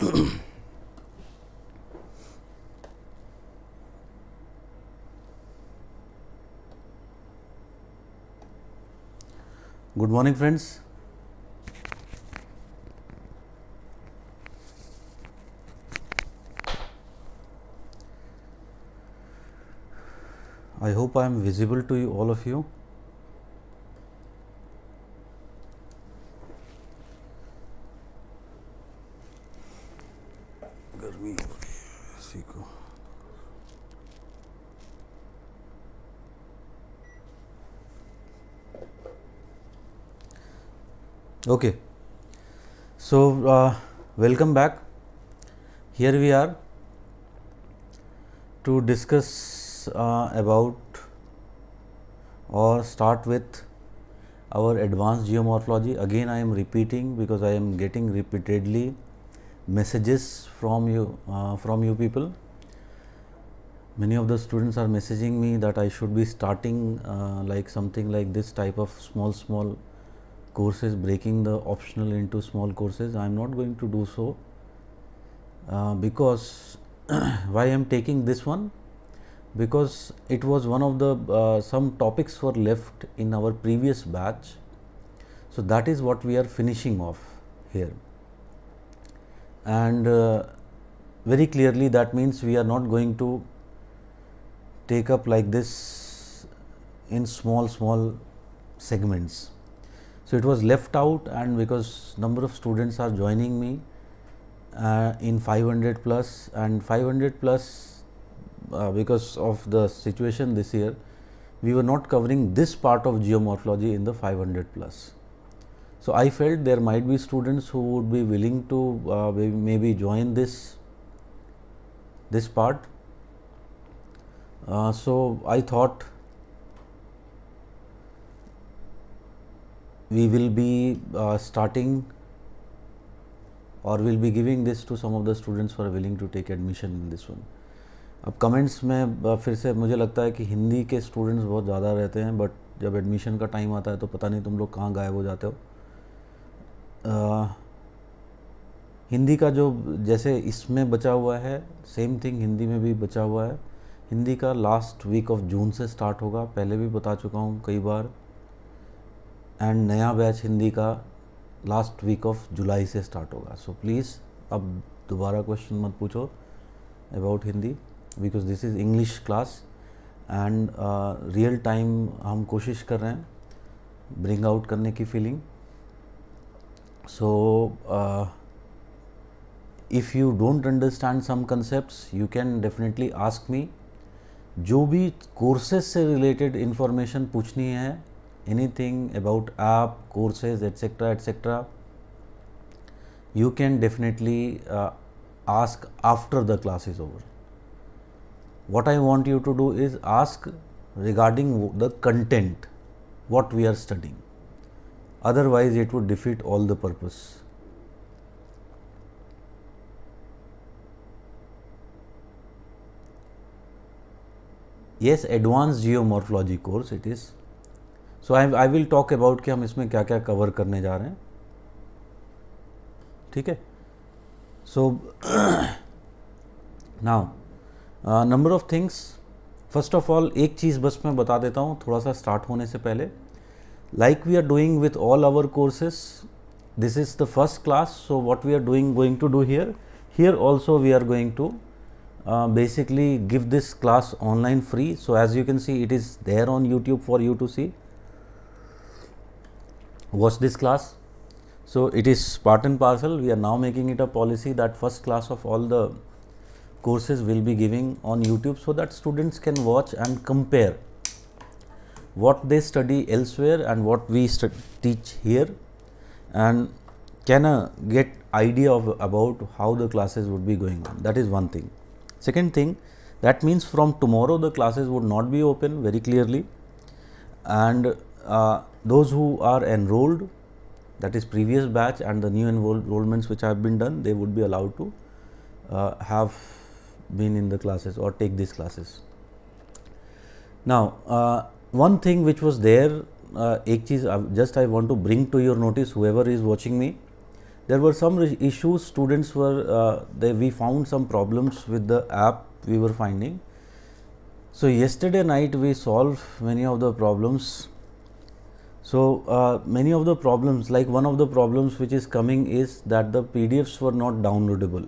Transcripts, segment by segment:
Good morning friends. I hope I am visible to you all of you. okay so uh, welcome back here we are to discuss uh, about or start with our advanced geomorphology again I am repeating because I am getting repeatedly messages from you uh, from you people many of the students are messaging me that I should be starting uh, like something like this type of small small courses breaking the optional into small courses I am not going to do so uh, because why I am taking this one because it was one of the uh, some topics were left in our previous batch. So, that is what we are finishing off here and uh, very clearly that means we are not going to take up like this in small small segments. So it was left out and because number of students are joining me uh, in 500 plus and 500 plus uh, because of the situation this year we were not covering this part of geomorphology in the 500 plus. So I felt there might be students who would be willing to uh, maybe join this this part. Uh, so I thought we will be uh, starting और will be giving this to some of the students for willing to take admission in this one अब comments में uh, फिर से मुझे लगता है कि हिंदी के स्टूडेंट्स बहुत ज़्यादा रहते हैं बट जब एडमिशन का टाइम आता है तो पता नहीं तुम लोग कहाँ गायब हो जाते हो आ, uh, हिंदी का जो जैसे इसमें बचा हुआ है सेम थिंग हिंदी में भी बचा हुआ है हिंदी का लास्ट वीक ऑफ जून से स्टार्ट होगा पहले भी बता चुका हूँ कई बार एंड नया बैच हिंदी का लास्ट वीक ऑफ जुलाई से स्टार्ट होगा सो प्लीज़ अब दोबारा क्वेश्चन मत पूछो about Hindi because this is English class and real time हम कोशिश कर रहे हैं ब्रिंग आउट करने की feeling so if you don't understand some concept you can definitely ask me जो भी कोर्सेज से रिलेटेड इन्फॉर्मेशन पूछनी है anything about app courses etc etc you can definitely uh, ask after the class is over what I want you to do is ask regarding the content what we are studying otherwise it would defeat all the purpose. Yes, advanced geomorphology course it is so I I will talk about कि हम इसमें क्या क्या cover करने जा रहे हैं ठीक है so now number of things first of all एक चीज़ बस मैं बता देता हूँ थोड़ा सा स्टार्ट होने से पहले like we are doing with all our courses this is the first class so what we are doing going to do here here also we are going to basically give this class online free so as you can see it is there on YouTube for you to see watch this class so it is part and parcel we are now making it a policy that first class of all the courses will be giving on youtube so that students can watch and compare what they study elsewhere and what we teach here and can uh, get idea of about how the classes would be going on that is one thing second thing that means from tomorrow the classes would not be open very clearly and uh, those who are enrolled that is previous batch and the new enrollments which have been done they would be allowed to uh, have been in the classes or take these classes. Now, uh, one thing which was there uh, uh just I want to bring to your notice whoever is watching me there were some issues students were uh, they we found some problems with the app we were finding. So, yesterday night we solved many of the problems so, uh, many of the problems like one of the problems which is coming is that the PDFs were not downloadable.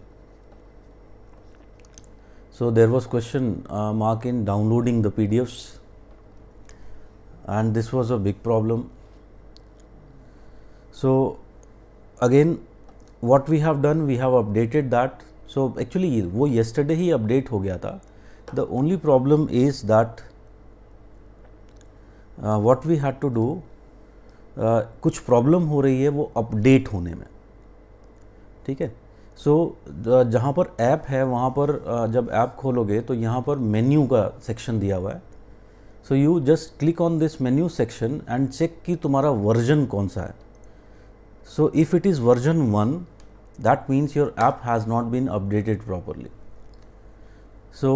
So, there was question uh, mark in downloading the PDFs and this was a big problem. So, again what we have done we have updated that. So, actually वो yesterday ही update हो गया था. The only problem is that uh, what we had to do कुछ problem हो रही है वो अपडेट होने में ठीक है सो so, जहाँ पर ऐप है वहाँ पर जब ऐप खोलोगे तो यहाँ पर मेन्यू का सेक्शन दिया हुआ है so you just click on this menu section and check कि तुम्हारा वर्जन कौन सा है so if it is version one that means your app has not been updated properly so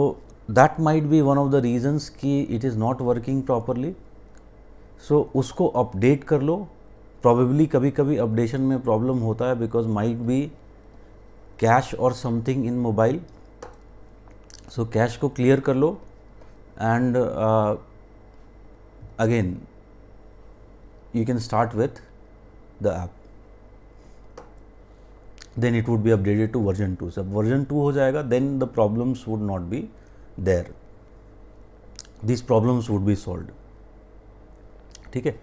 that might be one of the reasons that it is not working properly so so, उसको update कर लो probably कभी कभी updation में problem होता है because might be cache और something in mobile so cache को क्लियर कर लो and again you can start with the app then it would be updated to version two सब वर्जन टू हो जाएगा then the problems would not be there this problems would be solve ठीक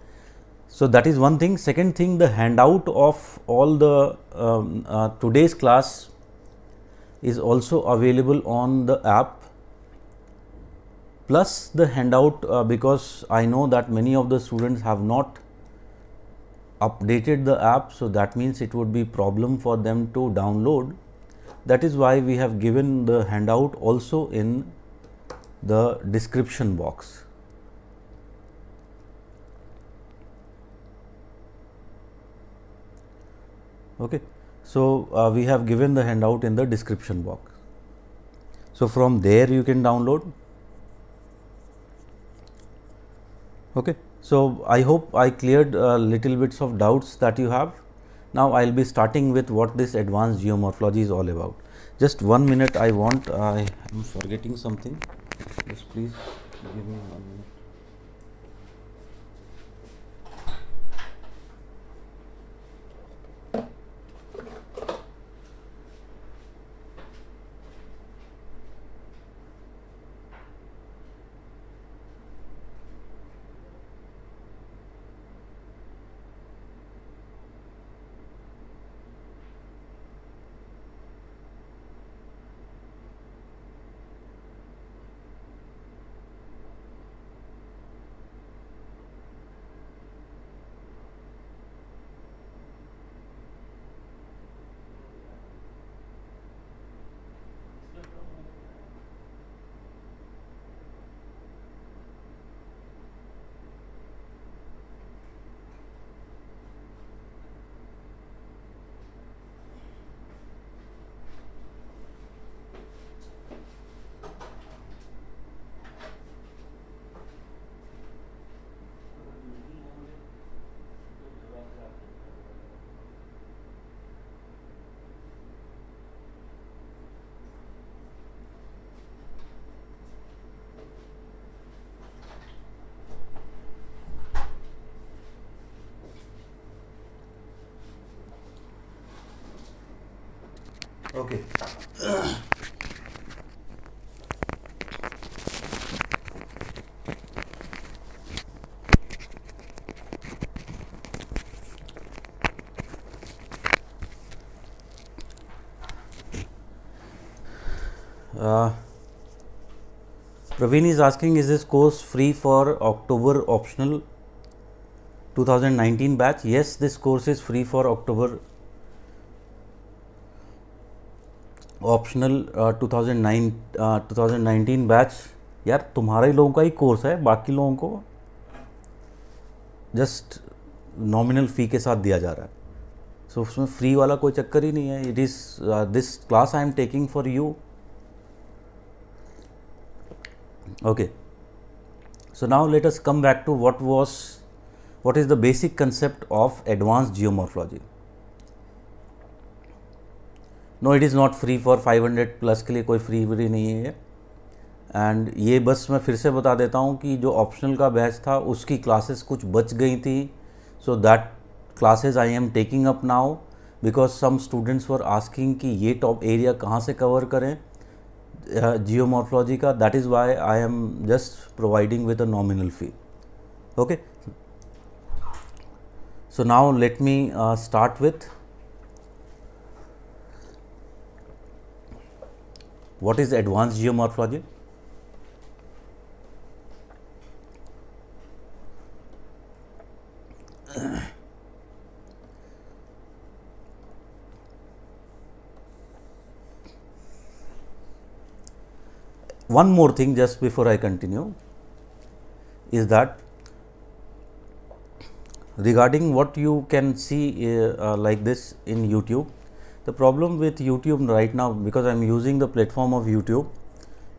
so that is one thing second thing the handout of all the um, uh, today's class is also available on the app plus the handout uh, because I know that many of the students have not updated the app. So, that means it would be problem for them to download that is why we have given the handout also in the description box. Okay. So, uh, we have given the handout in the description box. So, from there you can download. Okay. So, I hope I cleared uh, little bits of doubts that you have. Now, I will be starting with what this advanced geomorphology is all about. Just one minute I want, I am forgetting something, just please give me one minute. Praveen is asking is this course free for October optional 2019 batch? Yes, this course is free for October optional uh, 2009 uh, 2019 batch यार तुम्हारे ही लोगों का ही course है बाकी लोगों को just nominal fee के साथ दिया जा रहा है सो so, उसमें फ्री वाला कोई चक्कर ही नहीं है it is this class I am taking for you Okay. So, now let us come back to what was what is the basic concept of advanced geomorphology. No it is not free for 500 plus के लिए कोई free very नहीं है and ये बस मैं फिर से बता देता हूँ कि जो ऑप्शनल का बैच था उसकी क्लासेस कुछ बच गई थी so that classes I am taking up now because some students were asking कि ये टॉप एरिया कहाँ से कवर करें जियोमोर्फोलॉजी का that is why I am just providing with a nominal fee okay so now let me start with what is advance geomorphology Yeah. One more thing just before I continue is that regarding what you can see uh, uh, like this in YouTube. The problem with YouTube right now because I am using the platform of YouTube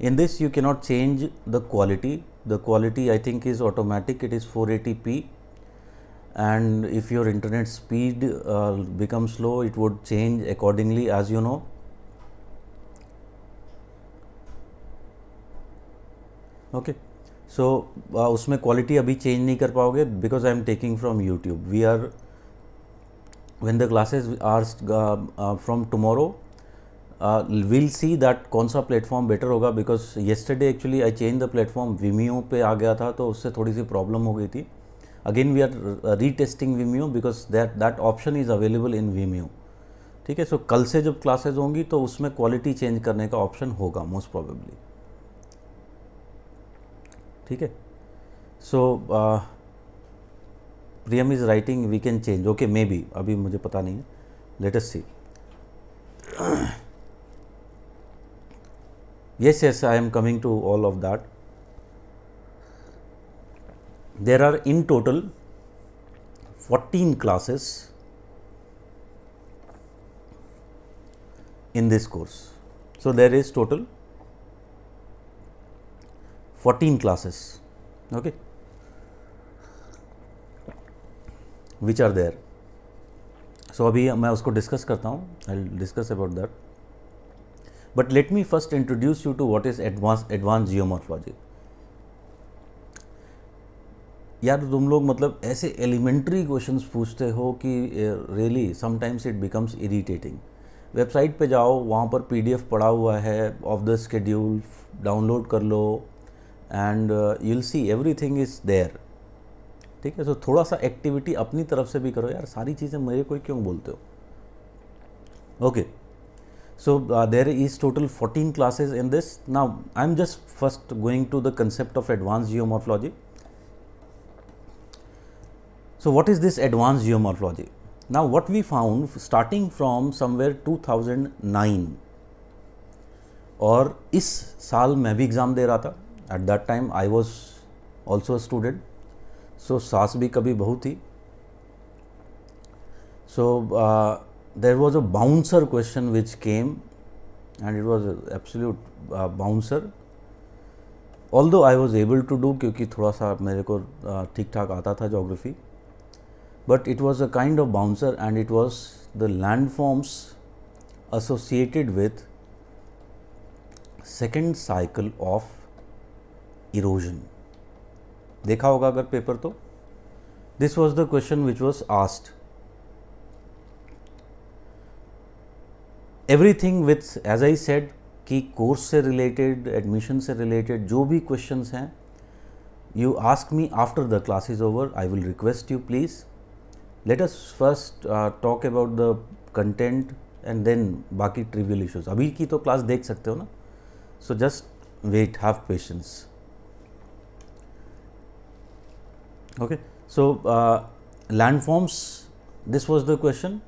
in this you cannot change the quality. The quality I think is automatic it is 480p and if your internet speed uh, becomes slow it would change accordingly as you know okay so uh, उसमें quality अभी change नहीं कर पाओगे because I am taking from YouTube we are when the classes are from tomorrow will see that कौन सा platform better होगा because yesterday actually I change the platform Vimeo पे आ गया था तो उससे थोड़ी सी प्रॉब्लम हो गई थी again we are retesting Vimeo because that that option is available in Vimeo ठीक है सो कल से जब क्लासेज होंगी तो उसमें क्वालिटी चेंज करने का ऑप्शन होगा मोस्ट प्रॉबेबली ठीक है so Priyam is writing we can change okay may be अभी मुझे पता नहीं है latest yes yes i am coming to all of that there are in total 14 classes in this course so there is total 14 classes okay, which are there. So, अभी मैं उसको discuss करता हूँ I will discuss about that but let me first introduce you to what is advance advance geomorphology यार तुम लोग मतलब ऐसे एलिमेंट्री क्वेश्चंस पूछते हो कि really sometimes it becomes irritating website पे जाओ वहाँ पर पीडीएफ पड़ा हुआ है ऑफ द स्केड्यूल डाउनलोड कर लो and you see everything is there ठीक है सो थोड़ा सा एक्टिविटी अपनी तरफ से भी करो यार सारी चीज़ें मेरे को क्यों बोलते हो okay so there is total fourteen classes in this now I am just first going to the concept of advance geomorphology so what is this advance geomorphology now what we found starting from somewhere two thousand nine और इस साल मैं भी exam दे रहा था at that time I was also student so सास भी कभी बहू थी so there was a bouncer question which came and it was absolute bouncer although I was able to do क्योंकि थोड़ा सा मेरे को uh, ठीक ठाक आता था geography it was a kind of bouncer and it was the land forms associated with second cycle of erosion देखा होगा अगर पेपर तो this was the question which was asked everything with as I said कि course से related admission से related जो भी question हैं you ask me after the class is over I will request you please let us first talk about the content and then बाकी trivial issues अभी की तो क्लास देख सकते हो ना so just wait have patience Okay. So, uh, landforms this was the question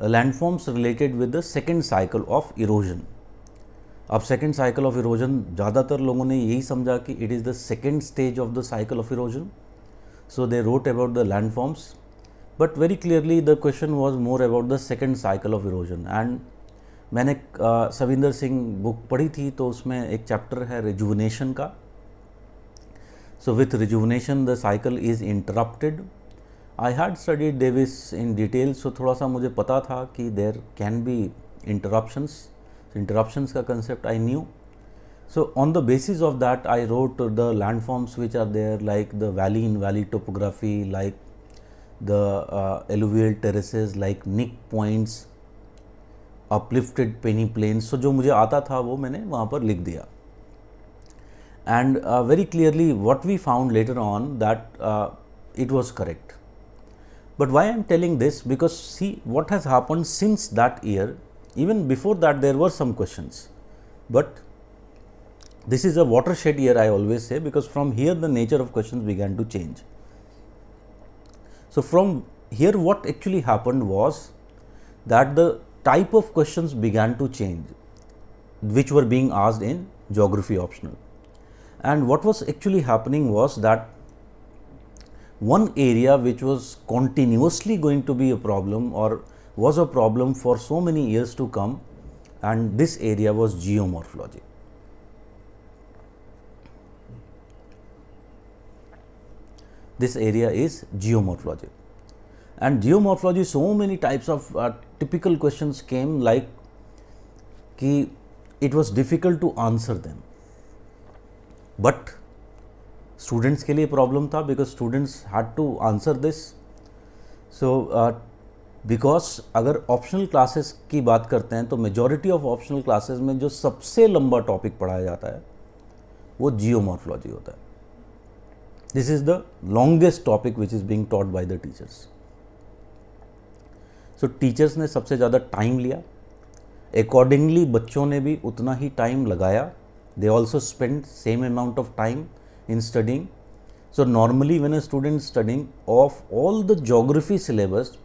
uh, landforms related with the second cycle of erosion. अब second cycle of erosion ज़्यादातर लोगों ने यही समझा कि it is the second stage of the cycle of erosion so they wrote about the land landforms but very clearly the question was more about the second cycle of erosion and मैंने Savinder Singh book पढ़ी थी तो उसमें एक chapter है rejuvenation का So, with rejuvenation the cycle is interrupted. I had studied Davis in detail, so thoda sa mujhe pata tha ki there can be interruptions. So, interruptions ka concept I knew. So, on the basis of that I wrote the landforms which are there like the valley in valley topography, like the uh, alluvial terraces, like nick points, uplifted penny plains. So, jo mujhe aata tha wo maine wahan par likh diya and uh, very clearly what we found later on that uh, it was correct. But why I am telling this because see what has happened since that year even before that there were some questions, but this is a watershed year I always say because from here the nature of questions began to change. So, from here what actually happened was that the type of questions began to change which were being asked in geography optional and what was actually happening was that one area which was continuously going to be a problem or was a problem for so many years to come and this area was geomorphology. This area is geomorphology and geomorphology so many types of uh, typical questions came like ki it was difficult to answer them but students के लिए problem था because students had to answer this so because अगर optional classes की बात करते हैं तो majority of optional classes में जो सबसे लंबा टॉपिक पढ़ाया जाता है वो जियोमॉर्फोलॉजी होता है this is the longest topic which is being taught by the teachers so teachers ने सबसे ज़्यादा टाइम लिया अकॉर्डिंगली बच्चों ने भी उतना ही टाइम लगाया they also spend same amount of time in studying so normally when a student studying of all the geography syllabus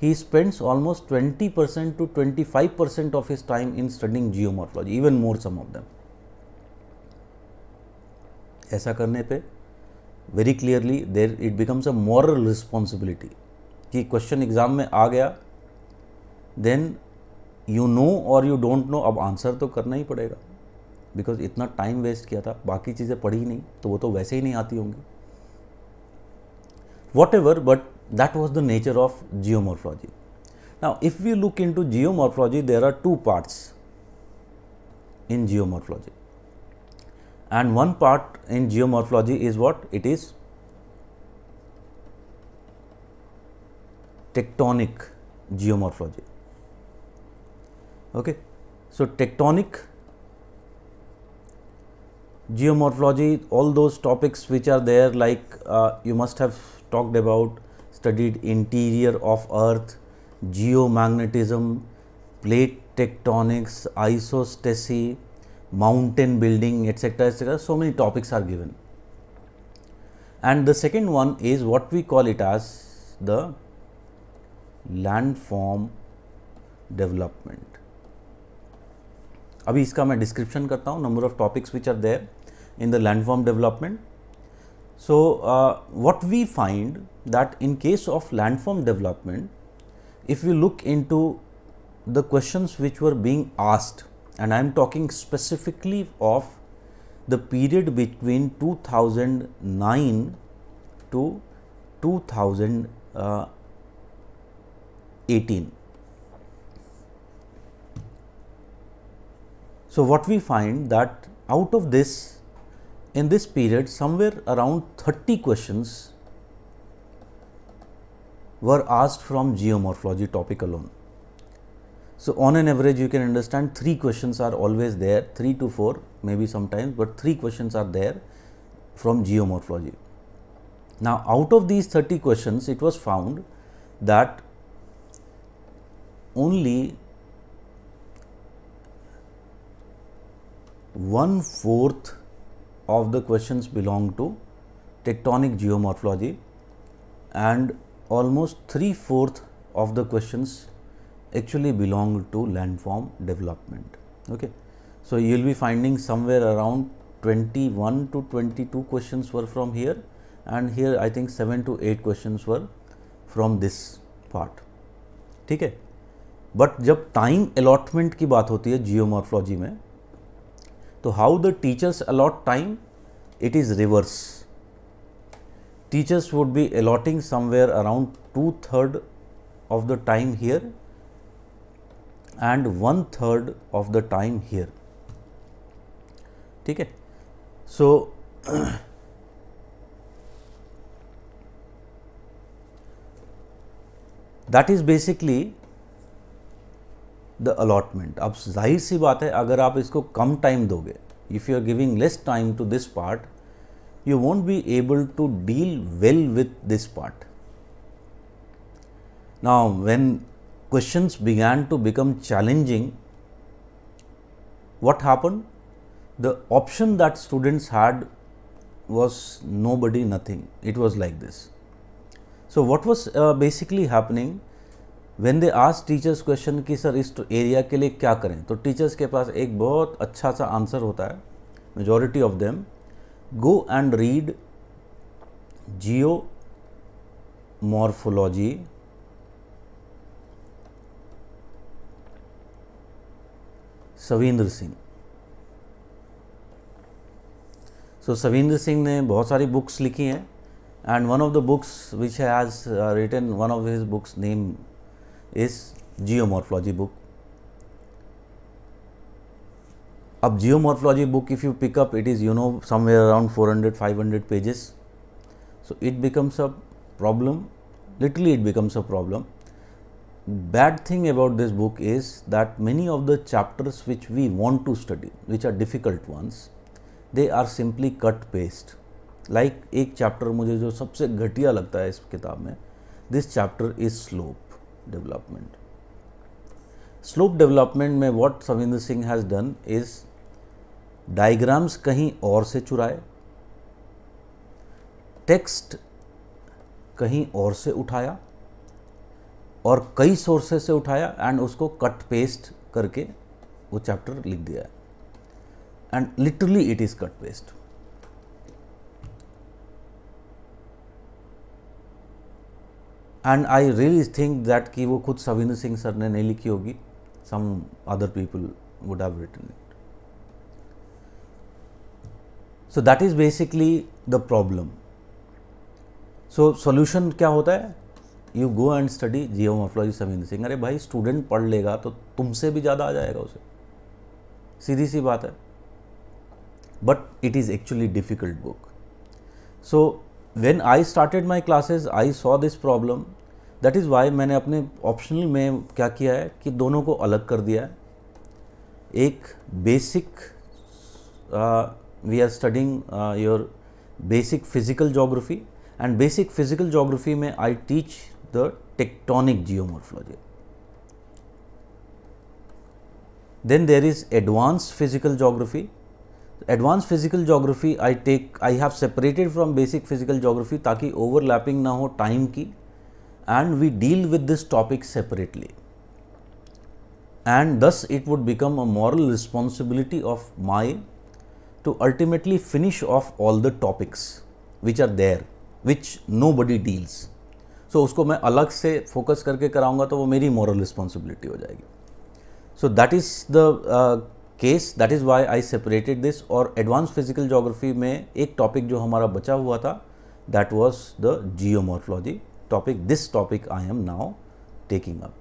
he spends almost 20% to 25% of his time in studying geomorphology even more some of them aisa karne pe very clearly there it becomes a moral responsibility ki question exam mein aa gaya then you know or you don't know ab answer to karna hi padega because इतना time waste किया था बाकी चीज़ें पढ़ी नहीं तो वो तो वैसे ही नहीं आती होंगी whatever but that was the nature of geomorphology now if you look into geo geomorphology there are two parts in geomorphology and one part in geomorphology is what it is tectonic geomorphology okay so tectonic geomorphology, all those topics which are there like uh, you must have talked about studied interior of earth, geomagnetism, plate tectonics, isostasy, mountain building etc etc so many topics are given. And the second one is what we call it as the landform development. अभी इसका मैं description करता हूँ number of topics which are there in the landform development. So, uh, what we find that in case of landform development, if we look into the questions which were being asked and I am talking specifically of the period between 2009 to 2018. Uh, so, what we find that out of this in this period somewhere around 30 questions were asked from geomorphology topic alone. So, on an average you can understand 3 questions are always there 3 to 4 maybe sometimes, but 3 questions are there from geomorphology. Now, out of these 30 questions it was found that only one fourth of the questions belong to tectonic geomorphology and almost three fourth of the questions actually belong to landform development. Okay. So, you will be finding somewhere around 21 to 22 questions were from here and here I think 7 to 8 questions were from this part. ठीक है but जब time allotment की बात होती है geomorphology में so, how the teachers allot time? It is reverse. Teachers would be allotting somewhere around two third of the time here and one third of the time here. ठीक so that is basically the allotment. अब जाहिर If you are giving less time to this part, you won't be able to deal well with this part. Now, when questions began to become challenging, what happened? The option that students had was nobody, nothing. It was like this. So, what was uh, basically happening when they आज teachers question कि sir इस area के लिए क्या करें तो teachers के पास एक बहुत अच्छा सा आंसर होता है majority of them go and read geomorphology Savindra Singh so Savindra Singh ने बहुत सारी बुक्स लिखी हैं and one of the books which has written one of his books name is geomorphology book अब geomorphology book if you pick up it is you know somewhere around 400 500 pages so it becomes a problem little it becomes a problem bad thing about this book is that many of the chapters which we want to study which are difficult ones they are simply cut paste like एक chapter मुझे जो सबसे घटिया लगता है इस किताब में this chapter is slope development. Slope development में what Savindu Singh has done is diagrams कहीं और से चुराए टेक्स्ट कहीं और से उठाया और कई सोर्सेस से उठाया एंड उसको कट पेस्ट करके वो चैप्टर लिख दिया and literally it is cut paste and I really think that कि वो खुद सविंदर सिंह सर ने नहीं लिखी होगी some other people would have written it so that is basically the problem so solution क्या होता है you go and study geomorphology Savinder Singh अरे भाई स्टूडेंट पढ़ लेगा तो तुमसे भी ज़्यादा आ जाएगा उसे सीधी सी बात है but it is actually difficult book so when I started my classes I saw this problem that is why मैंने अपने ऑप्शनल में क्या किया है कि दोनों को अलग कर दिया है एक basic we are studying your basic physical geography and basic physical geography में I teach the tectonic geomorphology then there is advance physical geography advance physical geography I take I have separated from basic physical geography ताकि overlapping ना हो time की and we deal with this topic separately and thus it would become a moral responsibility of my to ultimately finish off all the topics which are there which nobody deals so उसको मैं अलग से focus करके कराऊंगा तो वो मेरी moral responsibility हो जाएगी so that is the case that is why I separated this और एडवांस फिजिकल जोग्राफी में एक टॉपिक जो हमारा बचा हुआ था that was the geomorphology topic this topic I am now taking up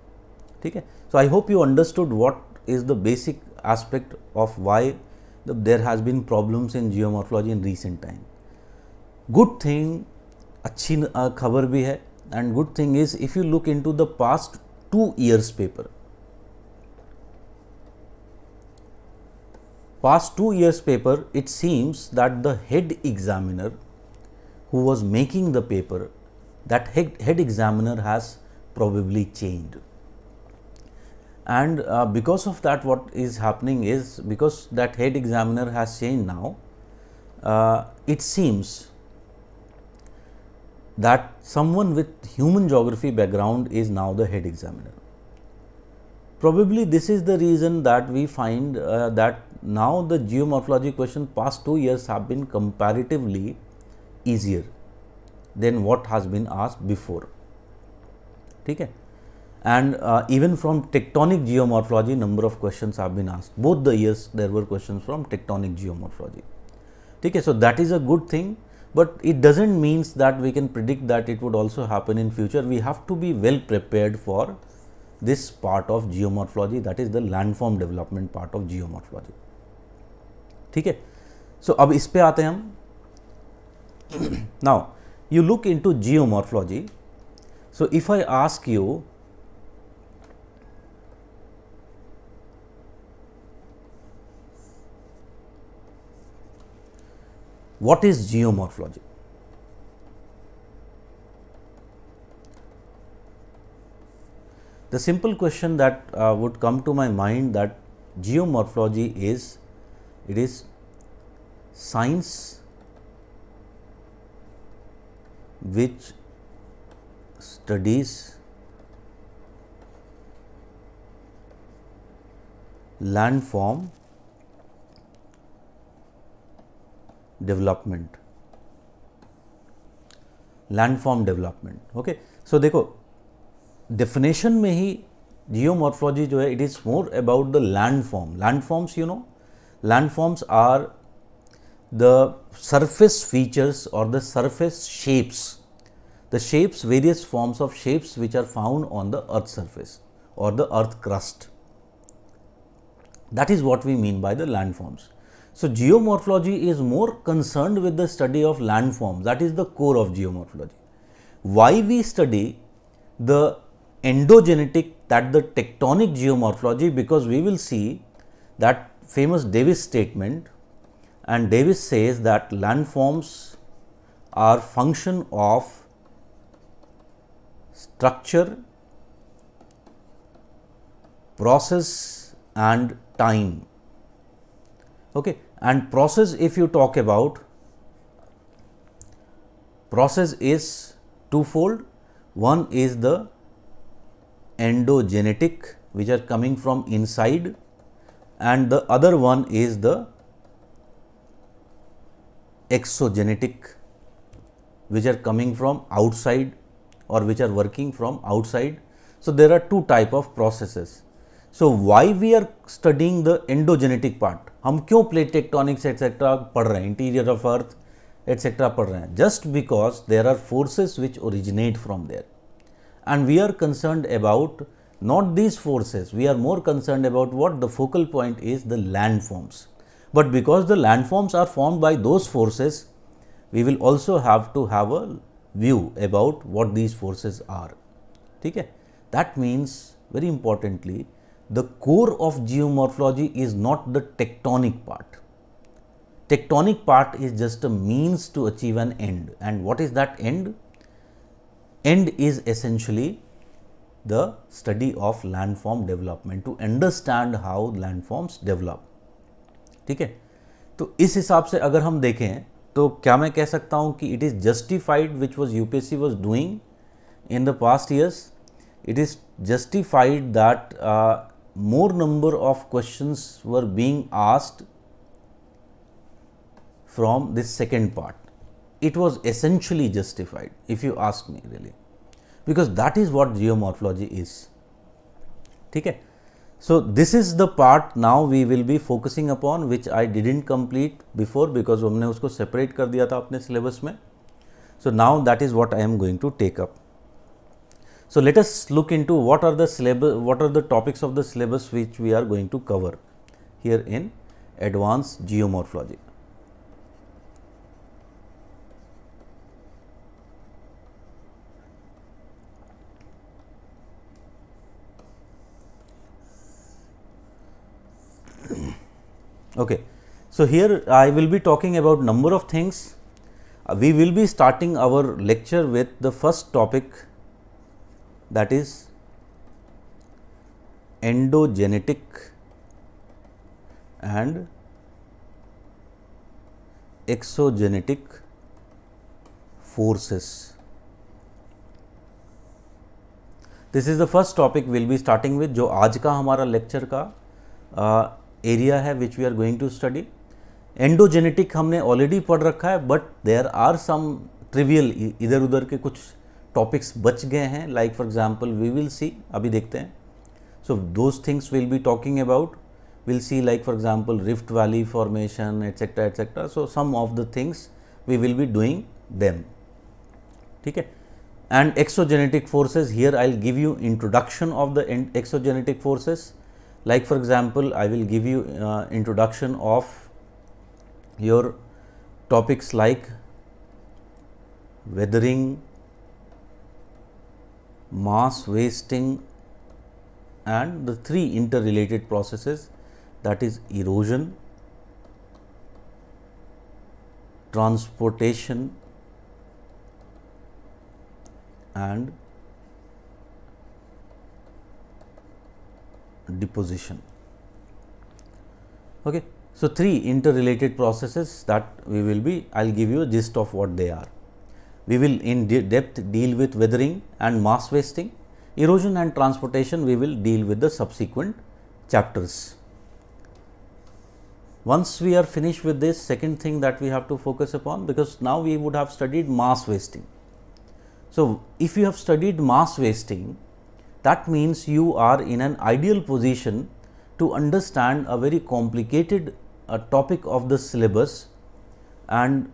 ठीक है so I hope you understood what is the basic aspect of why there has been problems in geomorphology in recent time good thing अच्छी खबर भी है and good thing is if you look into the past two years paper past two years paper it seems that the head examiner who was making the paper that head, head examiner has probably changed and uh, because of that what is happening is because that head examiner has changed now uh, it seems that someone with human geography background is now the head examiner. Probably this is the reason that we find uh, that now the geomorphology question past two years have been comparatively easier than what has been asked before ठीक है and uh, even from tectonic geomorphology number of questions have been asked both the years there were questions from tectonic geomorphology ठीक है so that is a good thing but it doesn't means that we can predict that it would also happen in future we have to be well prepared for this part of geomorphology that is the landform development part of geomorphology ठीक है सो अब इस पे आते हैं हम now you look into geomorphology so if I ask you what is geomorphology the simple question that uh, would come to my mind that geomorphology is it is science which studies landform development landform development okay so dekho definition mein hi geomorphology jo hai it is more about the landform landforms you know landforms are the surface features or the surface shapes, the shapes various forms of shapes which are found on the earth surface or the earth crust. That is what we mean by the landforms. So, geomorphology is more concerned with the study of landforms that is the core of geomorphology. Why we study the endogenetic that the tectonic geomorphology because we will see that famous Davis statement and Davis says that landforms are function of structure, process and time. Okay. And process if you talk about process is twofold. One is the endogenetic which are coming from inside and the other one is the exogenetic which are coming from outside or which are working from outside. So, there are two type of processes. So, why we are studying the endogenetic part? हम क्यों plate tectonics etc. पढ़ रहे interior of earth etc. पढ़ रहे just because there are forces which originate from there and we are concerned about not these forces. We are more concerned about what the focal point is the landforms. But because the landforms are formed by those forces, we will also have to have a view about what these forces are. Okay? That means very importantly, the core of geomorphology is not the tectonic part. Tectonic part is just a means to achieve an end and what is that end? End is essentially the study of landform development to understand how landforms develop ठीक है तो इस हिसाब से अगर हम देखें तो क्या मैं कह सकता हूं कि it is justified which was UPSC was doing in the past years it is justified that more number of question were being asked from this second part it was essentially justified if you ask me really because that is what geomorphology is. Okay? So, this is the part now we will be focusing upon which I did not complete before because we have separate it in था syllabus So, now that is what I am going to take up. So, let us look into what are the syllabus, what are the topics of the syllabus which we are going to cover here in advanced geomorphology. okay. So, here I will be talking about number of things. Uh, we will be starting our lecture with the first topic that is endogenetic and exogenetic forces. This is the first topic we'll be starting with jo aaj ka hamara lecture का area है which we are going to study endogenetic हमने already पढ़ रखा है but there are some trivial इधर उधर के कुछ टॉपिक्स बच गए हैं like for example we will see अभी देखते हैं so those things will be talking about will see like for example rift valley formation etcetera etcetera so some of the things we will be doing them ठीक है and exogenetic forces here I will give you introduction of the exogenetic forces Like for example, I will give you uh, introduction of your topics like weathering, mass wasting and the three interrelated processes that is erosion, transportation and deposition. Okay. So, three interrelated processes that we will be, I will give you a gist of what they are. We will in de depth deal with weathering and mass wasting, erosion and transportation we will deal with the subsequent chapters. Once we are finished with this second thing that we have to focus upon because now we would have studied mass wasting. So, if you have studied mass wasting, that means you are in an ideal position to understand a very complicated uh, topic of the syllabus and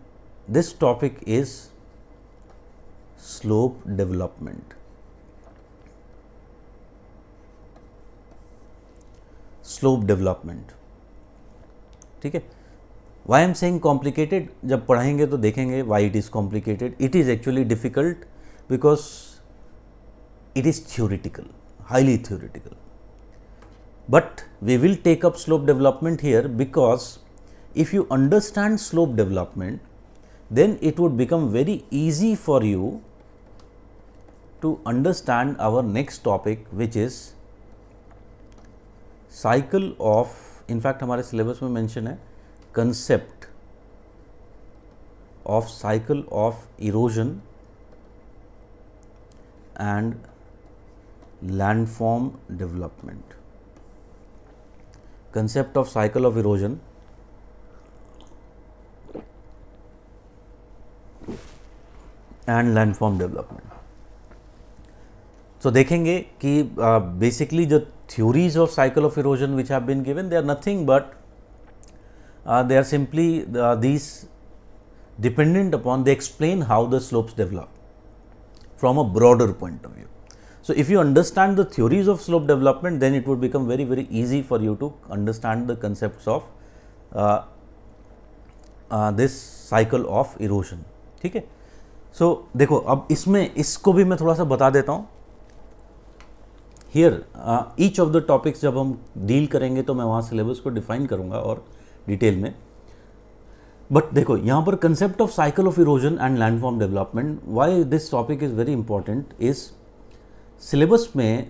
this topic is slope development. Slope development ठीक है Y am saying complicated जब पढ़ाएंगे तो देखेंगे why it is is it is it is actually it is theoretical, highly theoretical. But we will take up slope development here because if you understand slope development, then it would become very easy for you to understand our next topic which is cycle of. In fact, syllabus में mention a concept of cycle of erosion landform development concept of cycle of erosion and landform development so देखेंगे कि basically uh, जो theories of cycle of erosion which have been given they are nothing but they are simply these dependent upon they explain how the slopes develop from a broader point of view So if you understand the theories of slope development, then it would become very, very easy for you to understand the concepts of uh, uh, this cycle of erosion. theek hai so dekho ab isme isko bhi main thoda sa bata deta hu here uh, each of the topics jab hum deal karenge to main wahan syllabus ko define karunga aur detail mein but देखो यहाँ पर concept of cycle of erosion and landform development why this topic is very important is syllabus uh, may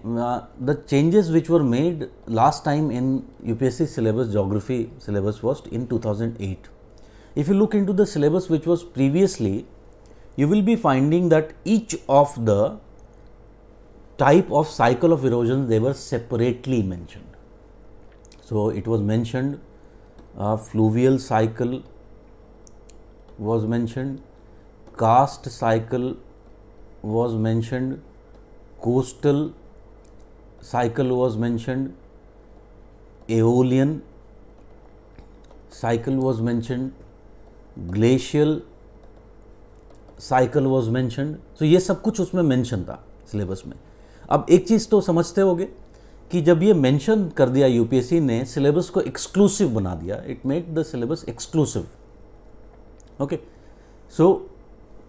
the changes which were made last time in UPSC syllabus geography syllabus was in 2008. If you look into the syllabus which was previously, you will be finding that each of the type of cycle of erosion they were separately mentioned. So, it was mentioned uh, fluvial cycle was mentioned, karst cycle was mentioned, coastal cycle was mentioned, aeolian cycle was mentioned, glacial cycle was mentioned so ये सब कुछ उसमें mention था syllabus में अब एक चीज़ तो समझते गए कि जब ये मेंशन कर दिया यूपीएससी ने सिलेबस को एक्सक्लूसिव बना दिया it made the syllabus exclusive okay so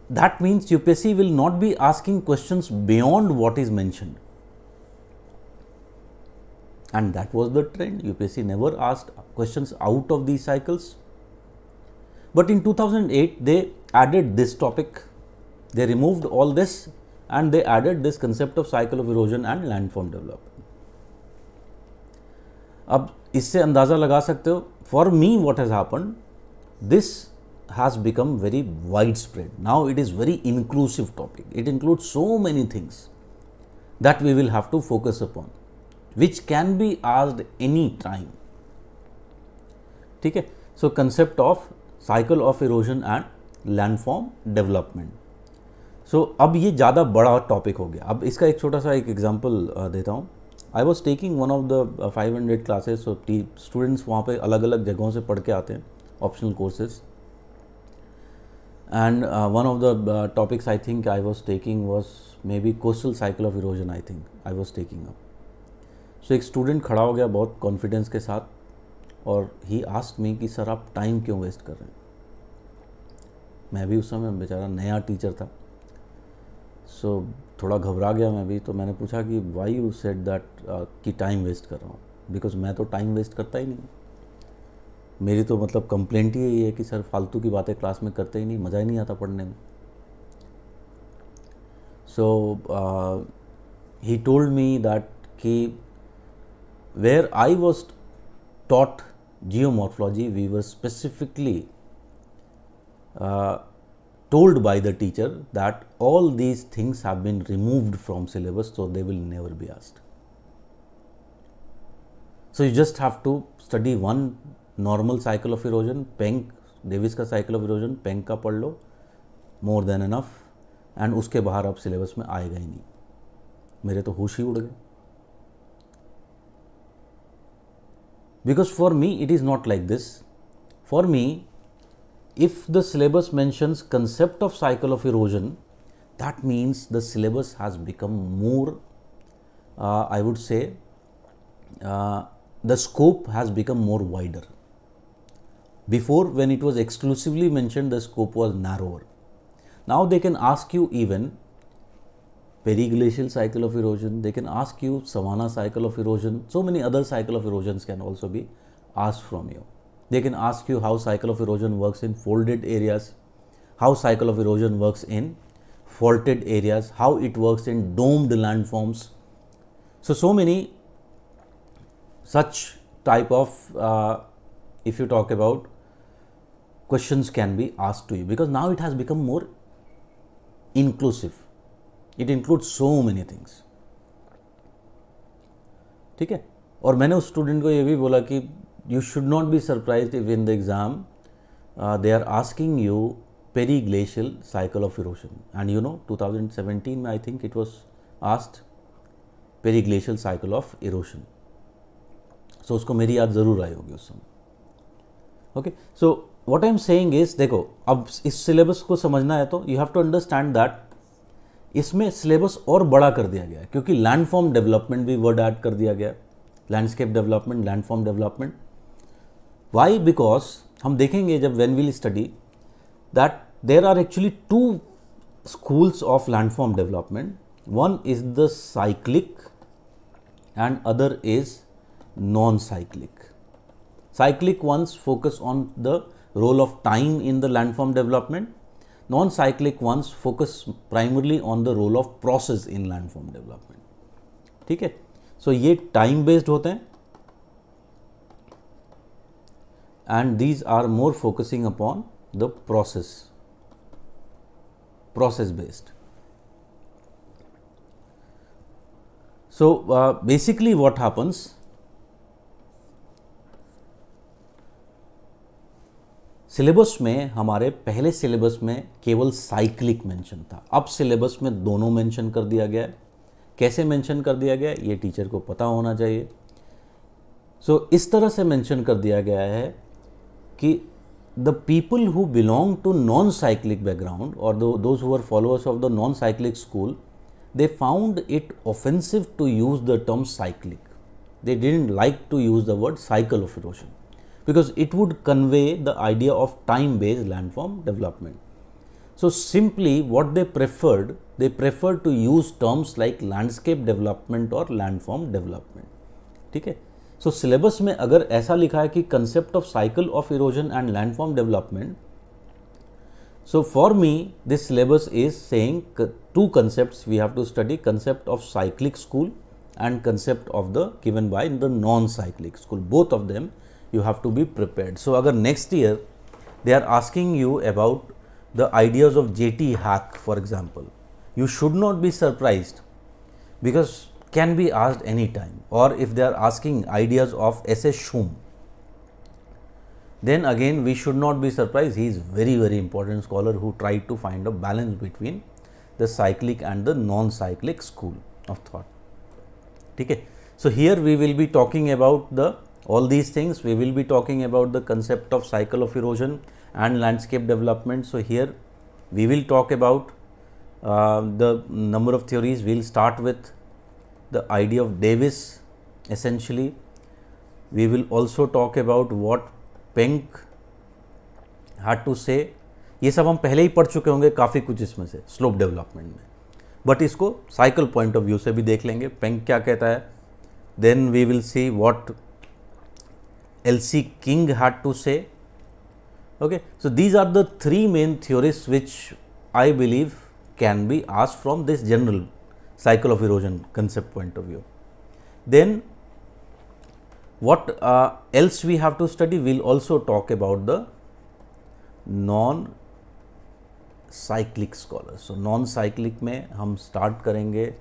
that means UPSC will not be asking questions beyond what is mentioned. And that was the trend. UPSC never asked questions out of these cycles. But in 2008, they added this topic. They removed all this and they added this concept of cycle of erosion and landform development. अब इससे अंदाज़ा लगा सकते हो For me, what has happened? This has become very widespread. Now it is very inclusive topic. It includes so many things that we will have to focus upon, which can be asked any time. Okay? So concept of cycle of erosion and landform development. So अब ये ज़्यादा बड़ा topic हो गया अब इसका एक छोटा सा एक एग्जाम्पल देता हूँ I was taking one of the five hundred classes students वहाँ पे अलग अलग जगहों से पढ़ के आते हैं optional courses and uh, one of the uh, topics I think I was taking was maybe coastal cycle of erosion I think I was taking up. So एक student khada ho gaya bahut confidence ke sath और he ask me कि sir आप time क्यों waste कर रहे हैं मैं भी उस समय बेचारा नया टीचर था सो so, थोड़ा घबरा गया मैं भी तो मैंने पूछा कि वाई यू सेट दैट कि टाइम वेस्ट कर रहा हूँ बिकॉज मैं तो टाइम वेस्ट करता ही नहीं हूँ मेरी तो मतलब कंप्लेंट ही यही है कि सर फालतू की बातें क्लास में करते ही नहीं मज़ा ही नहीं आता पढ़ने में so he told me that कि where I was taught geo geomorphology we were specifically told by the teacher that all these things have been removed from syllabus so they will never be asked so you just have to study one normal cycle of erosion Penck Davis का cycle of erosion Penck का पढ़ लो more than enough and उसके बाहर आप syllabus में आएगा ही नहीं मेरे तो होश ही उड़ गए because for me it is not like this for me if the syllabus mentions concept of cycle of erosion that means the syllabus has become more I would say the scope has become more wider Before, when it was exclusively mentioned, the scope was narrower. Now they can ask you even periglacial cycle of erosion, they can ask you savanna cycle of erosion, so many other cycle of erosions can also be asked from you. They can ask you how cycle of erosion works in folded areas, how cycle of erosion works in faulted areas, how it works in domed landforms. So, so many such type of uh, if you talk about questions can be asked to you because now it has become more inclusive. It includes so many things. ठीक है और मैंने उस student को ये भी बोला कि you should not be surprise if in the exam they are asking you periglacial cycle of erosion and you know 2017 में I think it was asked periglacial cycle of erosion so उसको मेरी याद ज़रूर आई होगी उस समय okay so what I am saying is देखो अब इस सिलेबस को समझना है तो you have to understand that इसमें सिलेबस और बड़ा कर दिया गया है क्योंकि लैंडफॉर्म डेवलपमेंट भी वर्ड ऐड कर दिया गया landscape development landform development why because हम देखेंगे जब when will study that there are actually two schools of landform development one is the cyclic and other is non cyclic cyclic ones focus on the role of time in the landform development. Non-cyclic ones focus primarily on the role of process in landform development. ठीक है So ये time based होते हैं and these are more focusing upon the process process based so uh, basically what happens syllabus में हमारे पहले syllabus में केवल साइक्लिक मेंशन था अब सिलेबस में दोनों मेंशन कर दिया गया है कैसे मेंशन कर दिया गया है ये टीचर को पता होना चाहिए सो so, इस तरह से मेंशन कर दिया गया है कि the people who belong to non cyclic background और those who are followers of the non cyclic school they found it offensive to use the term cyclic they didn't like to use the word cycle of erosion because it would convey the idea of time based landform development. So, simply what they preferred, they preferred to use terms like landscape development or landform development. So, syllabus so syllabus में अगर ऐसा लिखा है कि of of cycle of erosion and so for me this syllabus is saying two concepts we have to study concept of cyclic school and concept of the given by the non cyclic school both of them you have to be prepared. So, agar next year they are asking you about the ideas of JT hack for example, you should not be surprised because can be asked any time or if they are asking ideas of SS Schum then again we should not be surprised he is very very important scholar who tried to find a balance between the cyclic and the non-cyclic school of thought. Okay. So, here we will be talking about the all these things we will be talking about the concept of cycle of erosion and landscape development. So, here we will talk about uh, the number of theories we will start with the idea of Davis essentially. We will also talk about what penk had to say ये सब हम पहले ही पढ़ चुके होंगे काफ़ी कुछ इसमें से स्लोप डेवलपमेंट में बट इसको साइकिल पॉइंट ऑफ व्यू से भी देख लेंगे पेंक क्या कहता है then we will see what L.C. King had to say. Okay. So, these are the three main theories which I believe can be asked from this general cycle of erosion concept point of view. Then what uh, else we have to study we will also talk about the non cyclic scholars. So, non cyclic may हम start करेंगे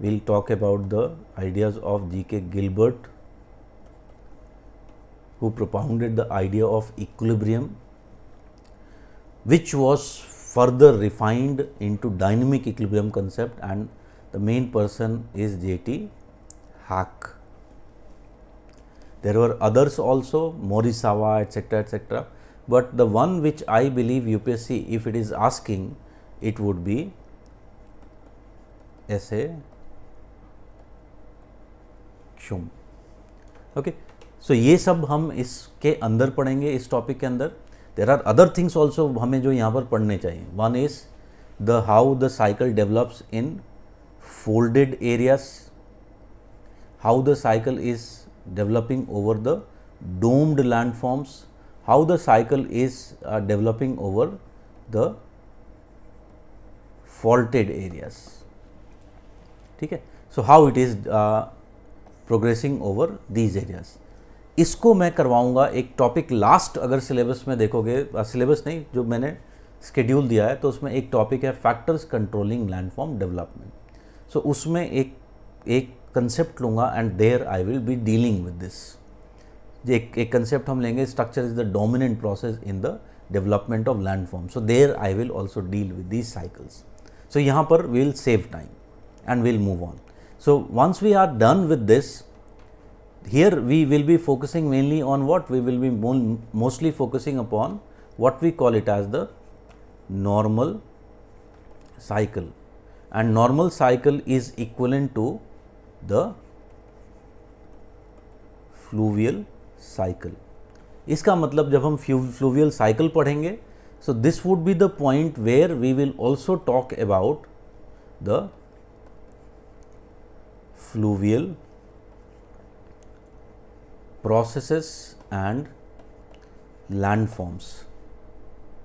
we will talk about the ideas of G K Gilbert who propounded the idea of equilibrium, which was further refined into dynamic equilibrium concept and the main person is J.T. Hack. There were others also, Morisawa, etc., etc., but the one which I believe UPSC, if it is asking, it would be S.A. Shum. Okay. So so, ये सब हम इसके अंदर पढ़ेंगे इस topic के अंदर there are other things also हमें जो यहाँ पर पढ़ने चाहिए one is the how the cycle develops in folded areas how the cycle is developing over the domed landforms how the cycle is developing over the faulted areas ठीक है so how it is progressing over these areas इसको मैं करवाऊँगा एक topic last अगर syllabus में देखोगे syllabus नहीं जो मैंने स्केड्यूल दिया है तो उसमें एक टॉपिक है factors controlling landform development so उसमें एक एक कंसेप्ट लूँगा and there I will be dealing with this एक एक कंसेप्ट हम लेंगे structure is the dominant process in the development of land form so there I will also deal with these cycles so यहाँ पर we'll save time and we'll move on so once we are done with this here we will be focusing mainly on what we will be mostly focusing upon what we call it as the normal cycle and normal cycle is equivalent to the fluvial cycle. इसका matlab jab hum fluvial cycle पढ़ेंगे so this would be the point where we will also talk about the fluvial. processes and landforms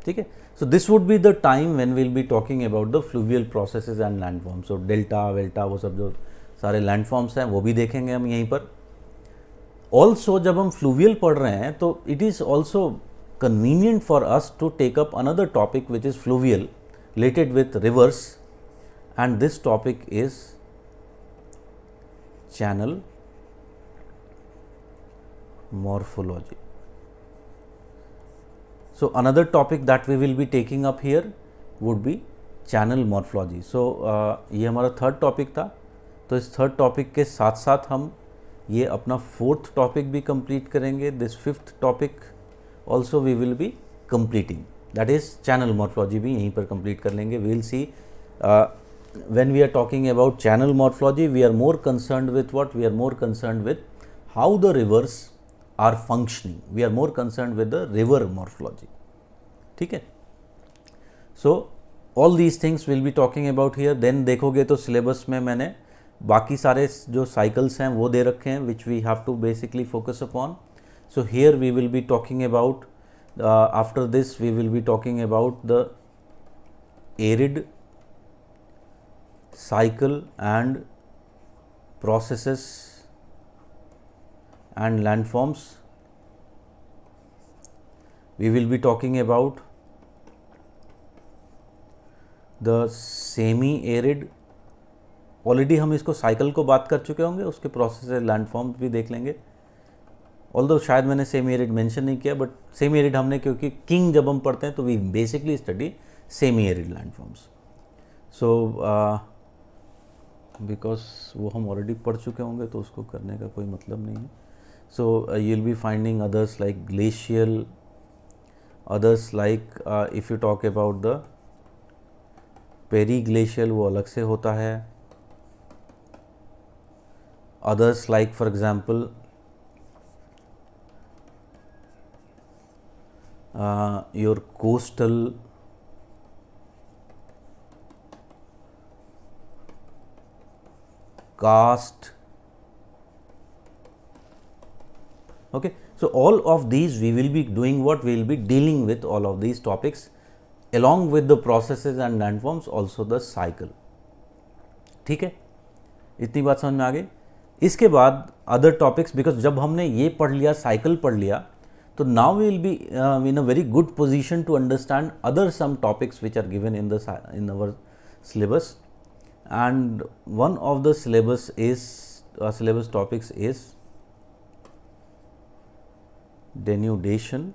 ठीक है so this would be the time when we'll be talking about the fluvial processes and landforms so delta वेल्टा वो सब जो सारे landforms हैं वो भी देखेंगे हम यहीं पर ऑल्सो जब हम फ्लूवियल पढ़ रहे हैं तो it is also convenient for us to take up another topic which is fluvial related with rivers and this topic is channel morphology. So, another topic that we will be taking up here would be channel channel morphology ye hamara third topic tha to is third topic ke sath sath hum ye apna fourth topic bhi complete karenge this fifth topic also we will be completing that is channel morphology bhi yahi par complete kar lenge we'll see uh, when we are talking about channel morphology we are more concerned with what we are more concerned with how the rivers are functioning. We are more concerned with the river morphology. ठीक So all these things we'll be talking about here. Then देखोगे तो syllabus में मैंने बाकी सारे जो cycles हैं वो दे रखे हैं which we have to basically focus upon. So here we will be talking about uh, after this we will be talking about the arid cycle and processes and landforms. We will be talking about the semi arid already हम इसको cycle को बात कर चुके होंगे उसके process landform भी देख लेंगे ऑल शायद मैंने सेमी एरिड मेंशन नहीं किया बट सेमी एरिड हमने क्योंकि किंग जब हम पढ़ते हैं तो we basically study semi arid landforms so because वो हम ऑलरेडी पढ़ चुके होंगे तो उसको करने का कोई मतलब नहीं है So, uh, you will be finding others like glacial, others like uh, if you talk about the periglacial वो अलग से होता है others like for example uh, your coastal karst okay so all of these we will be doing what we will be dealing with all of these topics along with the processes and landforms also the cycle theek hai itni baat samajh mein aa gayi other topics because jab humne ye pad liya cycle pad liya so now we will be uh, in a very good position to understand other some topics which are given in the in our syllabus and one of the syllabus is uh, syllabus topics is denudation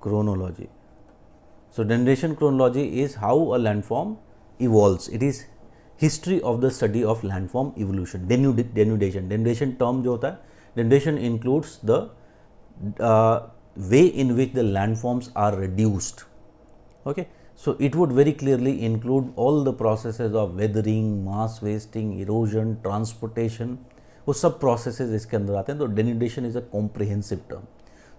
chronology. So, denudation chronology is how a landform evolves. It is history of the study of landform evolution. Denud denudation, denudation term Jo hota, denudation includes the uh, way in which the landforms are reduced. Okay. So, it would very clearly include all the processes of weathering, mass wasting, erosion, transportation, वो सब process इसके अंदर आते हैं तो denudation is a comprehensive term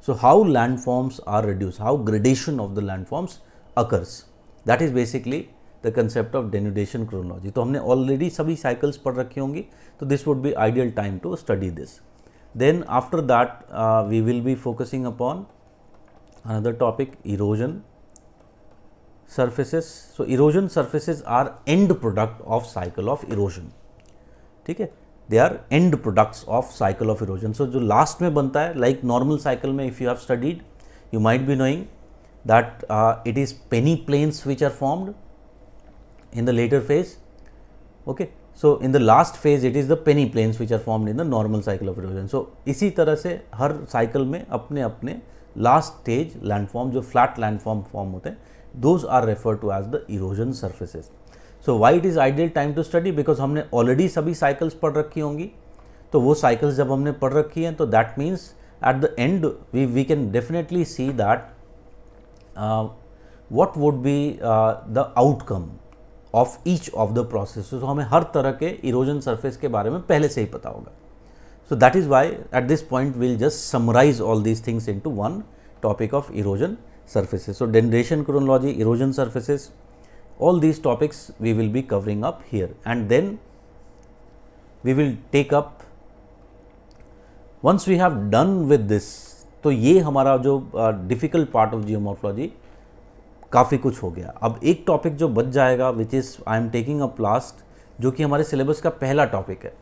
so how land forms are reduce how gradation of the land forms occurs that is basically the concept of denudation chronology तो हमने already सभी साइकिल्स पढ़ रखी होंगी तो this would be ideal time to study this then after that we will be focusing upon another topic erosion surfaces so erosion erosion are end product of cycle of erosion ठीक है they are end products of cycle of erosion so जो last में बनता है like normal cycle में if you have studied you might be knowing that it is peneplains which are formed in the later phase okay so in the last phase it is the peneplains which are formed in the normal cycle of erosion so इसी तरह से हर cycle में अपने अपने last stage landform जो flat landform form होते हैं those are refer to as the erosion surfaces so why it is ideal time to study because हमने ऑलरेडी सभी साइकिल्स पढ़ रखी होंगी तो वो साइकिल्स जब हमने पढ़ रखी हैं तो that means at the end we we can definitely see that what would be the outcome of each of the process तो हमें हर तरह के इरोजन सर्फेस के बारे में पहले से ही पता होगा so that is why at this point will just summarize all these things into one topic of erosion surfaces so denudation chronology erosion surfaces all these topics we will be covering up here and then we will take up once we have done with this तो ये हमारा जो difficult part of geomorphology काफ़ी कुछ हो गया अब एक टॉपिक जो बच जाएगा which is I am taking up last जो कि हमारे सिलेबस का पहला टॉपिक है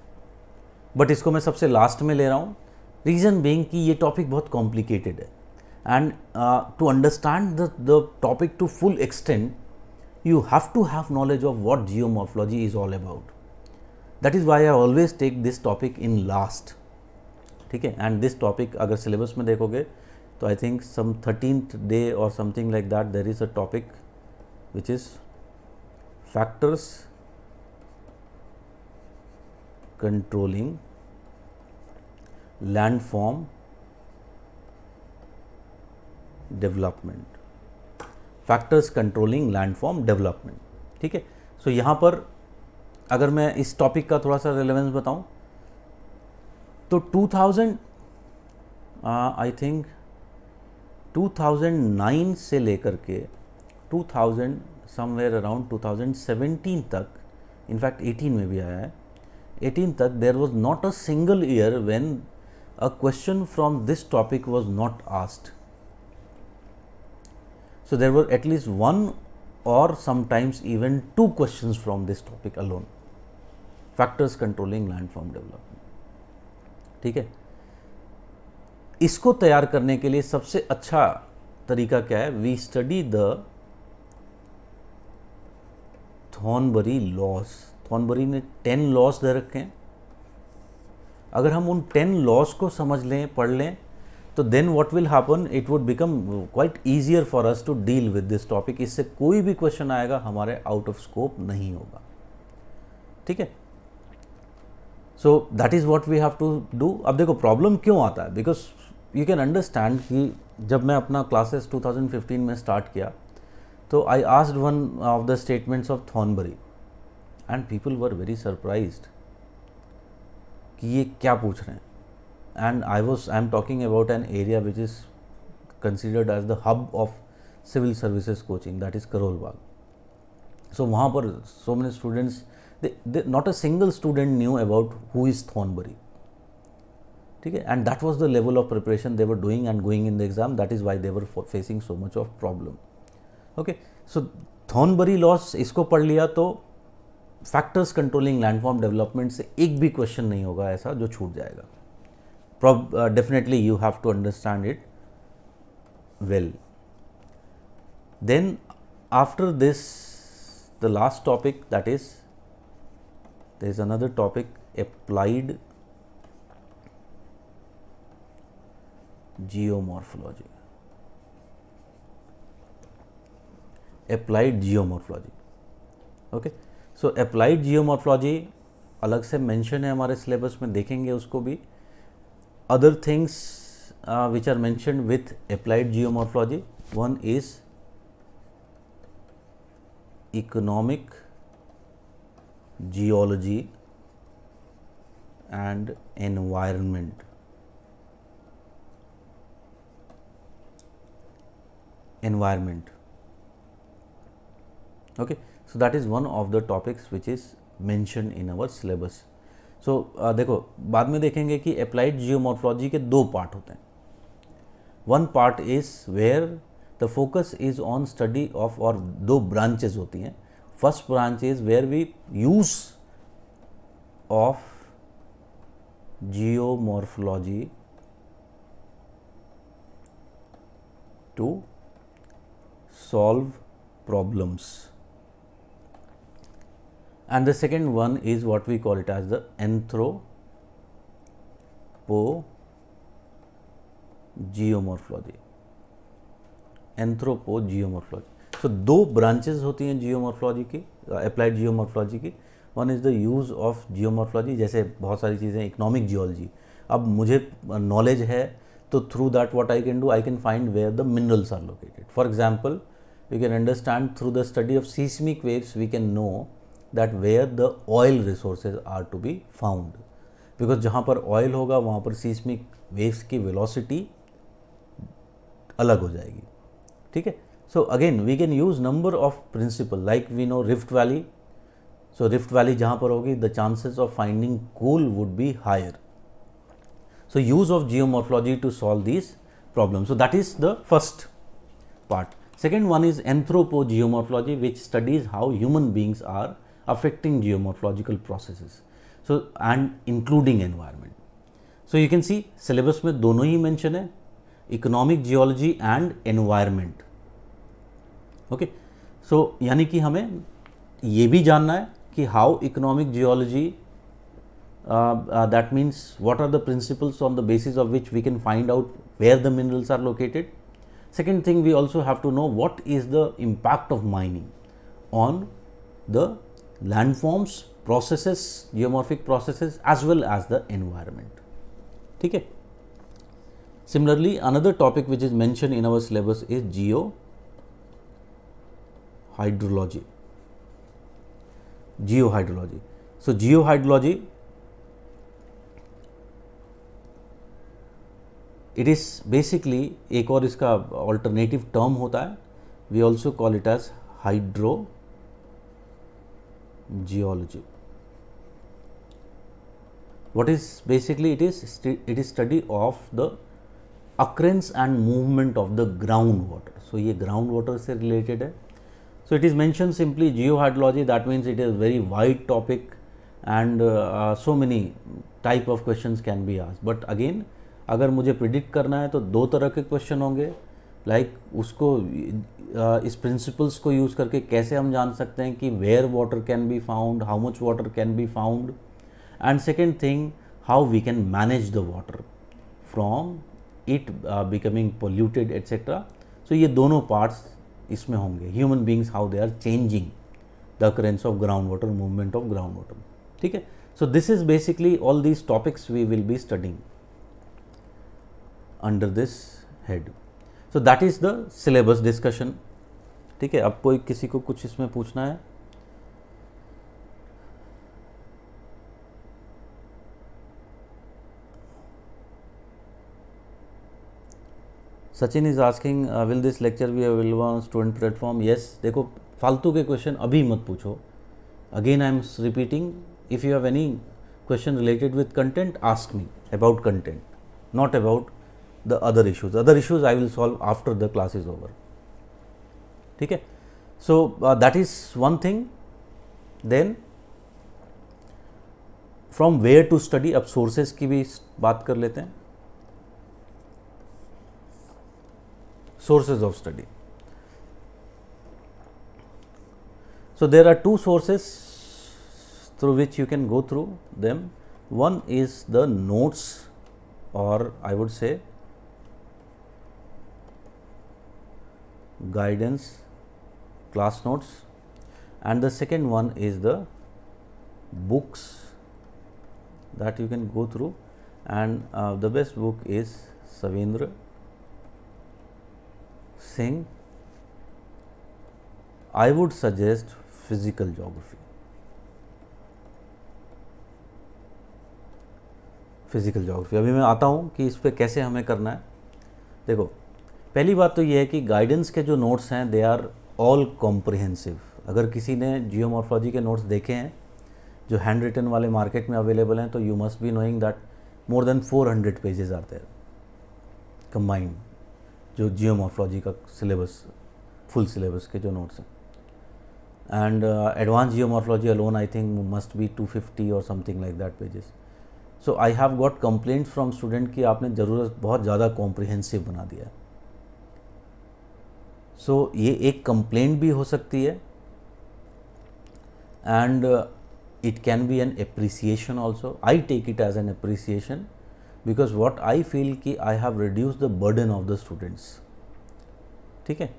बट इसको मैं सबसे लास्ट में ले रहा हूँ रीज़न बींग कि ये टॉपिक बहुत कॉम्प्लिकेटेड है and to understand the topic to full extent you have to have knowledge of what geomorphology is all about. That is why I always take this topic in last. And this topic, agar syllabus mein dekhoge, to I think some 13th day or something like that, there is a topic which is factors controlling landform development. Factors controlling landform development ठीक है सो यहाँ पर अगर मैं इस topic का थोड़ा सा रिलेवेंस बताऊँ तो 2000 आई थिंक 2009 से लेकर के 2000 समवेयर अराउंड 2017 तक इनफैक्ट 18 में भी आया है 18 तक there was not a single year when a question from this topic was not asked So, there were at least one or sometimes even two questions from this topic alone factors controlling landform development. ठीक है इसको तैयार करने के लिए सबसे अच्छा तरीका क्या है we study the Thornbury laws Thornbury ने टेन लॉस दे रखे हैं अगर हम उन टेन लॉस को समझ लें पढ़ लें तो then what will happen it would become quite easier for us to deal with this topic इससे कोई भी क्वेश्चन आएगा हमारे आउट ऑफ स्कोप नहीं होगा ठीक है so that is what we have to do अब देखो प्रॉब्लम क्यों आता है बिकॉज यू कैन अंडरस्टैंड कि जब मैं अपना क्लासेस 2015 में स्टार्ट किया तो I asked one of the statements of Thornbury and people were very surprise कि ये क्या पूछ रहे हैं and I was I am talking about an area which is considered as the hub of civil services coaching that is Karol Bagh. So wahan par so many students they, they not a single student knew about who is Thornbury. and that was the level of preparation they were doing and going in the exam that is why they were facing so much of problem okay so Thornbury laws isko pad liya to factors controlling landform development से एक भी question नहीं होगा ऐसा जो छूट जाएगा uh, definitely you have to understand it well. Then after this the last topic that is there is another topic applied geomorphology applied geomorphology okay so applied geomorphology Alag se mention hai. Hamare syllabus mein dekhenge usko bhi other things uh, which are mentioned with applied geomorphology one is economic geology and environment environment okay so that is one of the topics which is mentioned in our syllabus so so, uh, देखो बाद में देखेंगे कि applied geomorphology के दो part होते हैं one part is where the focus is on study of और दो ब्रांचेज होती हैं first branch is where we use of geomorphology to solve problems and the second one is what we call it as the anthropogeomorphology anthropogeomorphology so दो branches होती हैं geomorphology की applied geomorphology की one is the use of geomorphology जैसे बहुत सारी चीज़ें economic geology अब मुझे नॉलेज है तो through that what I can do I can find where the minerals are located for example we can understand through the study of seismic waves we can know that where the oil resources are to be found because जहाँ पर oil होगा वहाँ पर seismic waves की velocity अलग हो जाएगी ठीक है so again we can use number of principle like we know rift valley so rift valley जहाँ पर होगी the chances of finding coal would be higher so use of geomorphology to solve this problem so that is the first part second one is anthropogeomorphology which studies how human beings are affecting geomorphological processes so and including environment. So, you can see syllabus में दोनों ही mention economic geology and environment. Okay. So, yani ki hame ये भी जानना है how economic geology uh, uh, that means what are the principles on the basis of which we can find out where the minerals are located. Second thing we also have to know what is the impact of mining on the landforms processes geomorphic processes as well as the environment Okay. similarly another topic which is mentioned in our syllabus is geo hydrology geohydrology so geohydrology It is basically a. और इसका Alternative term. Hota we also call it as hydro geology what is basically it is it is study of the occurrence and movement of the ground water so ye ground water se related hai so it is mentioned simply geohydrology that means it is very wide topic and uh, uh, so many type of questions can be asked but again agar mujhe predict karna hai to do tarah ke question honge like like उसको इस principles को use करके कैसे हम जान सकते हैं कि where water can be found how much water can be found and second thing how we can manage the water from it becoming polluted etcetera so ये दोनों पार्ट्स इसमें होंगे human beings how they are changing the currents of ground water movement of ground water ठीक है so this is basically all these topics we will be studying under this head so that is the syllabus discussion ठीक है अब कोई किसी को कुछ इसमें पूछना है Sachin is asking will this lecture be will on student platform yes देखो फालतू के क्वेश्चन अभी मत पूछो again I am repeating if you have any question related with content ask me about content not about the other issues. Other issues I will solve after the class is over. Okay. So, uh, that is one thing. Then from where to study अब sources की भी बात कर लेते हैं sources of study so there are two sources through which you can go through them one is the notes or i would say guidance class notes and the second one is the books that you can go through and uh, the best book is savindra Singh I would suggest physical geography physical geography अभी मैं आता हूँ कि इस पर कैसे हमें करना है देखो पहली बात तो ये है कि गाइडेंस के जो नोट्स हैं दे आर ऑल कॉम्प्रिहेंसिव अगर किसी ने जियोमॉर्फोलॉजी के नोट्स देखे हैं जो हैंड रिटन वाले मार्केट में अवेलेबल हैं तो you must be knowing that more than 400 hundred pages are there combined जो जियोमॉर्फोलॉजी का सिलेबस फुल सिलेबस के जो नोट्स हैं and advance geomorphology alone I think must be 250 और something like that pages so I have got complaint from student कि आपने ज़रूरत बहुत ज़्यादा कॉम्प्रिहेंसिव बना दिया है सो so, ये एक कंप्लेंट भी हो सकती है and it can be an appreciation also I take it as an appreciation because what I feel कि I have reduce the burden of the students ठीक है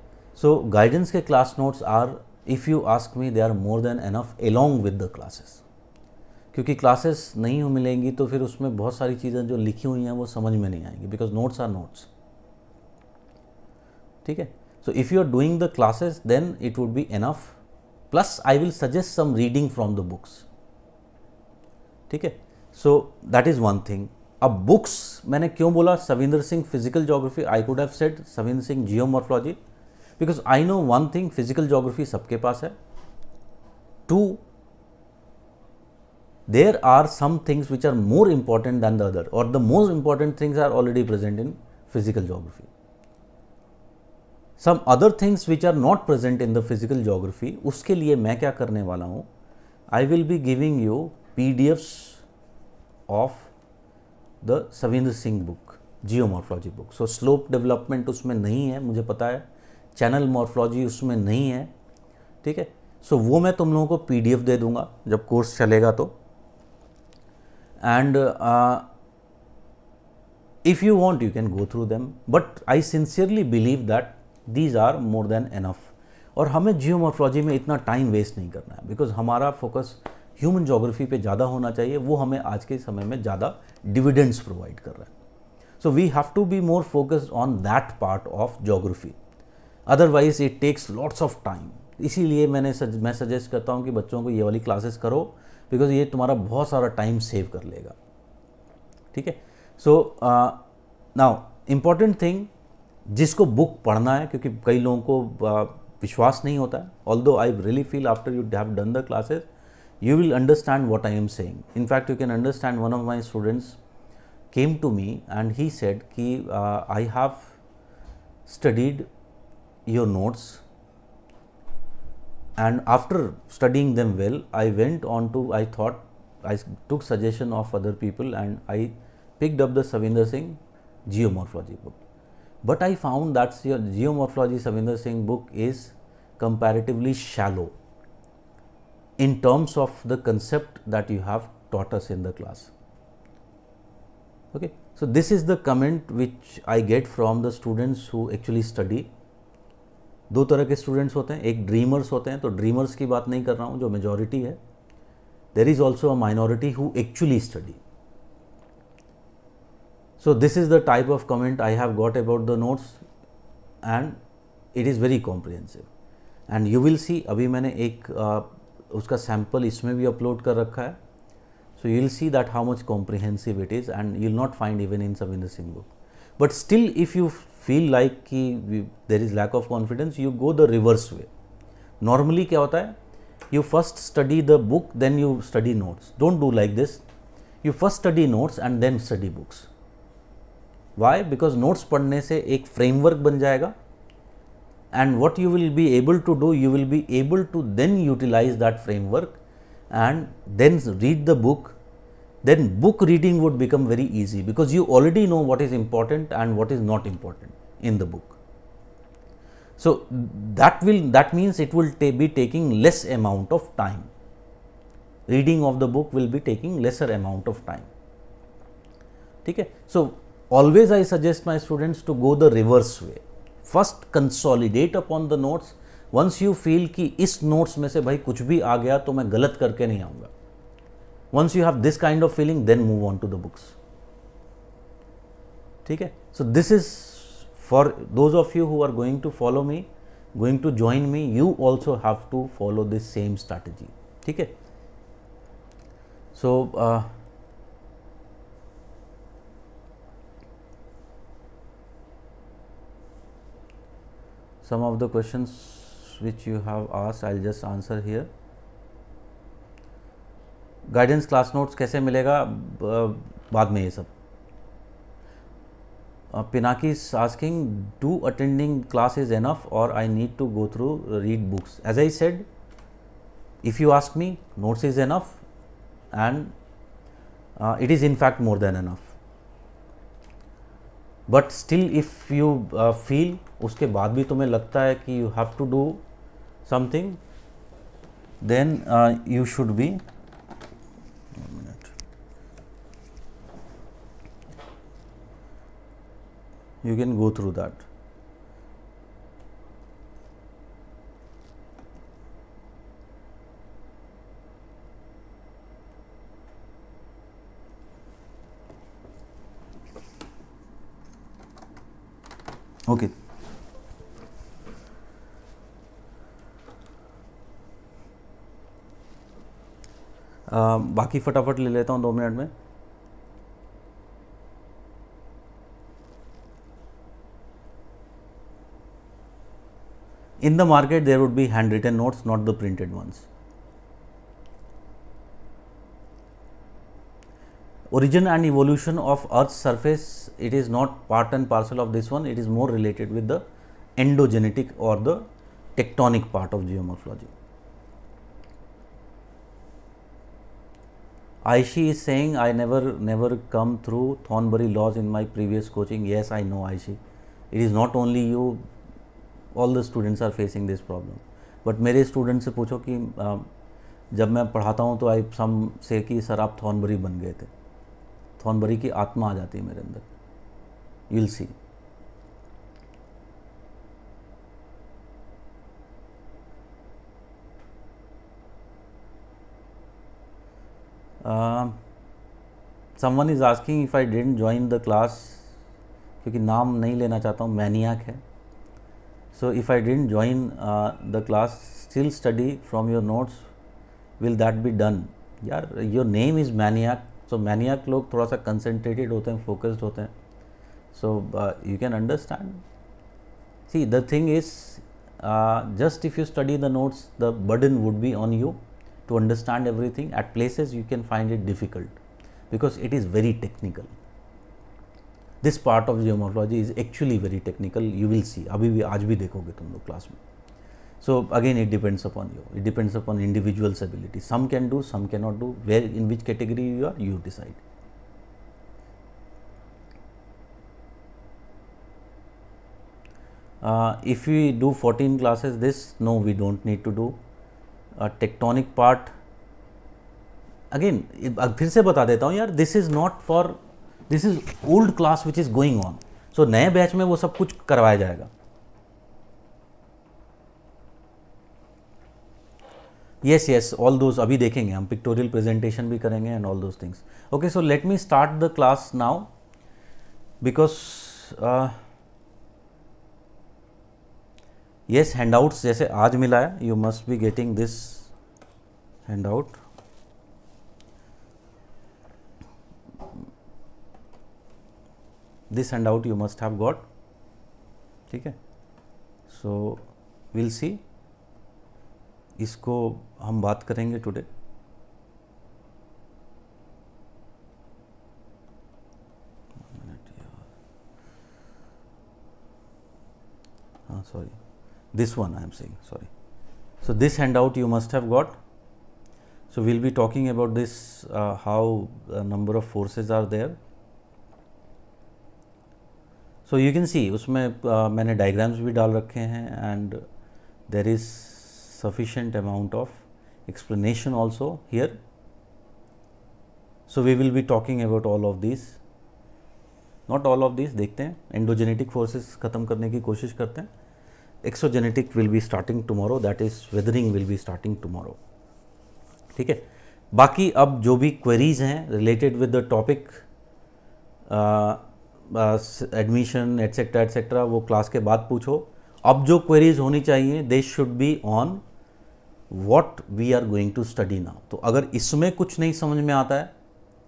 सो गाइडेंस के class notes are if you ask me they are more than enough along with the classes क्योंकि classes नहीं मिलेंगी तो फिर उसमें बहुत सारी चीज़ें जो लिखी हुई हैं वो समझ में नहीं आएंगी बिकॉज नोट्स आर नोट्स ठीक है So, if you are doing the classes, then it would be enough. Plus, I will suggest some reading from the books. So, that is one thing. Now, books, I have said Savinder Singh Physical Geography, I could have said Savinder Singh Geomorphology. Because I know one thing, physical geography is all about. Two, there are some things which are more important than the other or the most important things are already present in physical geography. Some other things which are not present in the physical geography उसके लिए मैं क्या करने वाला हूँ I will be giving you P D Fs of the Savindra Singh book geomorphology book so slope development उसमें नहीं है मुझे पता है चैनल मॉर्फोलॉजी उसमें नहीं है ठीक है सो वो मैं तुम लोगों को पी डी एफ दे दूंगा जब कोर्स चलेगा तो and if you want you can go through them but I sincerely believe that these are more than enough और हमें जियोमॉर्फोलॉजी में इतना टाइम वेस्ट नहीं करना है बिकॉज हमारा फोकस ह्यूमन जोग्राफी पे ज़्यादा होना चाहिए वो हमें आज के समय में ज़्यादा डिविडेंड्स प्रोवाइड कर रहा है so we have to be more focused on that part of geography otherwise it takes lots of time इसीलिए मैंने सज, मैं सजेस्ट करता हूँ कि बच्चों को ये वाली क्लासेस करो बिकॉज ये तुम्हारा बहुत सारा टाइम सेव कर लेगा ठीक है सो नाउ इम्पॉर्टेंट थिंग जिसको बुक पढ़ना है क्योंकि कई लोगों को विश्वास नहीं होता है although I really feel after you have done the classes you will understand what I am saying in fact you can understand one of my students came to me and he said कि I have studied your notes and after studying them well I went on to I thought I took suggestion of other people and I picked up the Savinder Singh geomorphology book But I found that geomorphology Savinder Singh book is comparatively shallow in terms of the concept that you have taught us in the class. Okay. So, this is the comment which I get from the students who actually study. दो तरह के students होते हैं एक dreamers होते हैं तो dreamers की बात नहीं कर रहा हूँ जो मेजॉरिटी है there is also a minority who actually study so this is the type of comment I have got about the notes and it is very comprehensive. And you will see, abhi maine ek uh, uska sample isme bhi upload kar rakha hai. So you will see that how much comprehensive it is and you will not find even in some Savinder Singh book. But still if you feel like ki there is lack of confidence, you go the reverse way. Normally kya hota hai? You first study the book, then you study notes. Don't do like this. You first study notes and then study books. Why? Because notes पढ़ने से एक framework बन जाएगा and what you will be able to do you will be able to then utilize that framework and then read the book then book reading would become very easy because you already know what is important and what is not important in the book so that will that means it will be taking less amount of time reading of the book will be taking lesser amount of time ठीक है so always I suggest my students to go the reverse way. First consolidate upon the notes. Once you feel ki is notes में se bhai kuch bhi aa gaya to main galat karke nahi aaunga once you have this kind of feeling then move on to the books theek hai so this is for those of you who are going to follow me going to join me you also have to follow this same strategy theek hai so uh, some of the questions which you have asked I will just answer here. Guidance guidance class notes कैसे मिलेगा बाद में ये सब Pinaki is asking do attending class enough or I need to go through read books as I said if you ask me notes is enough and uh, it is in fact more than enough but still if you feel उसके बाद भी तुम्हें लगता है कि you have to do something then you should be you can go through that okay uh, बाकी फटाफट ले लेता हूं दो मिनट में in the market there would be hand written notes not the printed ones origin and evolution of earth's surface it is not part and parcel of this one it is more related with the endogenetic or the tectonic part of geomorphology Aishi is saying I never never come through Thornbury laws in my previous coaching. Yes, I know Aishi. It is not only you, all the students are facing this problem. but mere students se से ki uh, जब मैं पढ़ाता हूँ तो आई सम से कि sir आप थॉर्नबरी बन गए थे थॉनबरी की आत्मा आ जाती है मेरे अंदर you'll see someone is asking if I don't join the class क्योंकि नाम नहीं लेना चाहता हूँ मैनियाक है so if I don't join the class still study from your notes will that be done यार your name is maniac so maniac लोग थोड़ा सा कंसनट्रेटेड होते हैं फोकस्ड होते हैं so you can understand see the thing is just if you study the notes the burden would be on you to understand everything at places you can find it difficult because it is very technical this part of geomorphology is actually very technical you will see अभी भी आज भी देखोगे तुम लोग class में So again it depends upon you, it depends upon individual's ability. Some can do, some cannot do, where in which category you are, you decide. Uh, if we do 14 classes this, no we don't need to do. a Uh, tectonic part again ab fir se bata deta hu yaar this is not for this is old class which is going on so naye batch mein wo sab kuch karwaya jayega yes yes all those अभी देखेंगे हम pictorial presentation भी करेंगे and all those things okay so let me start the class now because yes handouts जैसे आज मिला है you must be getting this out this handout you must have got ठीक है so will see इसको हम बात करेंगे today sorry this one I am saying sorry so this handout you must have got so we'll be talking about this how number of forces are there so you can see उसमें uh, मैंने diagrams भी डाल रखे हैं and there is sufficient amount of explanation also here. So, we will be talking about all of these. Not all of this देखते हैं endogenetic forces खत्म करने की कोशिश करते हैं exogenetic will be starting tomorrow that is weathering will be starting tomorrow ठीक है बाकी अब जो भी क्वेरीज हैं related with the topic admission etcetera etcetera वो क्लास के बाद पूछो अब जो क्वेरीज होनी चाहिए they should be on what we are going to study now तो अगर इसमें कुछ नहीं समझ में आता है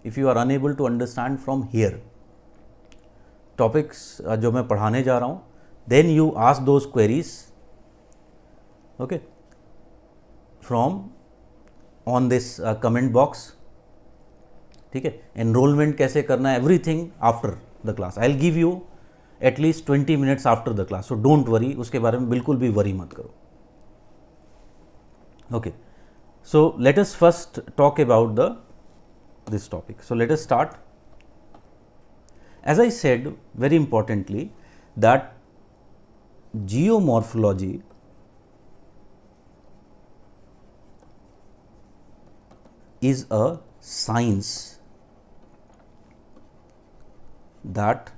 if you are unable to understand from here topics जो मैं पढ़ाने जा रहा हूँ then you ask those queries okay from on this comment box ठीक है एनरोलमेंट कैसे करना है everything after the class I'll give you at least twenty minutes after the class so don't worry उसके बारे में बिल्कुल भी वरी मत करो Okay. So, let us first talk about the this topic. So, let us start. As I said very importantly that geomorphology is a science that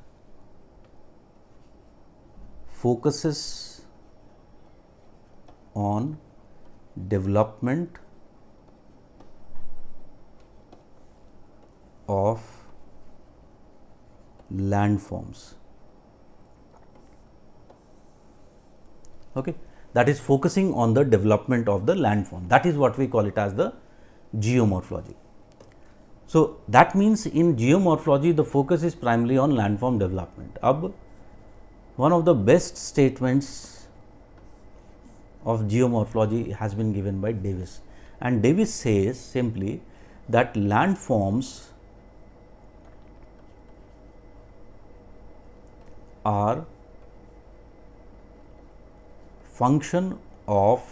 focuses on development of landforms. Okay. That is focusing on the development of the landform. That is what we call it as the geomorphology. So, that means in geomorphology the focus is primarily on landform development. Ab, one of the best statements of geomorphology has been given by Davis. And Davis says simply that landforms are function of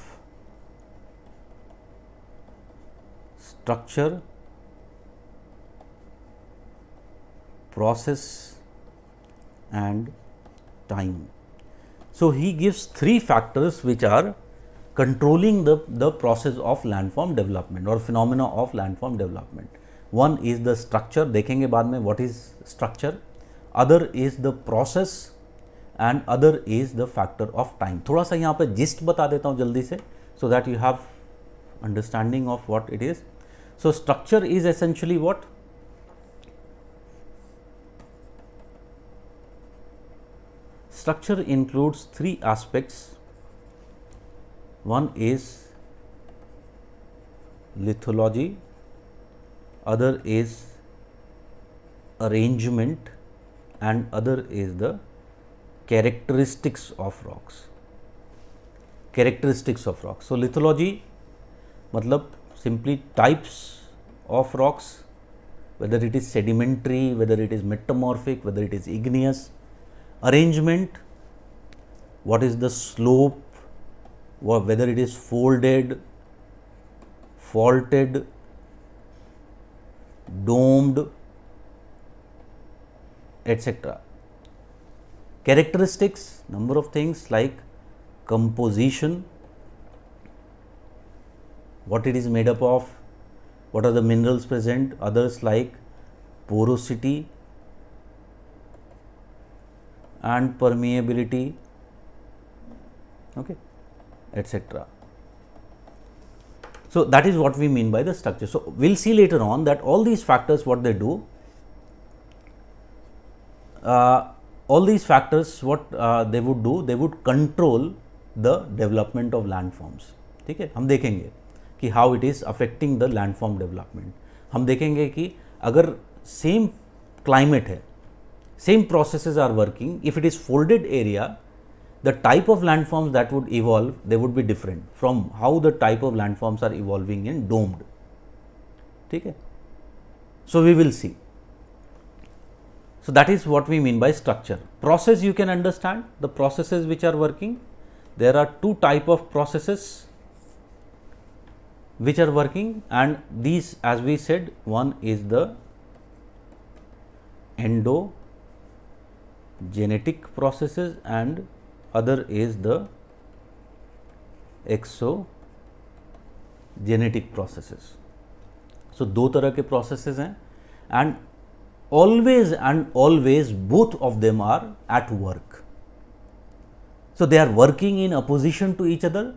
structure, process and time. So, he gives three factors which are controlling the, the process of landform development or phenomena of landform development. One is the structure, देखेंगे बाद में what is structure, other is the process and other is the factor of time. थोड़ा सा यहाँ पे gist बता देता हूँ जल्दी से so that you have understanding of what it is. So, structure is essentially what? Structure includes three aspects. One is lithology, other is arrangement and other is the characteristics of rocks. Characteristics of rocks. So, lithology मतलब simply types of rocks whether it is sedimentary, whether it is metamorphic, whether it is igneous arrangement, what is the slope, whether it is folded, faulted, domed, etc. Characteristics, number of things like composition, what it is made up of, what are the minerals present, others like porosity, and permeability okay, etc. So, that is what we mean by the structure. So, we will see later on that all these factors what they do, uh, all these factors what uh, they would do, they would control the development of landforms. ठीक है हम देखेंगे कि how it is affecting the landform development हम देखेंगे कि अगर same climate है same processes are working. If it is folded area, the type of landforms that would evolve, they would be different from how the type of landforms are evolving in domed. Okay? So, we will see. So, that is what we mean by structure. Process you can understand, the processes which are working, there are two type of processes which are working and these as we said, one is the endo genetic processes and other is the exogenetic processes. So, two तरह के processes हैं and always and always both of them are at work. So, they are working in opposition to each other.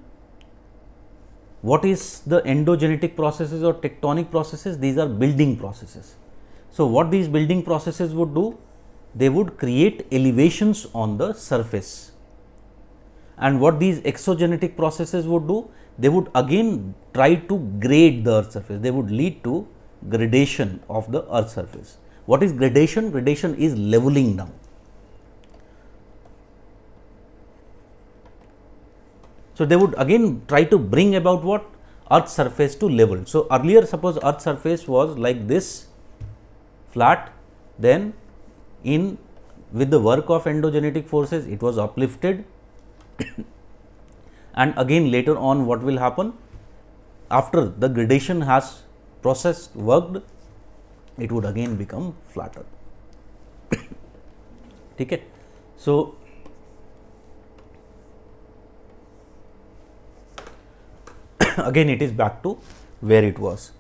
What is the endogenetic processes or tectonic processes? These are building processes. So, what these building processes would do? they would create elevations on the surface. And what these exogenetic processes would do? They would again try to grade the earth surface, they would lead to gradation of the earth surface. What is gradation? Gradation is leveling down. So, they would again try to bring about what earth surface to level. So, earlier suppose earth surface was like this flat then in with the work of endogenetic forces it was uplifted and again later on what will happen after the gradation has processed worked it would again become flatter ठीक so again it is back to where it was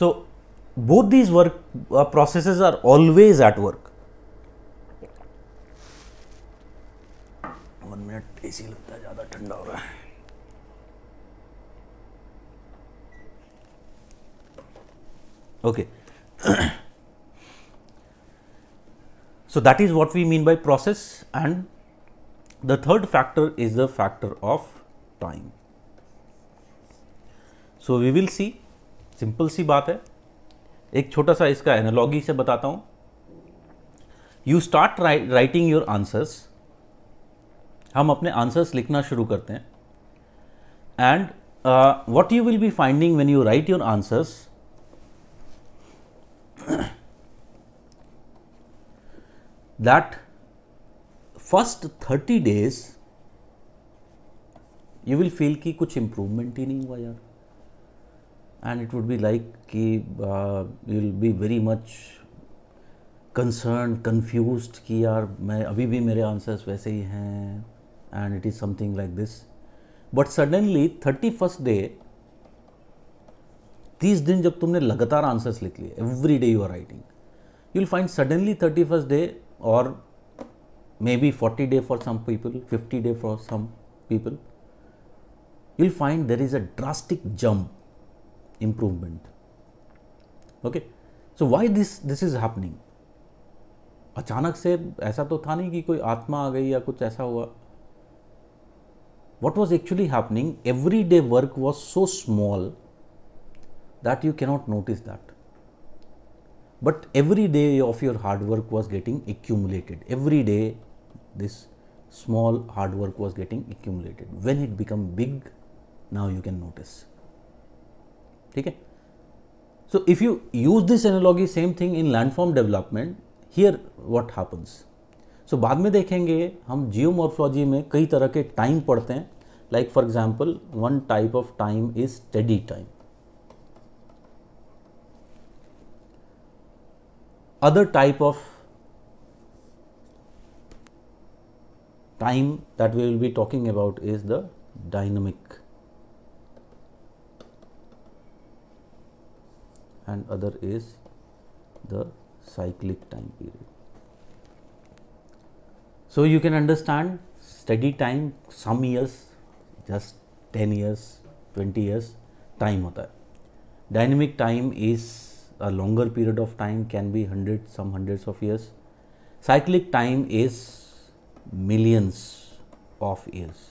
so both these work uh, processes are always at work one minute ac lagta hai zyada thanda ho raha hai okay so that is what we mean by process and the third factor is the factor of time so we will see simple सी बात है एक छोटा सा इसका analogy से बताता हूं you start writing your answers हम अपने आंसर्स लिखना शुरू करते हैं and what you will be finding when you write your answers that first thirty days you will feel कि कुछ इंप्रूवमेंट ही नहीं हुआ यार and it would be like ki, uh, you'll be very much concerned, confused ki yaar, main, abhi bhi mere answers waise hi hain and it is something like this. But suddenly 31st day, 30 din jab tumne lagatar answers likh every day you are writing, you'll find suddenly 31st day or maybe 40 day for some people, 50 day for some people, you'll find there is a drastic jump improvement okay so why this this is happening अचानक से ऐसा तो था नहीं कि कोई आत्मा आ गई या कुछ ऐसा हुआ what was actually happening every day work was so small that you cannot notice that but every day of your hard work was getting accumulated every day this small hard work was getting accumulated when it become big now you can notice ठीक है so if you use this analogy same thing in landform development here what happens so बाद में देखेंगे हम geomorphology में कई तरह के टाइम पढ़ते हैं like for example one type of time is study time other type of time that we will be talking about is the dynamic and other is the cyclic time period. So, you can understand steady time some years just 10 years 20 years time hota hai. Dynamic time is a longer period of time can be hundred some hundreds of years. Cyclic time is millions of years.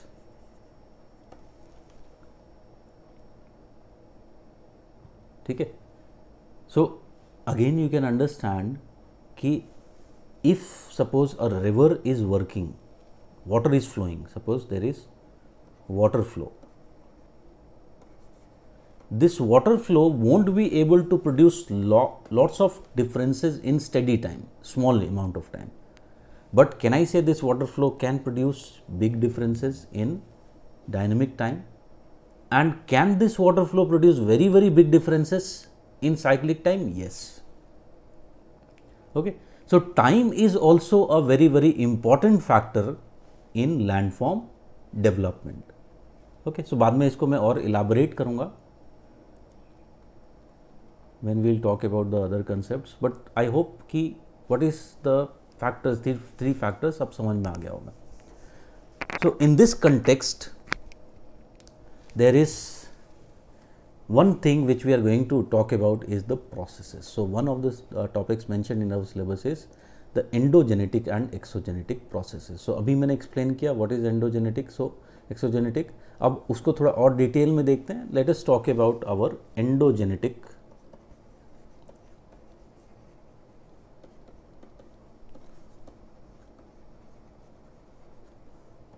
ठीक है so, again you can understand ki if suppose a river is working, water is flowing, suppose there is water flow. This water flow won't be able to produce lots of differences in steady time, small amount of time. But can I say this water flow can produce big differences in dynamic time? And can this water flow produce very, very big differences in cyclic time yes okay so time is also a very very important factor in landform development okay so बाद में इसको मैं और elaborate करूंगा when we'll talk about the other concepts but I hope कि what is the factors three three factors अब समझ में आ गया होगा so in this context there is one thing which we are going to talk about is the processes. So, one of the uh, topics mentioned in our syllabus is the endogenetic and exogenetic processes. So, अभी मैंने explain किया what is endogenetic, so exogenetic. अब उसको थोड़ा और detail में देखते हैं Let us talk about our endogenetic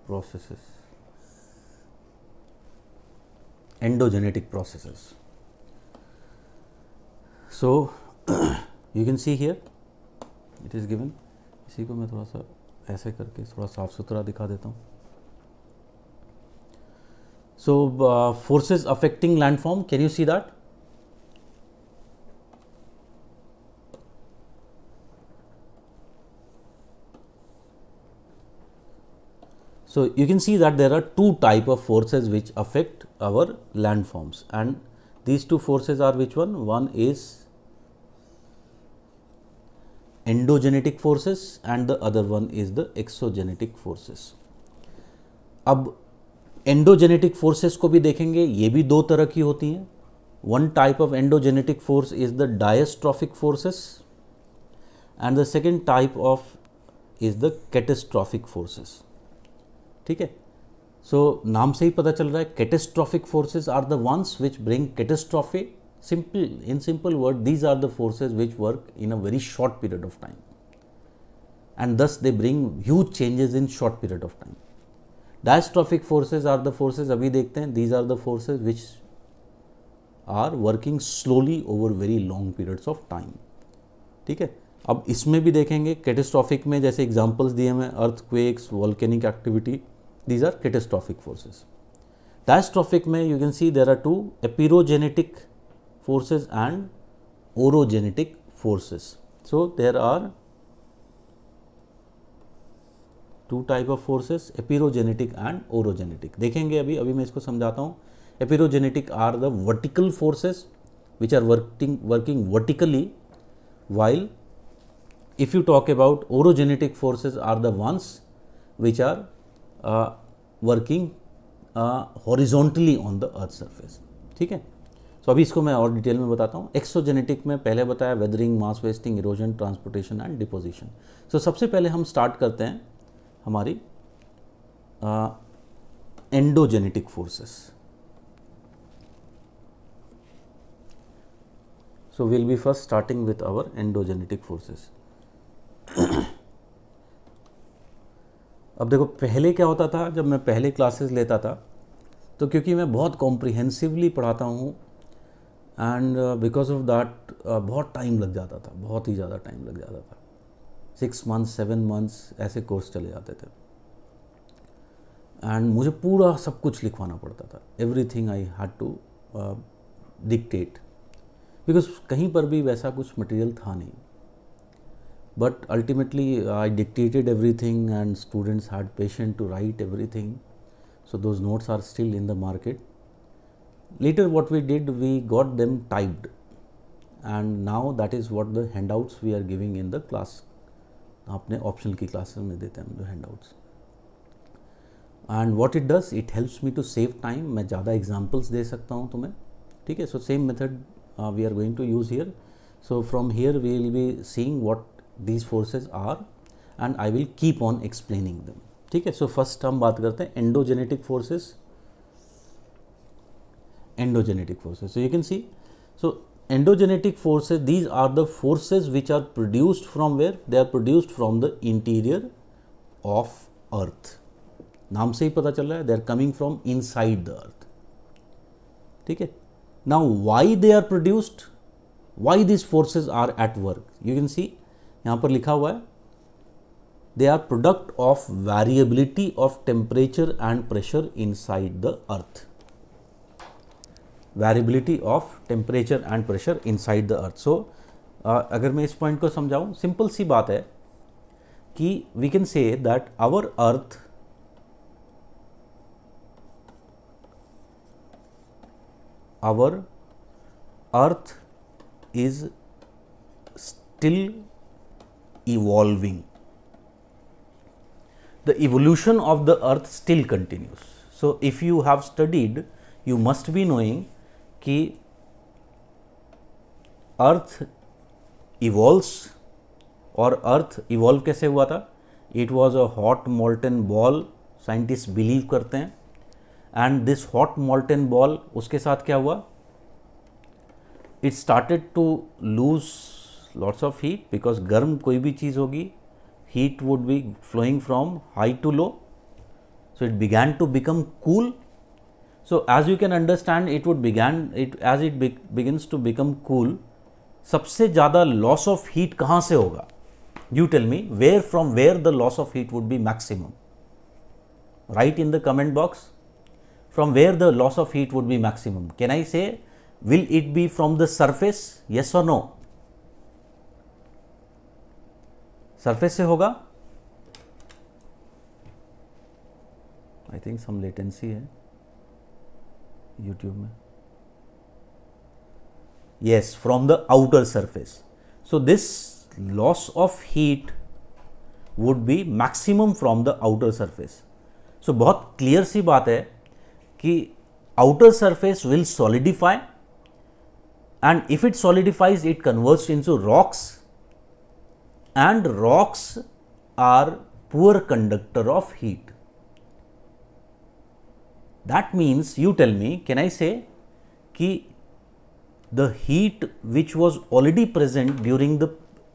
processes. endogenetic processes. So, you can see here it is given इसी को मैं थोड़ा सा ऐसे करके थोड़ा साफ सुथरा दिखा देता हूँ So, uh, forces affecting landform, can you see that? So, you can see that there are two type of forces which affect our landforms and these two forces are which one? One is endogenetic forces and the other one is the exogenetic forces. अब endogenetic forces को भी देखेंगे ये भी दो तरह की होती हैं one type of endogenetic force is the diastrophic forces and the second type of is the catastrophic forces. ठीक है सो नाम से ही पता चल रहा है catastrophic forces are the ones which bring catastrophe simple in simple word these are the forces which work in a very short period of time and thus they bring huge changes in short period of time diastrophic forces are the forces अभी देखते हैं these are the forces which are working slowly over very long periods of time ठीक है अब इसमें भी देखेंगे catastrophic में जैसे एग्जाम्पल्स दिए हैं earthquakes volcanic activity these are catastrophic forces diastrophic में you can see there are two epeirogenetic forces and orogenetic forces so there are two type of forces epeirogenetic and orogenetic देखेंगे अभी अभी मैं इसको समझाता हूँ epeirogenetic are the vertical forces which are working working vertically while if you talk about orogenetic forces are the ones which are working horizontally on the earth surface ठीक है सो अभी इसको मैं और डिटेल में बताता हूँ एक्सोजेनेटिक में पहले बताया weathering mass wasting erosion transportation and deposition so सबसे पहले हम स्टार्ट करते हैं हमारी endogenetic uh, forces so we'll be first starting with our endogenetic forces अब देखो पहले क्या होता था जब मैं पहले क्लासेस लेता था तो क्योंकि मैं बहुत कॉम्प्रिहेंसिवली पढ़ाता हूँ एंड बिकॉज ऑफ दैट बहुत टाइम लग जाता था बहुत ही ज़्यादा टाइम लग जाता था सिक्स मंथ्स सेवन मंथ्स ऐसे कोर्स चले जाते थे एंड मुझे पूरा सब कुछ लिखवाना पड़ता था everything I had to dictate because कहीं पर भी वैसा कुछ मटेरियल था नहीं but ultimately uh, i dictated everything and students had patience to write everything so those notes are still in the market later what we did we got them typed and now that is what the handouts we are giving in the class apne optional ki classes mein dete hain the handouts and what it does it helps me to save time main zyada examples de sakta hu tumhe theek so same method uh, we are going to use here so from here we will be seeing what these forces are and I will keep on explaining them. ठीक है so first हम बात करते हैं endogenetic forces endogenetic forces so you can see so endogenetic forces these are the forces which are produced from where they are produced from the interior of earth नाम से ही पता चल रहा है they are coming from inside the earth ठीक है now why they are produced why these forces are at work you can see यहाँ पर लिखा हुआ है they are product of variability of temperature and pressure inside the earth variability of temperature and pressure inside the earth so अगर मैं इस point को समझाऊं सिंपल सी बात है कि we can say that our earth our earth is still evolving. The evolution of the earth still continues. So, if you have studied, you must be knowing कि अर्थ इवॉल्व्स और अर्थ इवॉल्व कैसे हुआ था it was a hot molten ball scientist believe करते हैं and this hot molten ball उसके साथ क्या हुआ it started to lose lots of heat because गर्म कोई भी चीज़ होगी heat would be flowing from high to low. So, it began to become cool. So, as you can understand it would began it as it be, begins to become cool सबसे ज़्यादा loss of heat कहाँ से होगा You tell me where from where the loss of heat would be maximum write in the comment box from where the loss of heat would be maximum can I say will it be from the surface yes or no surface से होगा I think some latency है YouTube में yes from the outer surface so this loss of heat would be maximum from the outer surface so बहुत clear सी बात है कि outer surface will solidify and if it solidifies it converts into rocks and rocks are poor conductor of heat. That means, you tell me, can I say ki the heat which was already present during the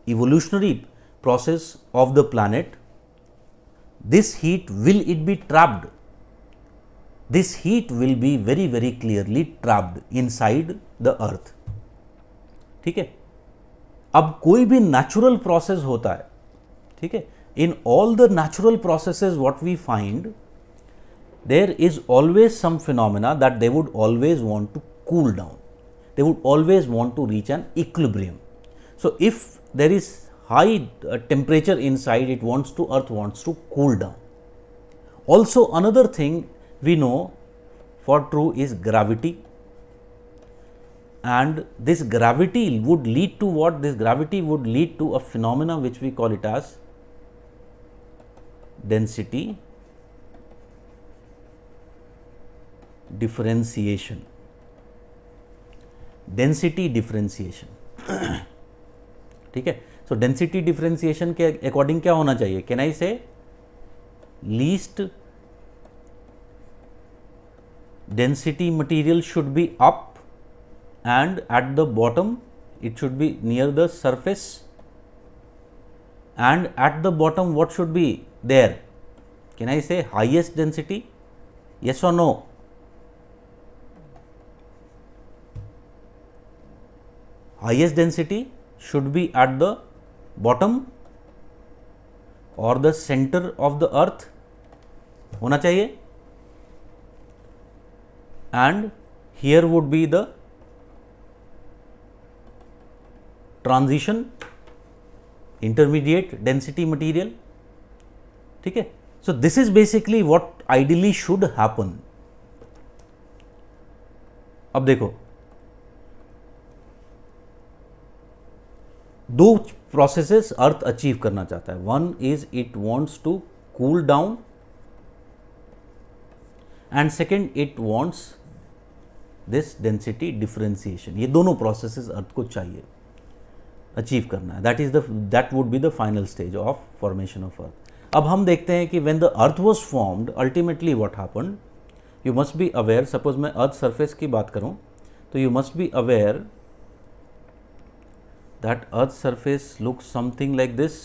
evolutionary process of the planet, this heat will it be trapped? This heat will be very very clearly trapped inside the earth. ठीक है अब कोई भी natural process होता है ठीक है in all the natural process what we find there is always some phenomena that they would always want to cool down they would always want to reach an equilibrium so if there is high temperature inside it wants to earth wants to cool down also another thing we know for true is gravity and this gravity would lead to what this gravity would lead to a phenomena which we call it as density differentiation density differentiation ठीक है so density differentiation के according क्या होना चाहिए can I say least density material should be up and at the bottom it should be near the surface and at the bottom what should be there? Can I say highest density? Yes or no? Highest density should be at the bottom or the center of the earth होना चाहिए and here would be the transition intermediate density material ठीक है so this is basically what ideally should happen अब देखो दो processes earth achieve करना चाहता है one is it wants to cool down and second it wants this density differentiation ये दोनों प्रोसेसेस अर्थ को चाहिए अचीव करना है that is the that would be the final stage of formation of earth अब हम देखते हैं कि when the earth was formed ultimately what happen you must be aware suppose मैं अर्थ सर्फेस की बात करूँ तो you must be aware that earth surface look something like this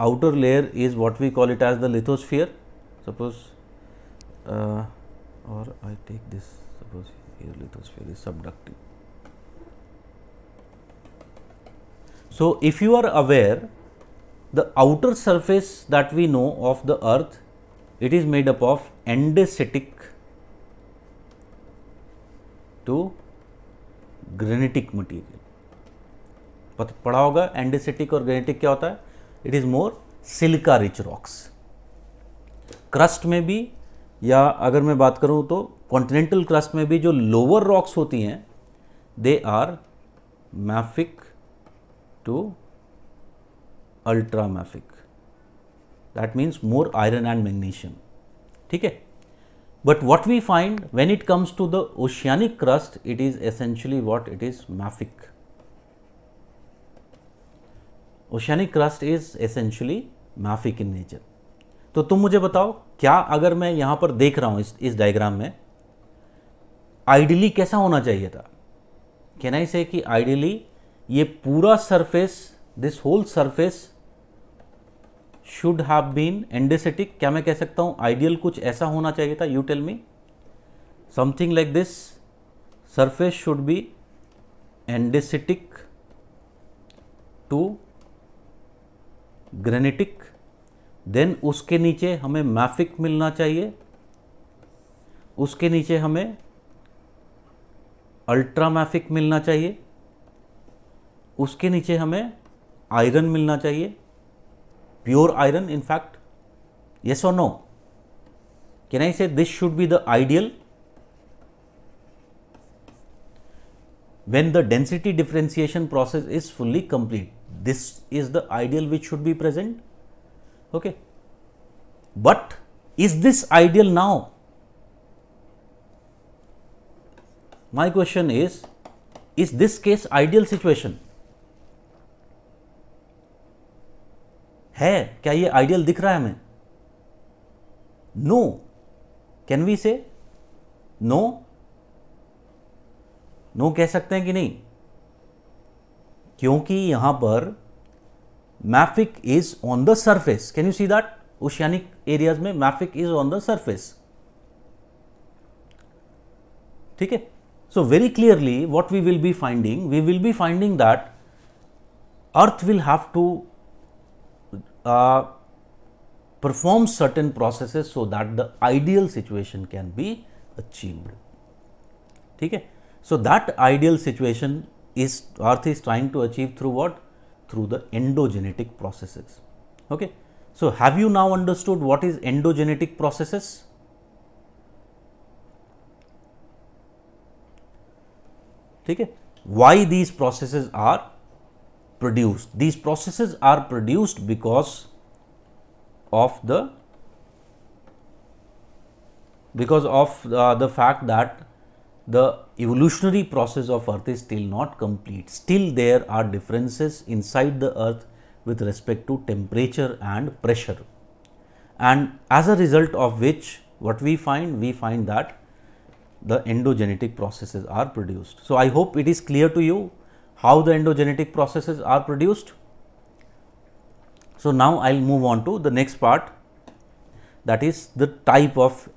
outer layer is what we call it as the lithosphere suppose और I take this suppose lithosphere is subductive So, if you are aware the outer surface that we know of the earth it is made up of andesitic to granitic material. pata padha hoga andesitic aur granitic kya hota hai it is more silica rich rocks crust mein bhi ya agar main baat karu to continental crust mein bhi jo lower rocks hoti hain they are mafic to ultramafic. That means more iron and magnesium. Okay? But what we find when it comes to the oceanic crust, it is essentially what it is mafic. Oceanic crust is essentially mafic in nature. तो तुम मुझे बताओ क्या अगर मैं यहां पर देख रहा हूं इस इस डायग्राम में आइडियली कैसा होना चाहिए था कैन आई से कि आइडियली ये पूरा surface this whole surface should have been andesitic क्या मैं कह सकता हूं आइडियल कुछ ऐसा होना चाहिए था you tell me something like this surface should be andesitic to granitic then उसके नीचे हमें मैफिक मिलना चाहिए उसके नीचे हमें अल्ट्रामैफिक मिलना चाहिए उसके नीचे हमें आयरन मिलना चाहिए प्योर आयरन इनफैक्ट यस और no can I say this should be the ideal when the density differentiation process is fully complete this is the ideal which should be present okay but is this ideal now my question is is this case ideal situation है क्या ये ideal दिख रहा है हमें no can we say no no कह सकते हैं कि नहीं क्योंकि यहां पर mafic is on the surface can you see that oceanic areas में mafic is on the surface ठीक है so very clearly what we will be finding we will be finding that earth will have to Uh, perform certain processes so that the ideal situation can be achieved. Okay? So, that ideal situation is earth is trying to achieve through what? Through the endogenetic processes. Okay? So, have you now understood what is endogenetic processes? Okay, why these processes are produced. These processes are produced because of the because of uh, the fact that the evolutionary process of earth is still not complete. Still there are differences inside the earth with respect to temperature and pressure. And as a result of which what we find? We find that the endogenetic processes are produced. So, I hope it is clear to you how the endogenetic processes are produced. So, now I will move on to the next part that is the type of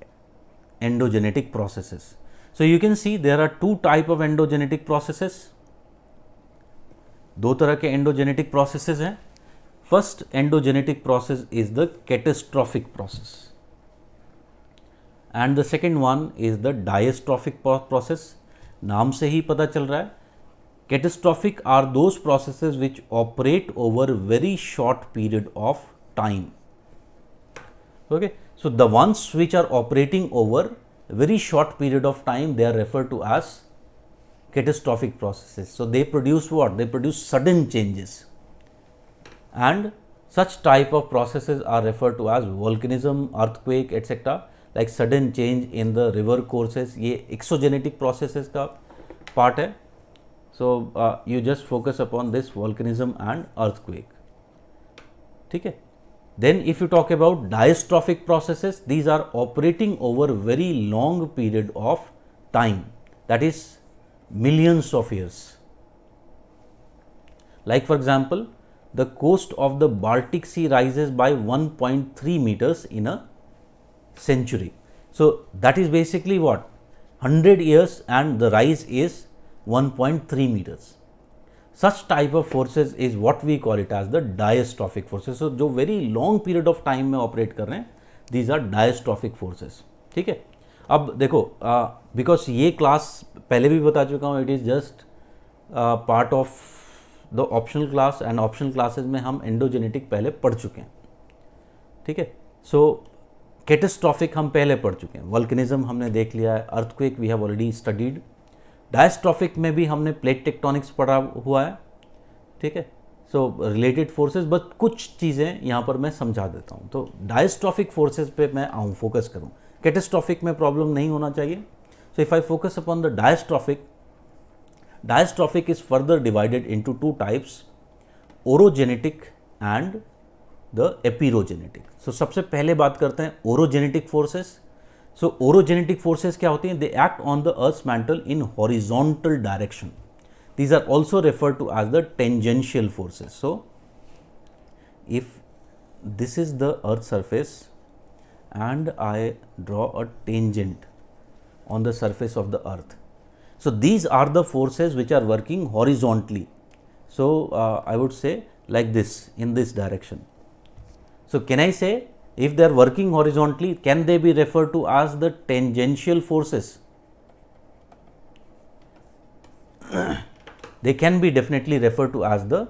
endogenetic processes. So, you can see there are two type of endogenetic processes, do tarah ke endogenetic processes hain. First endogenetic process is the catastrophic process and the second one is the diastrophic process, naam se hi pata chal raha hai. Catastrophic are those processes which operate over very short period of time. Okay. So, the ones which are operating over very short period of time they are referred to as catastrophic processes. So, they produce what? They produce sudden changes and such type of processes are referred to as volcanism, earthquake etc. like sudden change in the river courses ye exogenetic processes ka part hai. So, uh, you just focus upon this volcanism and earthquake. Okay. Then if you talk about diastrophic processes, these are operating over very long period of time that is millions of years. Like for example, the coast of the Baltic Sea rises by 1.3 meters in a century. So, that is basically what 100 years and the rise is 1.3 meters. Such type of forces is what we call it as the diastrophic forces. So, जो very long period of time में operate कर रहे हैं these are diastrophic forces. ठीक है अब देखो because ये क्लास पहले भी बता चुका हूँ it is just part of the optional class and optional classes में हम एंडोजेनेटिक पहले पढ़ चुके हैं ठीक है सो कैटेस्ट्रॉफिक हम पहले पढ़ चुके हैं वल्कनिज्म हमने देख लिया है earthquake we have already studied diastrophic में भी हमने प्लेट टेक्टोनिक्स पढ़ा हुआ है ठीक है सो रिलेटेड फोर्सेस बस कुछ चीज़ें यहाँ पर मैं समझा देता हूँ तो डायस्ट्रॉफिक फोर्सेज पे मैं आऊँ फोकस करूँ कैटेस्ट्रॉफिक में प्रॉब्लम नहीं होना चाहिए so if I focus upon the diastrophic diastrophic is further divided into two types orogenetic and the epeirogenetic so सबसे पहले बात करते हैं orogenetic forces So, orogenic forces kya hote hain? They act on the earth's mantle in horizontal direction. These are also referred to as the tangential forces. So, if this is the earth surface and I draw a tangent on the surface of the earth. So, these are the forces which are working horizontally. So, uh, I would say like this in this direction. So, can I say If they are working horizontally, can they be referred to as the tangential forces? they can be definitely referred to as the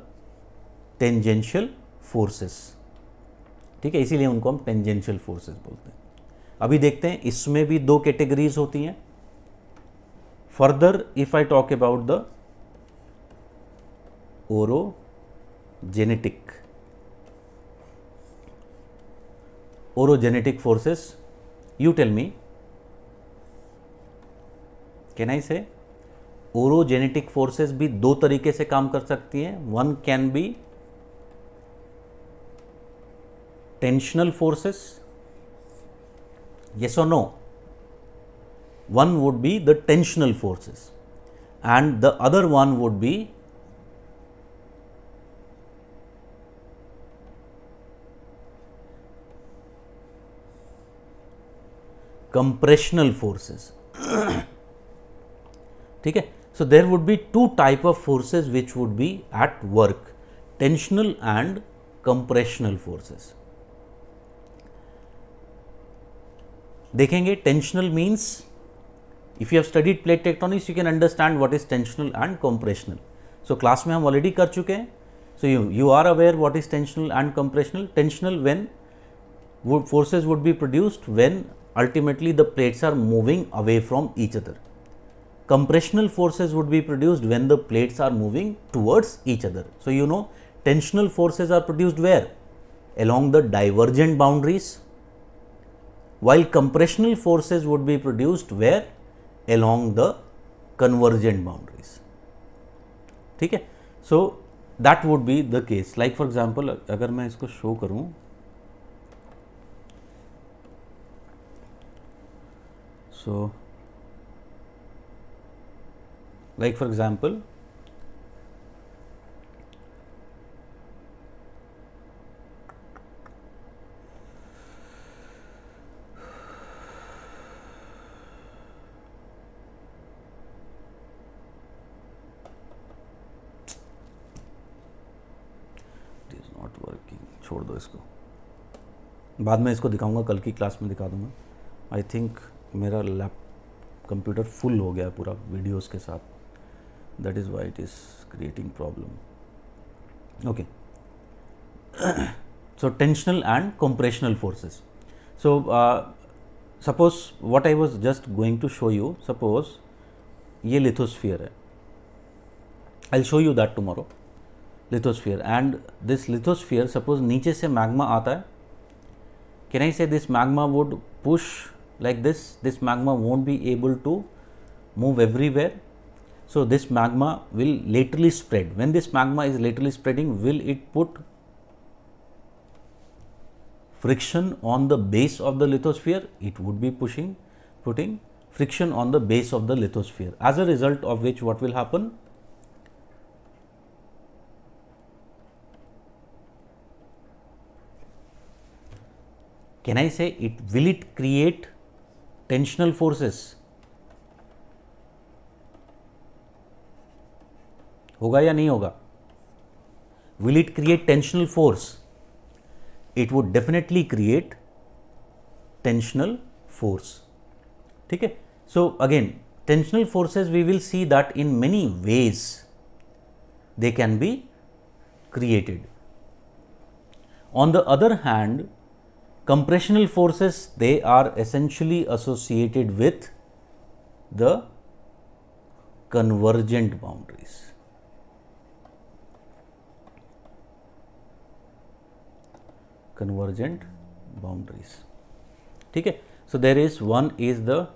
tangential forces. ठीक है इसीलिए उनको हम tangential forces बोलते हैं अभी देखते हैं इसमें भी दो कैटेगरीज होती हैं further if I talk about the orogenetic orogenetic forces you tell me can i say orogenetic forces bhi do tarike se kaam kar sakti hain one can be tensional forces yes or no one would be the tensional forces and the other one would be compressional forces okay so there would be two type of forces which would be at work tensional and compressional forces They can get tensional means if you have studied plate tectonics you can understand what is tensional and compressional so class mein hum already kar so you you are aware what is tensional and compressional tensional when forces would be produced when ultimately the plates are moving away from each other. Compressional forces would be produced when the plates are moving towards each other. So, you know tensional forces are produced where? Along the divergent boundaries, while compressional forces would be produced where? Along the convergent boundaries. So, that would be the case. Like for example, if I show this. So, like for example, छोड़ दो इसको बाद में इसको दिखाऊंगा कल की class में दिखा दूंगा आई थिंक मेरा लैप कंप्यूटर फुल हो गया पूरा वीडियोस के साथ that is why it is creating problem okay so tensional and compressional forces so suppose what I was just going to show you suppose ये लिथोस्फियर है I show you that tomorrow lithosphere and this lithosphere suppose नीचे से magma आता है can I say this magma would push like this, this magma won't be able to move everywhere. So, this magma will laterally spread. When this magma is laterally spreading, will it put friction on the base of the lithosphere? It would be pushing, putting friction on the base of the lithosphere. As a result of which, what will happen? Can I say it will it create tensional forces होगा या नहीं होगा will it create tensional force it would definitely create tensional force ठीक है so again tensional forces we will see that in many ways they can be created on the other hand compressional forces they are essentially associated with the convergent boundaries. Convergent boundaries. Okay. So, there is one is the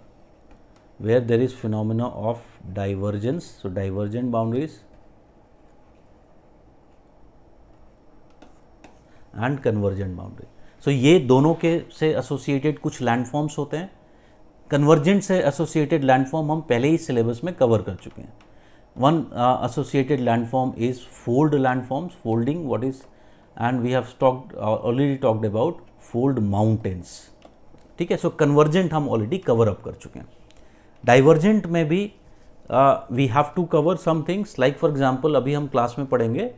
where there is phenomena of divergence. So, divergent boundaries and convergent boundaries. So so, ये दोनों के से associated कुछ landforms होते हैं convergent से associated landform हम पहले ही सिलेबस में कवर कर चुके हैं one associated landform is fold landforms folding what is and we have talked already talked about fold mountains ठीक है सो कन्वर्जेंट हम ऑलरेडी कवर अप कर चुके हैं डाइवर्जेंट में भी we have to cover some things like for example अभी हम क्लास में पढ़ेंगे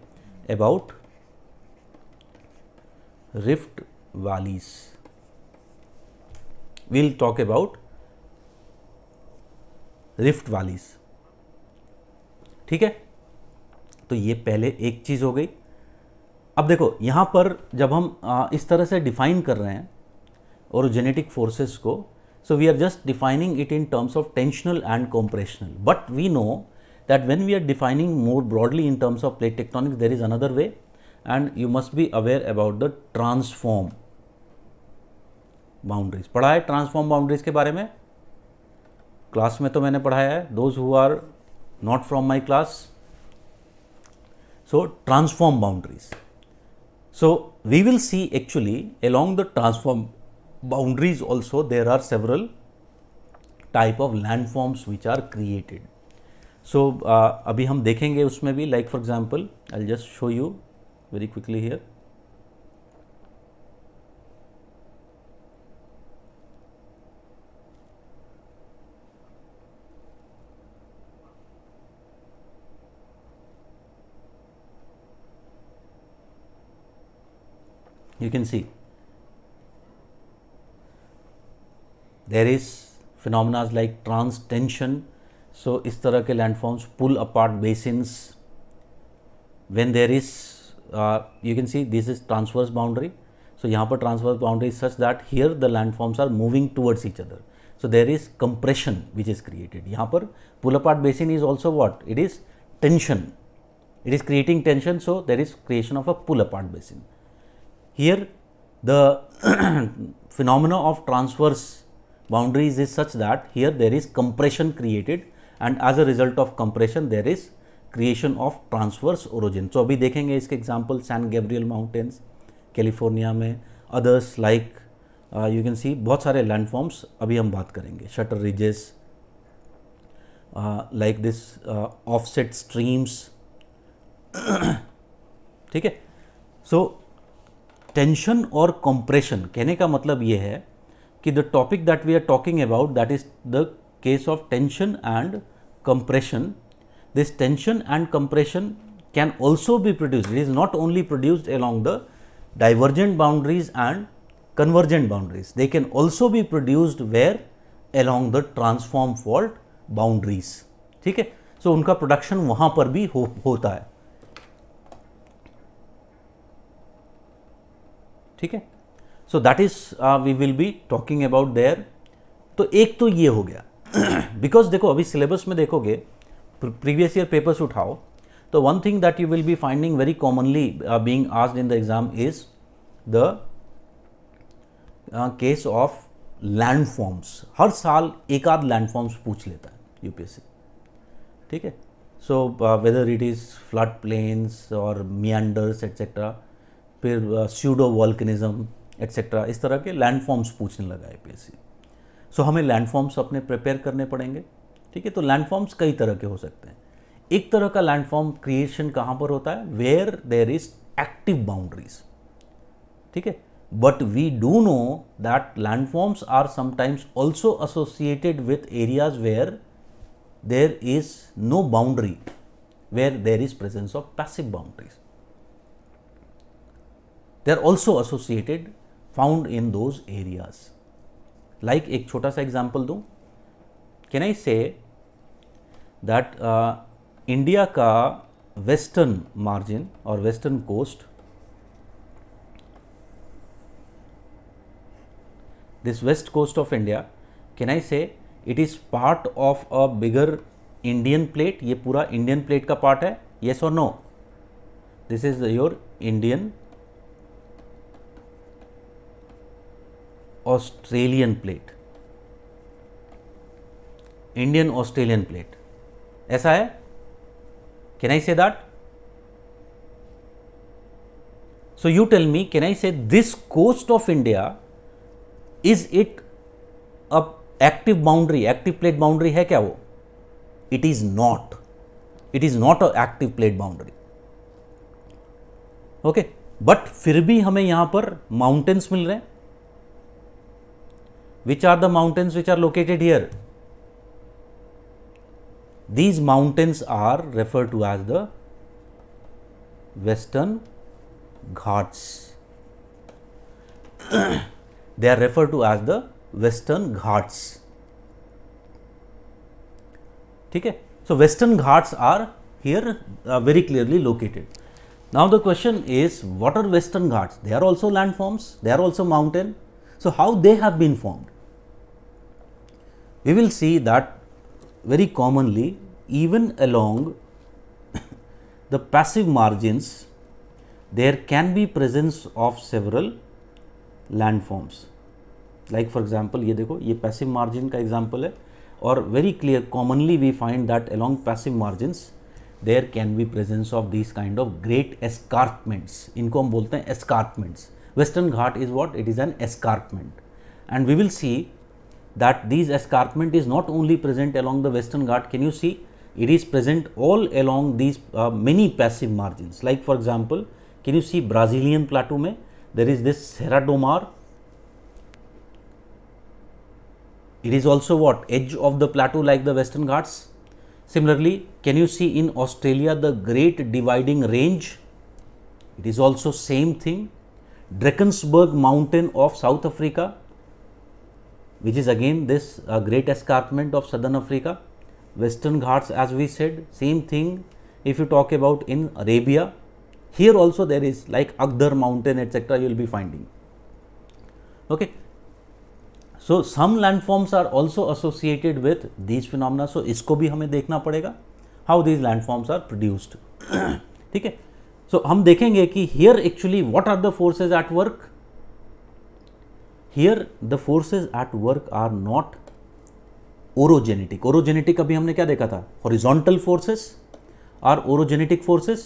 about rift valleys. We will talk about rift valleys ठीक है तो ये पहले एक चीज़ हो गई अब देखो यहां पर जब हम इस तरह से डिफाइन कर रहे हैं और जेनेटिक फोर्सेस को so we are just defining it in terms of tensional and compressional but we know that when we are defining more broadly in terms of plate tectonic there is another way and you must be aware about the transform boundaries पढ़ा है transform boundaries के बारे में class में तो मैंने पढ़ाया है those who are not from my class so transform boundaries so we will see actually along the transform boundaries also there are several type of landforms which are created so अभी हम देखेंगे उसमें भी like for example I just show you very quickly here you can see there is phenomena like trans tension so इस तरह के landforms pull apart basins when there is uh, you can see this is transverse boundary so यहाँ transverse boundary is such that here the landforms are moving towards each other so there is compression which is created यहाँ pull apart basin is also what it is tension it is creating tension so there is creation of a pull apart basin Here the phenomena of transverse boundaries is such that here there is compression created and as a result of compression there is creation of transverse origin. So, example san gabriel mountains california mein others like uh, you can see bahut sare landforms abhi hum baat karenge shutter ridges uh, like this uh, offset streams theek hai so tension और compression कहने का मतलब यह है कि the topic that we are talking about that is the case of tension and compression this tension and compression can also be produced it is not only produced along the divergent boundaries and convergent boundaries they can also be produced where along the transform fault boundaries ठीक है सो उनका production वहां पर भी हो, होता है ठीक है so that is we will be talking about there तो एक तो ये हो गया बिकॉज देखो अभी सिलेबस में देखोगे प्रीवियस ईयर पेपर्स उठाओ तो one thing that you will be finding very commonly being asked in the exam is the case of landforms हर साल एक आध लैंड फॉर्म्स पूछ लेता है यूपीएससी ठीक है so whether it is flood plains और मियांडर्स एटसेट्रा फिर स्यूडो वॉल्कनिज़म एट्सेट्रा इस तरह के लैंडफॉर्म्स पूछने लगा पी सो हमें लैंडफॉर्म्स अपने प्रिपेयर करने पड़ेंगे ठीक है तो लैंडफॉर्म्स कई तरह के हो सकते हैं एक तरह का लैंडफॉर्म क्रिएशन कहाँ पर होता है where there is active boundaries ठीक है but we do know that forms are sometimes also associated with areas where there is no boundary where there is presence of passive boundaries they are also associated found in those areas like एक छोटा सा example दूँ can I say that India का western margin और western coast this west coast of India can I say it is part of a bigger Indian plate ये पूरा Indian plate का part है येस और no this is your Indian Australian plate Indian Australian plate ऐसा है can I say that so you tell me can I say this coast of India is it a active boundary active plate boundary है क्या वो it is not it is not a active plate boundary okay but फिर भी हमें यहां पर mountains मिल रहे हैं which are the mountains which are located here? These mountains are referred to as the Western Ghats. they are referred to as the Western Ghats. Okay? So, Western Ghats are here uh, very clearly located. Now, the question is what are Western Ghats? They are also landforms, they are also mountain. So, how they have been formed? we will see that very commonly even along the passive margins there can be presence of several landforms. Like for example, ये देखो ये passive margin का example है और very clear commonly we find that along passive margins there can be presence of these kind of great escarpments. इनको हम बोलते हैं escarpments. Western Ghat is what? It is an escarpment. And we will see that these escarpment is not only present along the western Ghat, can you see? It is present all along these uh, many passive margins. Like for example, can you see Brazilian plateau mein? There is this Serra do Mar. It is also what? Edge of the plateau like the western Ghats. Similarly, can you see in Australia the Great Dividing Range? It is also same thing. Drakensberg mountain of South Africa which is again this uh, great escarpment of southern Africa. Western Ghats as we said same thing if you talk about in Arabia. Here also there is like Akhdar mountain etc. you will be finding. Okay. So, some landforms are also associated with these phenomena. So, इसको भी हमें देखना पड़ेगा how these landforms are produced. So, हम देखेंगे कि here actually what are the forces at work here the forces at work are not orogenetic orogenetic अभी हमने क्या देखा था horizontal forces are orogenetic forces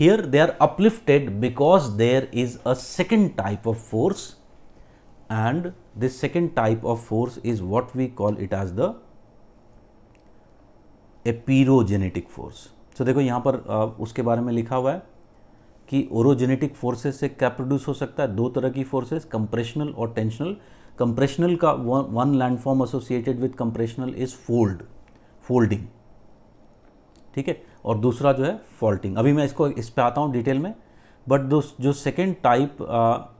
here they are uplifted because there is a second type of force and this second type of force is what we call it as the epeirogenetic force तो देखो यहां पर उसके बारे में लिखा हुआ है कि ओरोजेनेटिक फोर्सेस से क्या प्रोड्यूस हो सकता है दो तरह की फोर्सेस कंप्रेशनल और टेंशनल कंप्रेशनल का one landform associated with compressional is fold folding ठीक है और दूसरा जो है फॉल्टिंग अभी मैं इसको इस पर आता हूँ डिटेल में बट दो जो second type uh,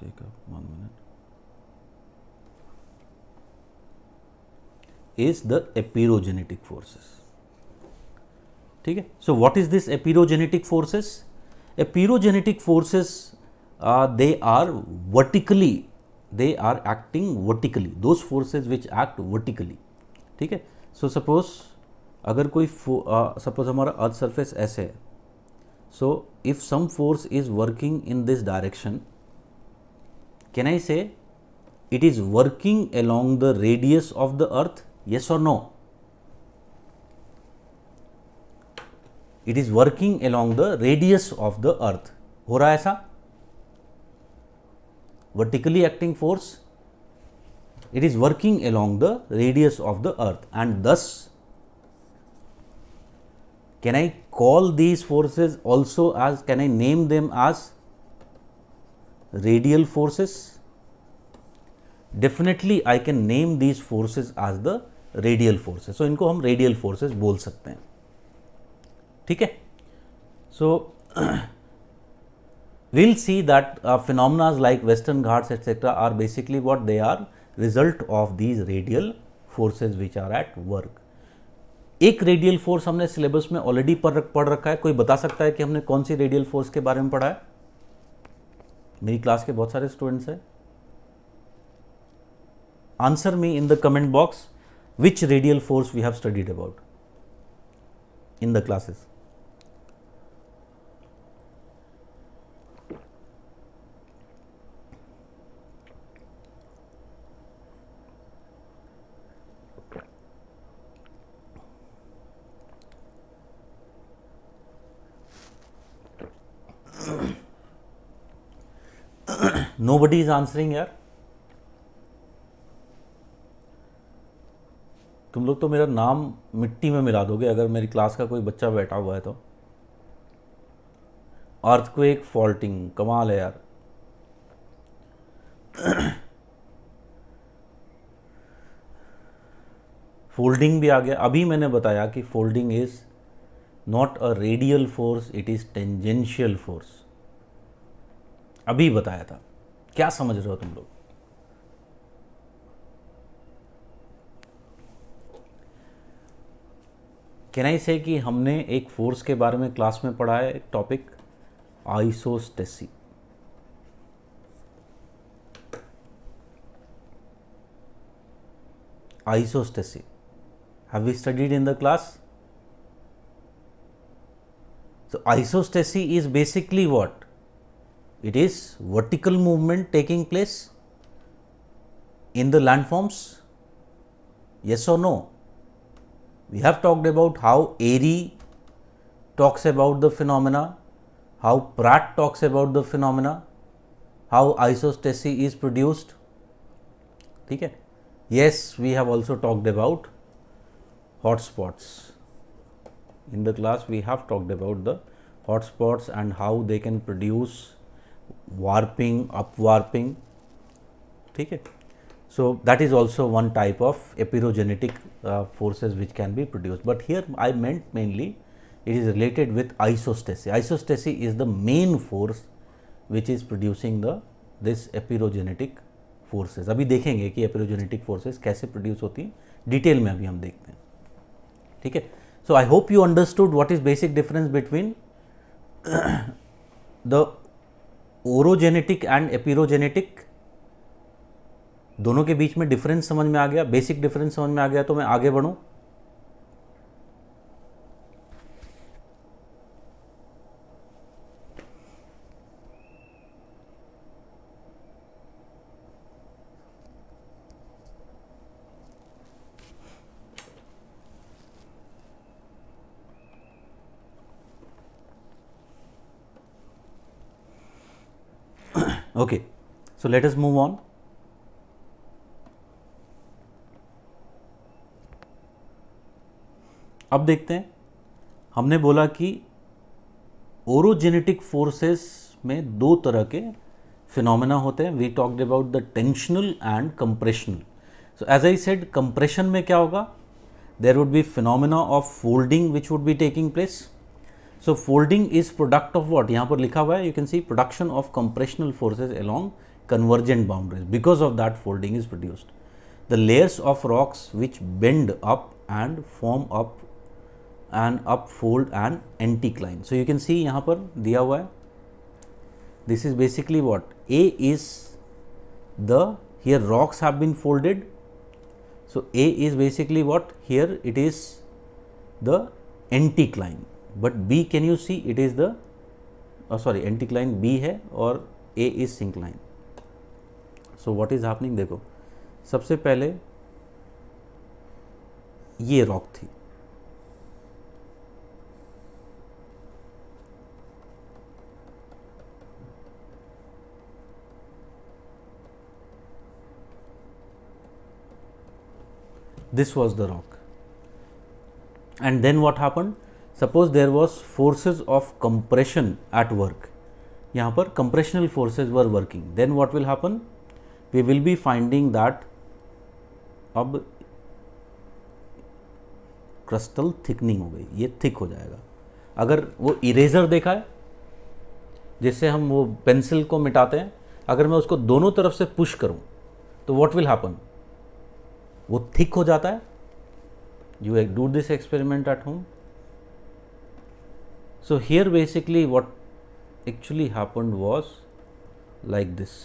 take up one is the epirogenetic forces. So, what is this epirogenetic forces? Epirogenetic forces, uh, they are vertically, they are acting vertically, those forces which act vertically. So, suppose, our uh, earth surface is so if some force is working in this direction, can I say it is working along the radius of the earth? Yes or no? It is working along the radius of the earth. हो रहा है ऐसा vertically acting force it is working along the radius of the earth and thus can I call these forces also as can I name them as radial forces? Definitely I can name these forces as the radial forces so इनको हम radial forces बोल सकते हैं ठीक है so will see that uh, like Western Ghats etcetera are basically what they are result of these radial forces which are at work एक radial force हमने syllabus में ऑलरेडी पढ़ पढ़ रखा है कोई बता सकता है कि हमने कौन सी रेडियल फोर्स के बारे में पढ़ा है मेरी क्लास के बहुत सारे स्टूडेंट्स हैं answer me in the comment box which radial force we have studied about in the classes. nobody is answering here तुम लोग तो मेरा नाम मिट्टी में मिला दोगे अगर मेरी क्लास का कोई बच्चा बैठा हुआ है तो अर्थ को एक फॉल्टिंग कमाल है यार फोल्डिंग भी आ गया अभी मैंने बताया कि folding is not a radial force it is tangential force अभी बताया था क्या समझ रहे हो तुम लोग कैन आई से कि हमने एक फोर्स के बारे में क्लास में पढ़ा है एक topic isostasy isostasy have we studied in the class तो isostasy is basically what it is vertical movement taking place in the landforms yes और no We have talked about how Airy talks about the phenomena, how Pratt talks about the phenomena, how isostasy is produced. Okay? Yes, we have also talked about hotspots. In the class, we have talked about the hotspots and how they can produce warping, upwarping. Okay? So, that is also one type of epirogenetic uh, forces which can be produced. But here I meant mainly it is related with isostasy. Isostasy is the main force which is producing the this epirogenetic forces. abhi dekhenge ki epirogenetic forces kaise produce hoti detail mein abhi hum dekhte hain theek hai so i hope you understood what is basic difference between the orogenetic and and दोनों के बीच में difference समझ में आ गया basic difference समझ में आ गया तो मैं आगे बढ़ूँ okay so let us move on अब देखते हैं हमने बोला कि ओरोजेनेटिक फोर्सेस में दो तरह के फिनोमेना होते हैं we talked about the tensional and compressional so as I said compression में क्या होगा there would be phenomena of folding which would be taking place so folding is product of what यहाँ पर लिखा हुआ है you can see production of compressional forces along convergent boundaries because of that folding is produced the layers of rocks which bend up and form up and up fold and anticline so you can see यहां पर दिया हुआ है this is basically what A is the here rocks have been folded so A is basically what here it is the anticline but B can you see it is the sorry anticline B है और A is syncline so what is happening देखो सबसे पहले ये rock थी this was the rock and then what happened suppose there was forces of compression at work yahan par compressional forces were working then what will happen we will be finding that ab crustal thickening हो गई ये thick हो जाएगा अगर वो eraser देखा है जिससे हम वो पेंसिल को मिटाते हैं अगर मैं उसको दोनों तरफ से पुश करूं तो व्हाट विल हैपन वो थिक हो जाता है यू है do this experiment at home so here basically what actually happened was like this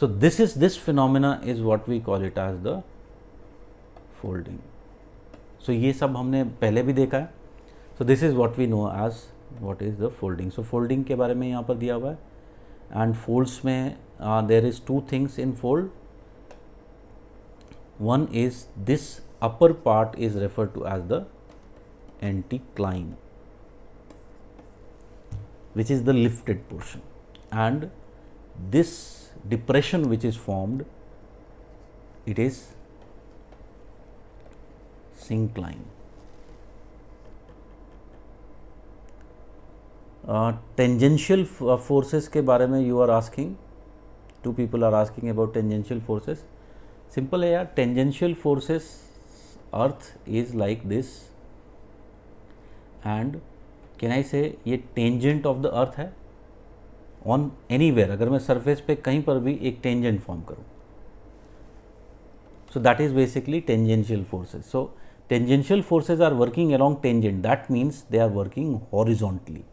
so this is this phenomena is what we call it as the folding so ये सब हमने पहले भी देखा है so this is what we know as what is the folding so folding के बारे में यहाँ पर दिया हुआ है एंड फोल्ड्स में there is two things in fold one is this upper part is refer to as the anticline which is the lifted portion and this depression which is formed it is syncline. Tangential forces के बारे में you are asking two people are asking about tangential forces simple है यार tangential forces earth is like this and can I say ये tangent of the earth है on any where अगर मैं surface पे कहीं पर भी एक टेंजेंट फॉर्म करूँ so that is basically tangential forces so Tangential forces are working along tangent that means they are working horizontally.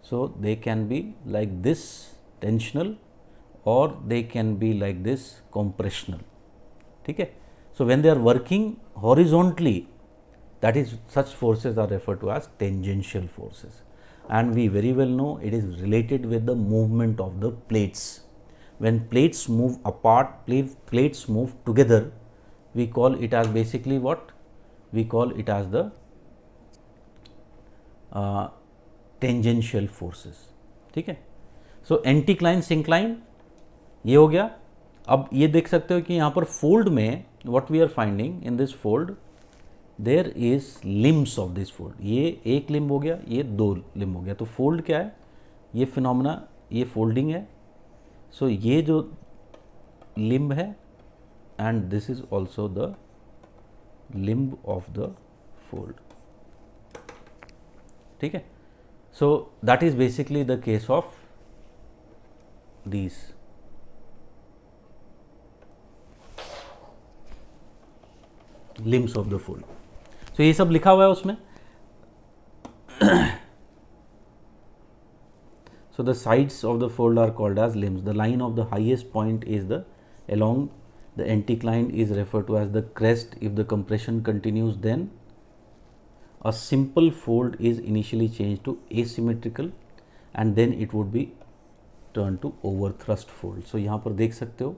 So, they can be like this tensional or they can be like this compressional. So, when they are working horizontally that is such forces are referred to as tangential forces and we very well know it is related with the movement of the plates. When plates move apart, plates move together we call it as basically what we call it as the uh, tangential forces ठीक है so anti Kline syncline ये हो गया अब ये देख सकते हो कि यहां पर फोल्ड में what we are finding in this fold there is limbs of this fold ये एक लिम्ब हो गया ये दो लिम्ब हो गया तो फोल्ड क्या है ये फिनोमेना ये फोल्डिंग है सो so, ये जो लिम्ब है and this is also the limb of the fold. Okay. So, that is basically the case of these. limbs of the fold. So, ये सब लिखा हुआ है उसमें so the sides of the fold are called as limbs the line of the highest point is the along the anticline is referred to as the crest if the compression continues then a simple fold is initially changed to asymmetrical and then it would be turned to overthrust fold so yahan par dekh sakte ho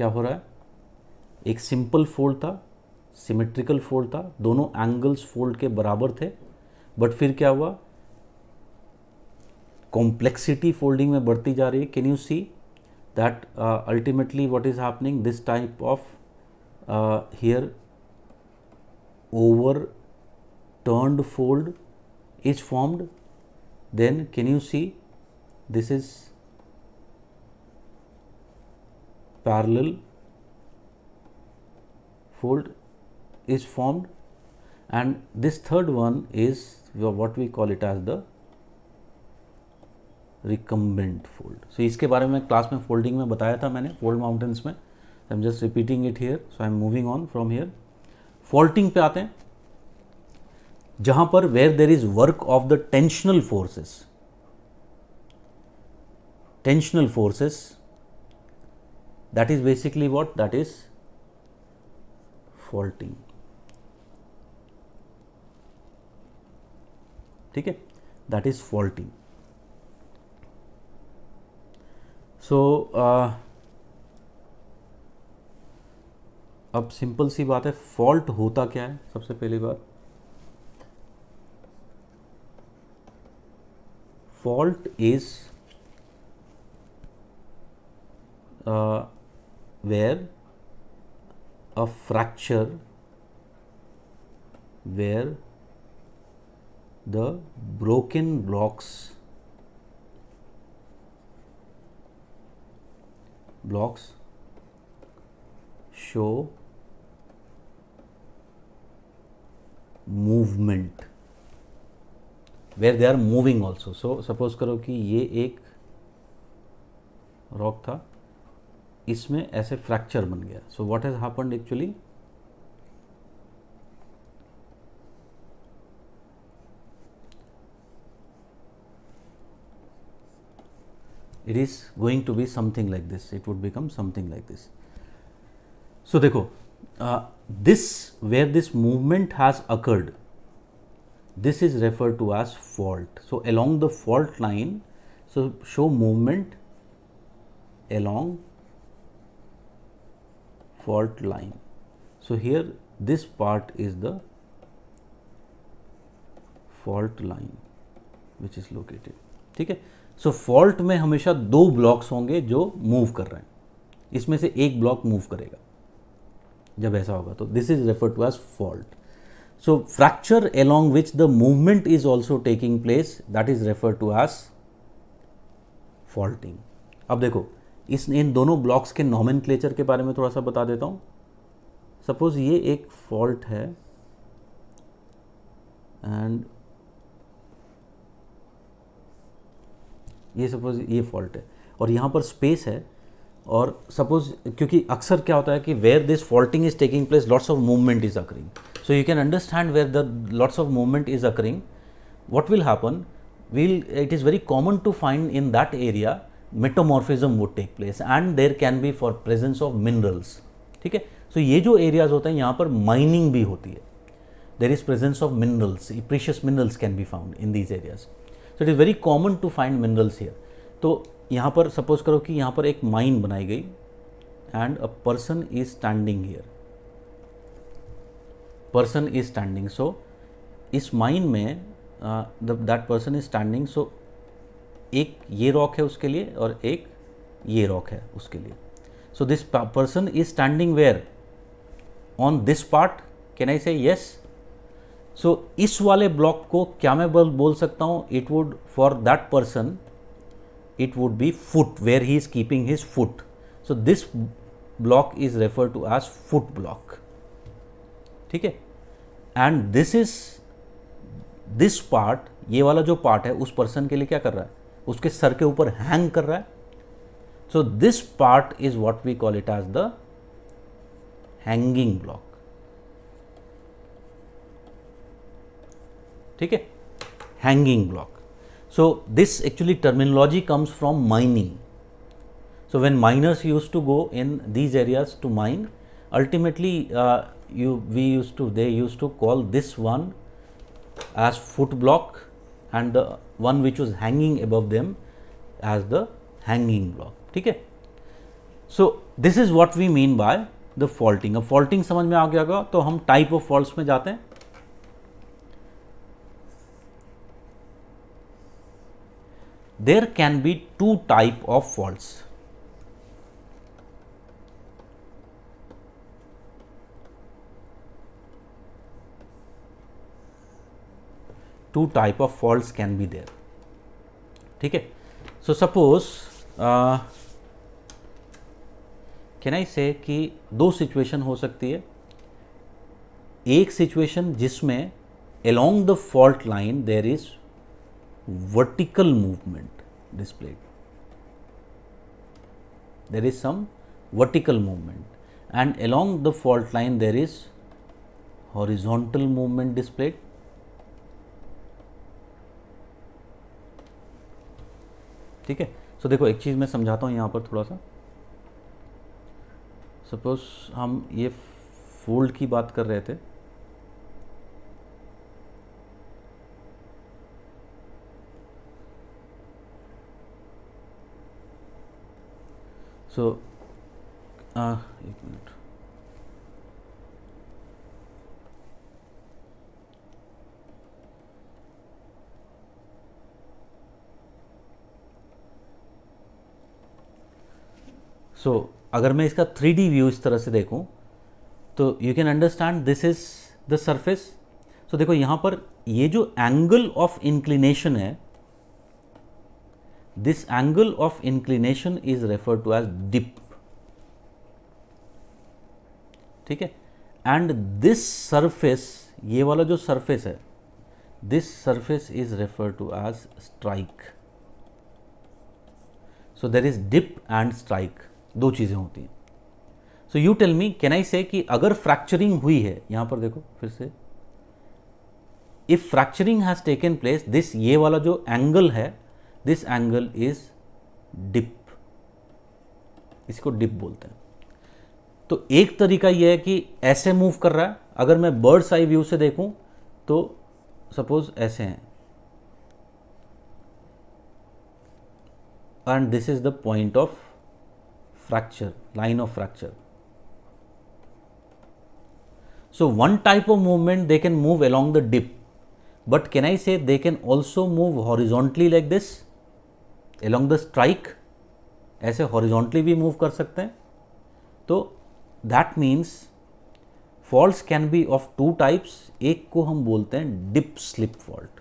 kya ho raha hai ek simple fold tha symmetrical fold tha dono angles fold ke barabar the but fir kya hua complexity folding में बढ़ती जा रही है can you see that uh, ultimately what is happening this type of uh, here over turned fold is formed then can you see this is parallel fold is formed and this third one is what we call it as the recumbent fold so इसके बारे में class में folding में बताया था मैंने fold mountains में I am just repeating it here so I am moving on from here faulting पे आते हैं जहां पर where there is work of the tensional forces tensional forces that is basically what that is faulting ठीक है that is faulting so so, uh, अब simple सी बात है फॉल्ट होता क्या है सबसे पहली बात fault is where a fracture where the broken blocks blocks show movement where they are moving also so suppose करो कि ये एक rock था इसमें ऐसे fracture बन गया so what has happened actually it is going to be something like this it would become something like this so देखो uh, this where this movement has occurred this is referred to as fault so along the fault line so show movement along fault line so here this part is the fault line which is located ठीक है सो fault में हमेशा दो blocks होंगे जो move कर रहे हैं इसमें से एक ब्लॉक मूव करेगा जब ऐसा होगा तो this is refer to as fault so fracture along which the movement is also taking place that is refer to as faulting अब देखो इस इन दोनों ब्लॉक्स के नॉमिन के बारे में थोड़ा सा बता देता हूँ सपोज ये एक फॉल्ट है एंड ये सपोज ये फॉल्ट है और यहाँ पर स्पेस है और सपोज क्योंकि अक्सर क्या होता है कि where this faulting is taking place lots of movement is occurring so you can understand where the lots of movement is occurring what will happen we'll it is very common to find in that area metamorphism would take place and there can be for presence of minerals ठीक है सो ये जो areas होते हैं यहाँ पर mining भी होती है there is presence of minerals precious minerals can be found in these areas so it is very common to find minerals here तो यहाँ पर सपोज करो कि यहाँ पर एक माइन बनाई गई and a person is standing here person is standing so इस माइन में that person is standing so एक ये रॉक है उसके लिए और एक ये रॉक है उसके लिए so this person is standing where on this part can I say yes so so, इस वाले ब्लॉक को क्या मैं बोल बोल सकता हूँ it would for that person it would be foot where he is keeping his foot so this block is refer to as foot block ठीक है and this is this part ये वाला जो पार्ट है उस पर्सन के लिए क्या कर रहा है उसके सर के ऊपर हैंग कर रहा है so this part is what we call it as the hanging block ठीक है hanging block so this actually terminology comes from mining so when miners use to go in these areas to mine ultimately you we use to they use to call this one as foot block and one which is hanging above them as the hanging block ठीक है so this is what we mean by the faulting अब faulting समझ में आ गया होगा तो हम type of fault में जाते हैं there can be two type of faults. Two type of faults can be there. ठीक है so suppose can I say कि दो सिचुएशन हो सकती है एक सिचुएशन जिसमें along the fault line there is vertical movement displayed. There is some vertical movement and along the fault line there is horizontal movement displayed. ठीक है सो देखो एक चीज़ मैं समझाता हूं यहां पर थोड़ा सा सपोज हम ये फोल्ड की बात कर रहे थे सो तो, एक मिनट सो अगर मैं इसका थ्री डी व्यू इस तरह से देखूं तो you can understand this is the surface so देखो यहां पर ये जो एंगल ऑफ इंक्लिनेशन है This angle of inclination is referred to as dip. ठीक है एंड दिस सरफेस ये वाला जो सरफेस है this surface is refer to as strike so there is dip and strike दो चीज़ें होती हैं so you tell me can I say कि अगर फ्रैक्चरिंग हुई है यहां पर देखो फिर से if fracturing has taken place this ये वाला जो एंगल है दिस एंगल इज डिप इसको डिप बोलते हैं तो एक तरीका यह है कि ऐसे मूव कर रहा है अगर मैं बर्ड्स आई व्यू से देखूं तो सपोज ऐसे हैं and this is the point of fracture line of fracture so one type of movement they can move along the dip but can I say they can also move horizontally like this along the strike ऐसे horizontally भी move कर सकते हैं तो that means fault can be of two types एक को हम बोलते हैं dip slip fault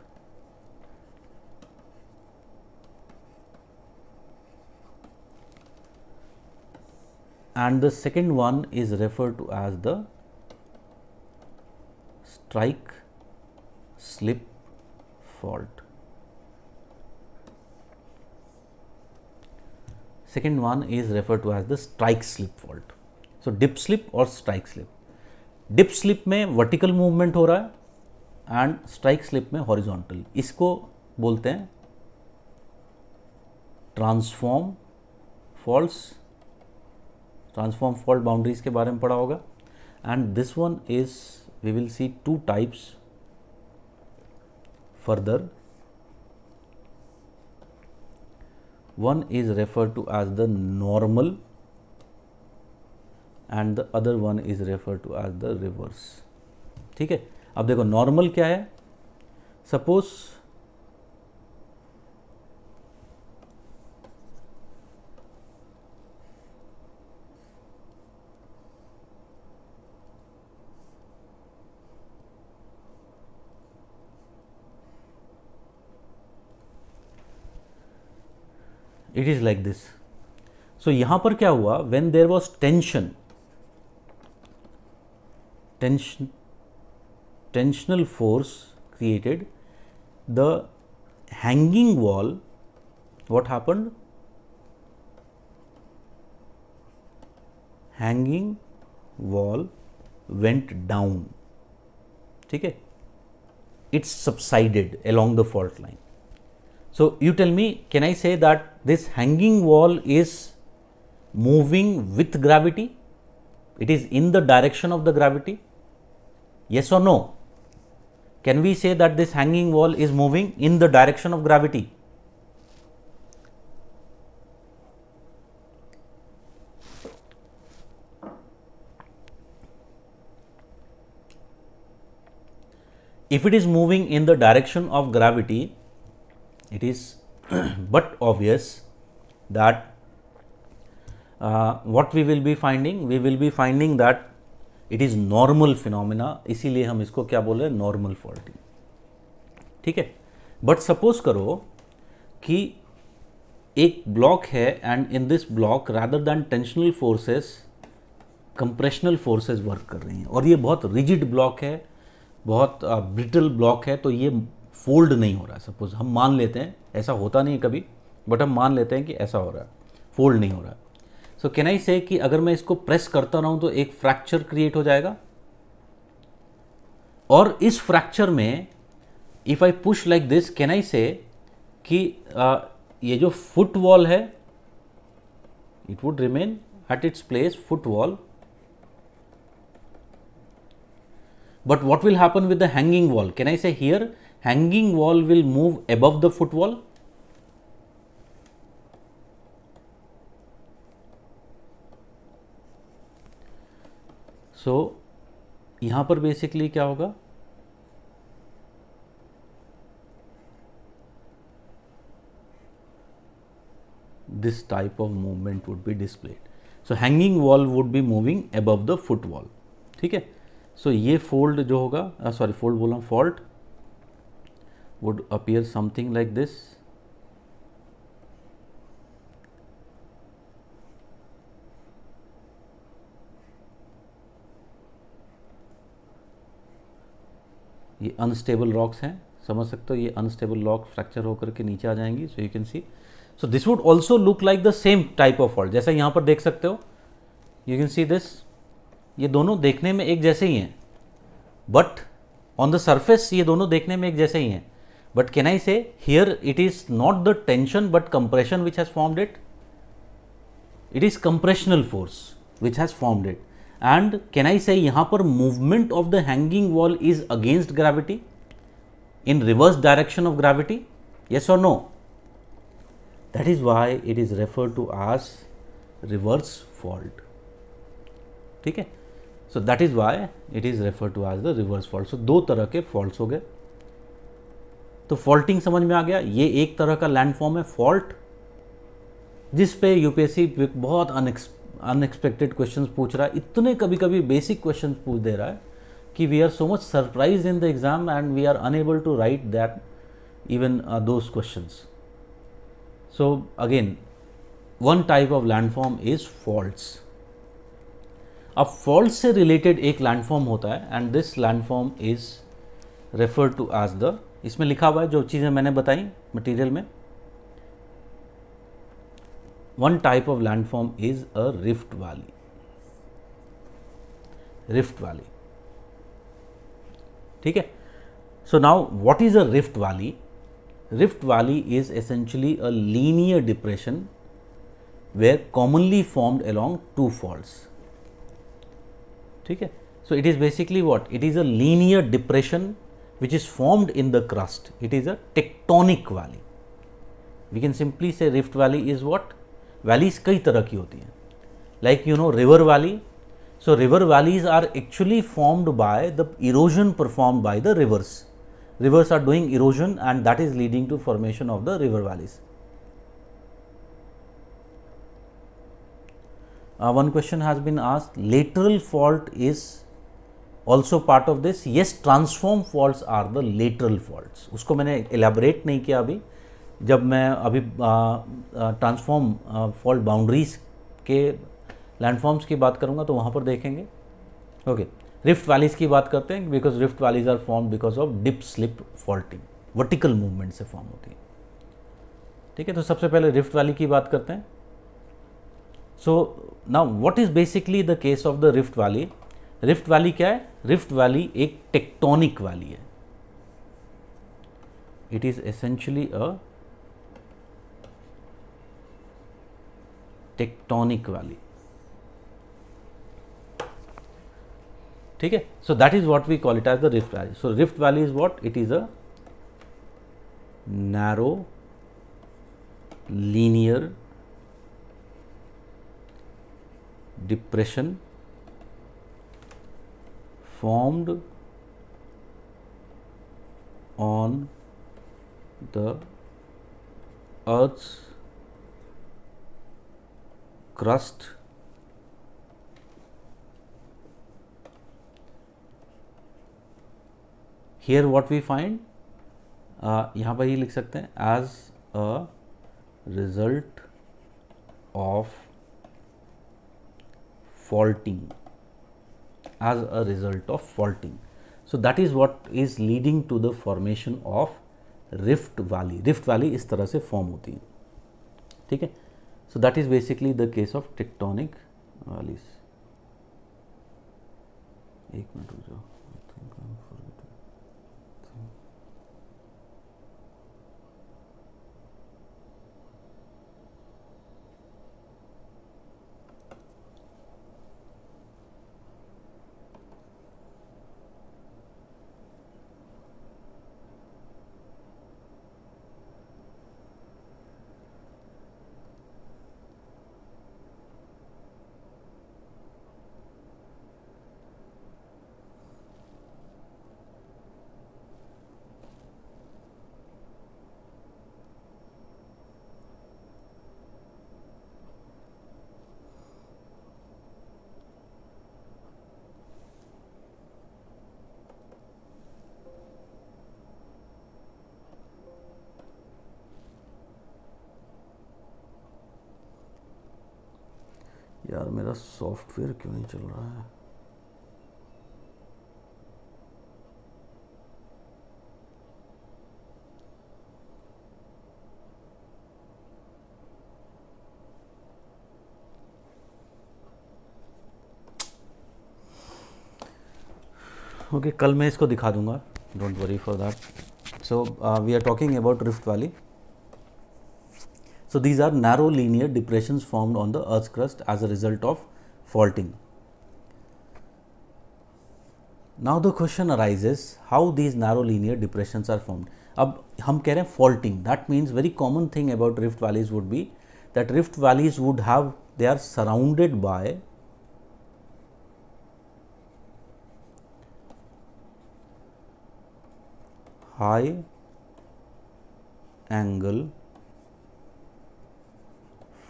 and the second one is referred to as the strike slip fault Second one is referred to as the strike slip fault. So, dip slip or strike slip. Dip slip में vertical movement हो रहा है and strike slip में horizontal इसको बोलते हैं transform faults transform fault boundaries के बारे में पढ़ा होगा and this one is we will see two types further one is referred to as the normal and the other one is refer to as the reverse ठीक है अब देखो normal क्या है suppose it is like this सो यहां पर क्या हुआ when there was tension tension tensional force created the hanging wall what happened hanging wall went down ठीक है it subsided along the fault line so, you tell me can I say that this hanging wall is moving with gravity? It is in the direction of the gravity? Yes or no? Can we say that this hanging wall is moving in the direction of gravity? If it is moving in the direction of gravity, it is but obvious that uh, what we will be finding we will be finding that it is normal phenomena इसीलिए हम इसको क्या बोल रहे हैं normal faulting ठीक है but suppose करो कि एक ब्लॉक है and in this block rather than tensional forces compressional forces work कर रही हैं और ये बहुत रिजिड ब्लॉक है बहुत ब्रिटल uh, ब्लॉक है तो ये फोल्ड नहीं हो रहा है सपोज हम मान लेते हैं ऐसा होता नहीं है कभी बट हम मान लेते हैं कि ऐसा हो रहा है फोल्ड नहीं हो रहा है सो कैन आई से कि अगर मैं इसको प्रेस करता रहूं तो एक फ्रैक्चर क्रिएट हो जाएगा और इस फ्रैक्चर में if I push like this can I say कि आ, ये जो फुट वॉल है it would remain at its place foot wall but what will happen with the hanging wall can I say here hanging wall will move above the foot wall so so, यहां पर basically क्या होगा this type of movement would be displayed. So hanging wall would be moving above the foot wall. ठीक है सो so, ये fold जो होगा sorry fold बोला fault would appear something like this. ये अनस्टेबल रॉक्स हैं समझ सकते हो ये अनस्टेबल रॉक फ्रैक्चर होकर के नीचे आ जाएंगी so you can see so this would also look like the same type of fault जैसा यहाँ पर देख सकते हो यू कैन सी दिस ये दोनों देखने में एक जैसे ही हैं बट ऑन द सर्फेस ये दोनों देखने में एक जैसे ही हैं But can I say here it is not the tension but compression which has formed it? It is compressional force which has formed it. And can I say here movement of the hanging wall is against gravity in reverse direction of gravity? Yes or no? That is why it is referred to as reverse fault. So, that is why it is referred to as the reverse fault. So, the reverse fault so दो तो faulting समझ में आ गया ये एक तरह का landform है फॉल्ट जिस पे यूपीएससी बहुत अनएक्सपेक्टेड क्वेश्चन पूछ रहा है इतने कभी कभी बेसिक क्वेश्चन पूछ दे रहा है कि we are so much surprise in the exam and we are unable to write that even though question so again one type of landform is fault अब फॉल्ट से रिलेटेड एक लैंडफॉर्म होता है and this landform is refer to as the इसमें लिखा हुआ है जो चीज़ें मैंने बताई मटेरियल में one type of landform is a rift valley rift valley ठीक है so now what is a rift valley rift valley is essentially a linear depression where commonly formed along two fault ठीक है so it is basically what it is a linear depression which is formed in the crust. It is a tectonic valley. We can simply say rift valley is what? Valleys kai tarah ki hoti hai. Like you know river valley. So, river valleys are actually formed by the erosion performed by the rivers. Rivers are doing erosion and that is leading to formation of the river valleys. Uh, one question has been asked lateral fault is also part of this yes transform fault are the lateral fault उसको मैंने elaborate नहीं किया अभी जब मैं अभी transform fault boundaries के landforms की बात करूँगा तो वहाँ पर देखेंगे ओके रिफ्ट वैलीज की बात करते हैं because rift valleys are form because of dip slip faulting vertical movement से फॉर्म होती है ठीक है तो सबसे पहले रिफ्ट वैली की बात करते हैं so now what is basically the case of the rift valley rift valley क्या है रिफ्ट वैली एक टेक्टोनिक वैली है it is essentially a tectonic valley ठीक है so that is what we call it as the rift valley so rift valley is what it is a narrow linear depression formed on the earth's crust here what we find uh, यहाँ पर ही लिख सकते हैं as a result of faulting as a result of faulting. So, that is what is leading to the formation of rift valley. Rift valley is तरह से form होती So, that is basically the case of tectonic valleys. एक minute software क्यों नहीं चल रहा है okay okay, कल मैं इसको दिखा दूंगा don't worry for that so we are talking about rift valley So these are narrow linear depressions formed on the earth's crust as a result of faulting. Now the question arises how these narrow linear depressions are formed. अब हम कह रहे faulting that means very common thing about rift valleys would be that rift valleys would have they are surrounded by high angle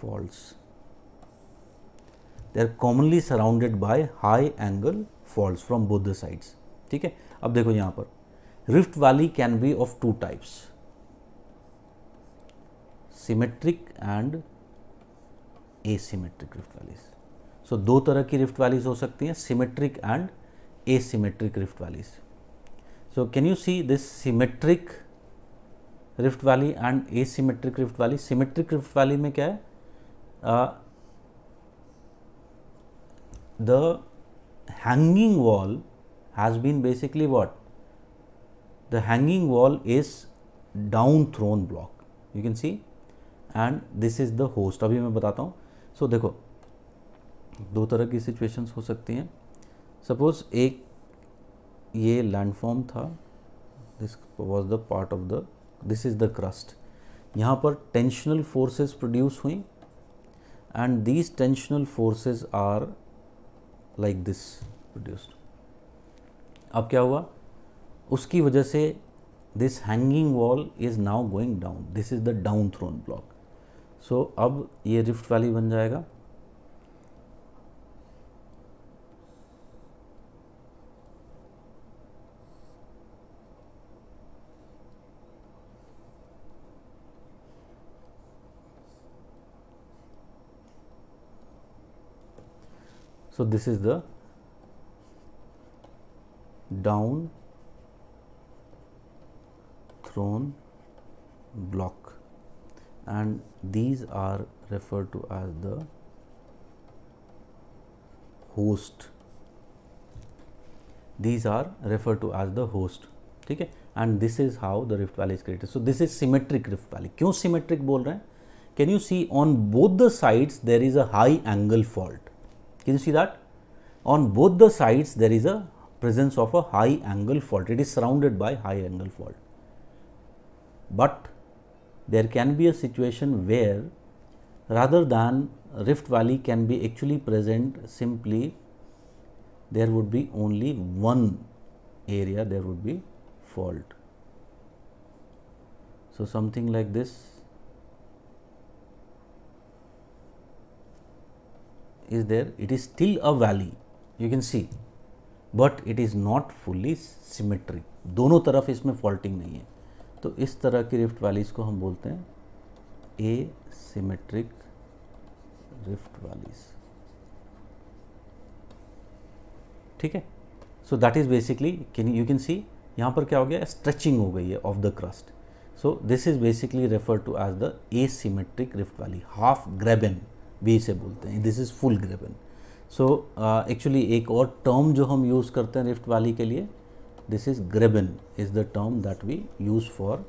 faults. They are commonly surrounded by high angle faults from both the sides. ठीक है अब देखो यहां पर rift valley can be of two types symmetric and asymmetric rift valleys so दो तरह की rift valleys हो सकती हैं symmetric and asymmetric rift valleys so can you see this symmetric rift valley and asymmetric rift valley symmetric rift valley में क्या है the hanging wall has been basically what? The hanging wall is down thrown block. You can see, and this is the host. abhi main batata hu So dekho do tarah ki situations ho sakti hain Suppose ek ye landform tha This was the part of the. This is the crust. यहाँ पर tensional forces produce हुई. and these tensional forces are like this produced. अब क्या हुआ उसकी वजह से this hanging wall is now going down this is the down thrown block so अब ये रिफ्ट वैली बन जाएगा so this is the downthrown block and these are referred to as the host these are referred to as the host ठीक and this is how the rift valley is created so this is symmetric rift valley क्यों symmetric बोल can you see on both the sides there is a high angle fault can you see that? On both the sides there is a presence of a high angle fault. It is surrounded by high angle fault. But there can be a situation where rather than rift valley can be actually present simply there would be only one area there would be fault. So, something like this is there it is still a valley you can see but it is not fully symmetric दोनों तरफ इसमें faulting नहीं है तो इस तरह की rift valleys को हम बोलते हैं ए सीमेट्रिक रिफ्ट वैलीज ठीक है so that is basically can you can see यहां पर क्या हो गया स्ट्रेचिंग हो गई है of the crust so this is basically refer to as the asymmetric rift valley half graben बी से बोलते हैं this is full graben so actually एक और टर्म जो हम यूज़ करते हैं रिफ्ट वैली के लिए this is graben is the term that we use for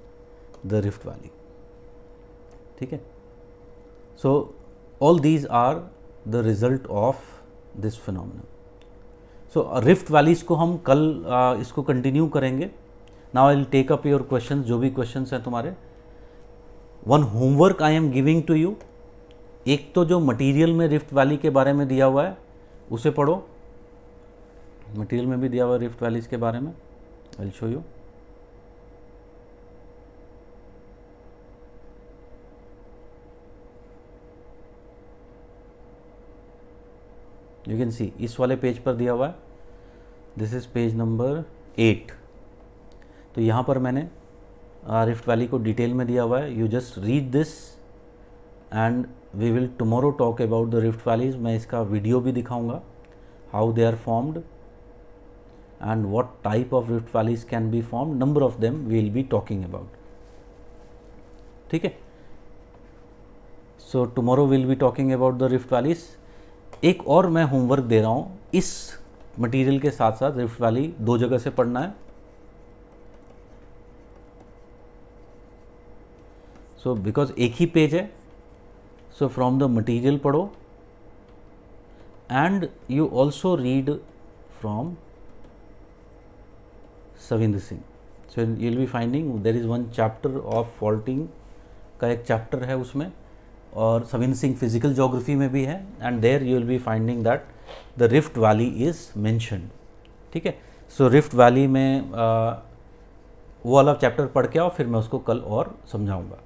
the rift valley ठीक है so all these are the result of this phenomenon so rift valleys को हम कल uh, इसको कंटिन्यू करेंगे now I take up your question जो भी question हैं तुम्हारे one homework I am giving to you एक तो जो मटेरियल में रिफ्ट वैली के बारे में दिया हुआ है उसे पढ़ो मटेरियल में भी दिया हुआ है रिफ्ट वैलीज के बारे में I show you you can see इस वाले पेज पर दिया हुआ है this is page number eight तो यहां पर मैंने रिफ्ट वैली को डिटेल में दिया हुआ है you just read this and we will tomorrow talk about the rift valleys मैं इसका वीडियो भी दिखाऊंगा how they are formed and what type of rift valleys can be form number of them we will be talking about ठीक है so tomorrow will be talking about the rift valleys एक और मैं homework दे रहा हूँ इस material के साथ साथ रिफ्ट वैली दो जगह से पढ़ना है सो so, बिकॉज एक ही पेज है So, from the material padho and you also read from Savind Singh. So, you will be finding there is one chapter of faulting का एक chapter है उसमें और सविंद सिंह फिजिकल जोग्राफी में भी है and there you will be finding that the rift valley is mentioned ठीक है सो रिफ्ट वैली में आ, वो वाला चैप्टर पढ़ के आओ फिर मैं उसको कल और समझाऊंगा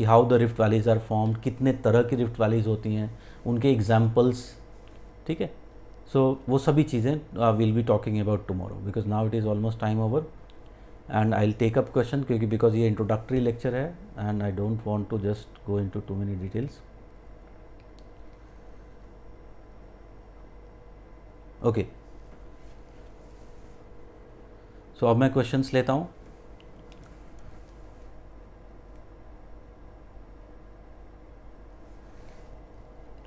कि how the rift valleys are form कितने तरह की रिफ्ट वैलीज़ होती हैं उनके एग्जाम्पल्स ठीक है सो so, वो सभी चीज़ें will be talking about tomorrow because now it is almost time over and I take up question क्योंकि बिकॉज ये इंट्रोडक्टरी लेक्चर है and I don't want to just go into too many details okay so अब मैं questions लेता हूँ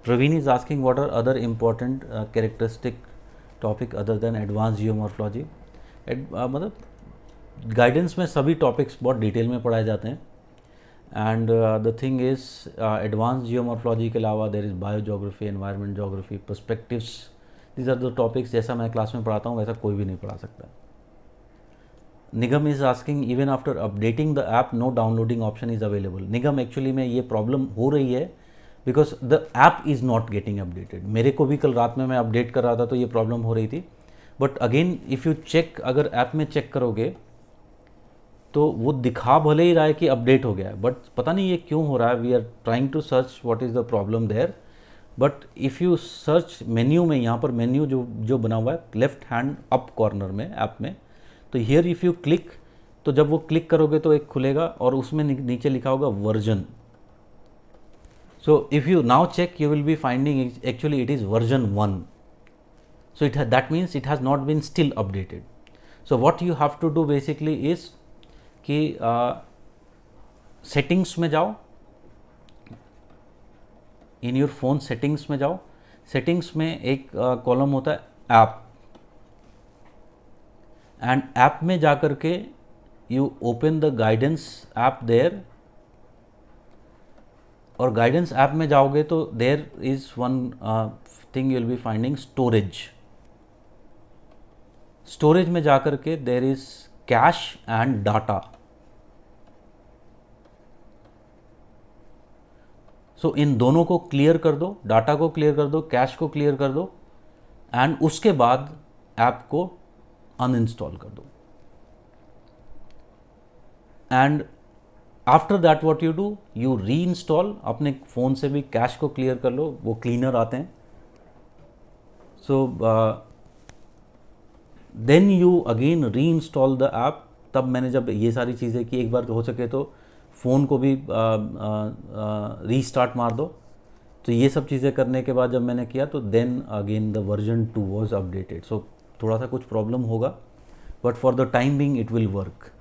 Praveen is asking what are other important uh, characteristic topic other than advanced मतलब guidance में सभी topics बहुत detail में पढ़ाए जाते हैं and the thing is advance geomorphology के अलावा there is bio geography environment geography perspectives these are the topics जैसा मैं क्लास में पढ़ाता हूँ वैसा कोई भी नहीं पढ़ा सकता Nigam is asking even after updating the app no downloading option is available Nigam actually में ये प्रॉब्लम हो रही है because the app is not getting updated मेरे को भी कल रात में मैं अपडेट कर रहा था तो ये प्रॉब्लम हो रही थी but again if you check अगर ऐप में चेक करोगे तो वो दिखा भले ही रहा है कि अपडेट हो गया है बट पता नहीं ये क्यों हो रहा है we are trying to search what is the problem there but if you search menu में यहाँ पर मेन्यू जो जो बना हुआ है लेफ्ट हैंड अप कॉर्नर में ऐप में तो हियर इफ़ यू क्लिक तो जब वो क्लिक करोगे तो एक खुलेगा और उसमें नीचे लिखा होगा version So if you now check, you will be finding actually it is version 1. So that means it has not been still updated. So what you have to do basically is ki, uh, settings me jao, in your phone settings me jao, settings me ek uh, column hota app and app me ja kar you open the guidance app there और guidance app में जाओगे तो there is one thing you will be finding storage storage में जाकर के there is cache and data so इन दोनों को क्लियर कर दो डाटा को क्लियर कर दो कैश को क्लियर कर दो एंड उसके बाद ऐप को अनइंस्टॉल कर दो and after that what you do you reinstall अपने फ़ोन से भी कैश को क्लियर कर लो वो क्लीनर आते हैं so then you again reinstall the app तब मैंने जब ये सारी चीज़ें की एक बार हो सके तो फ़ोन को भी रीस्टार्ट uh, uh, uh, मार दो तो ये सब चीज़ें करने के बाद जब मैंने किया तो then again the version two was updated so थोड़ा सा कुछ प्रॉब्लम होगा but for the time being it will work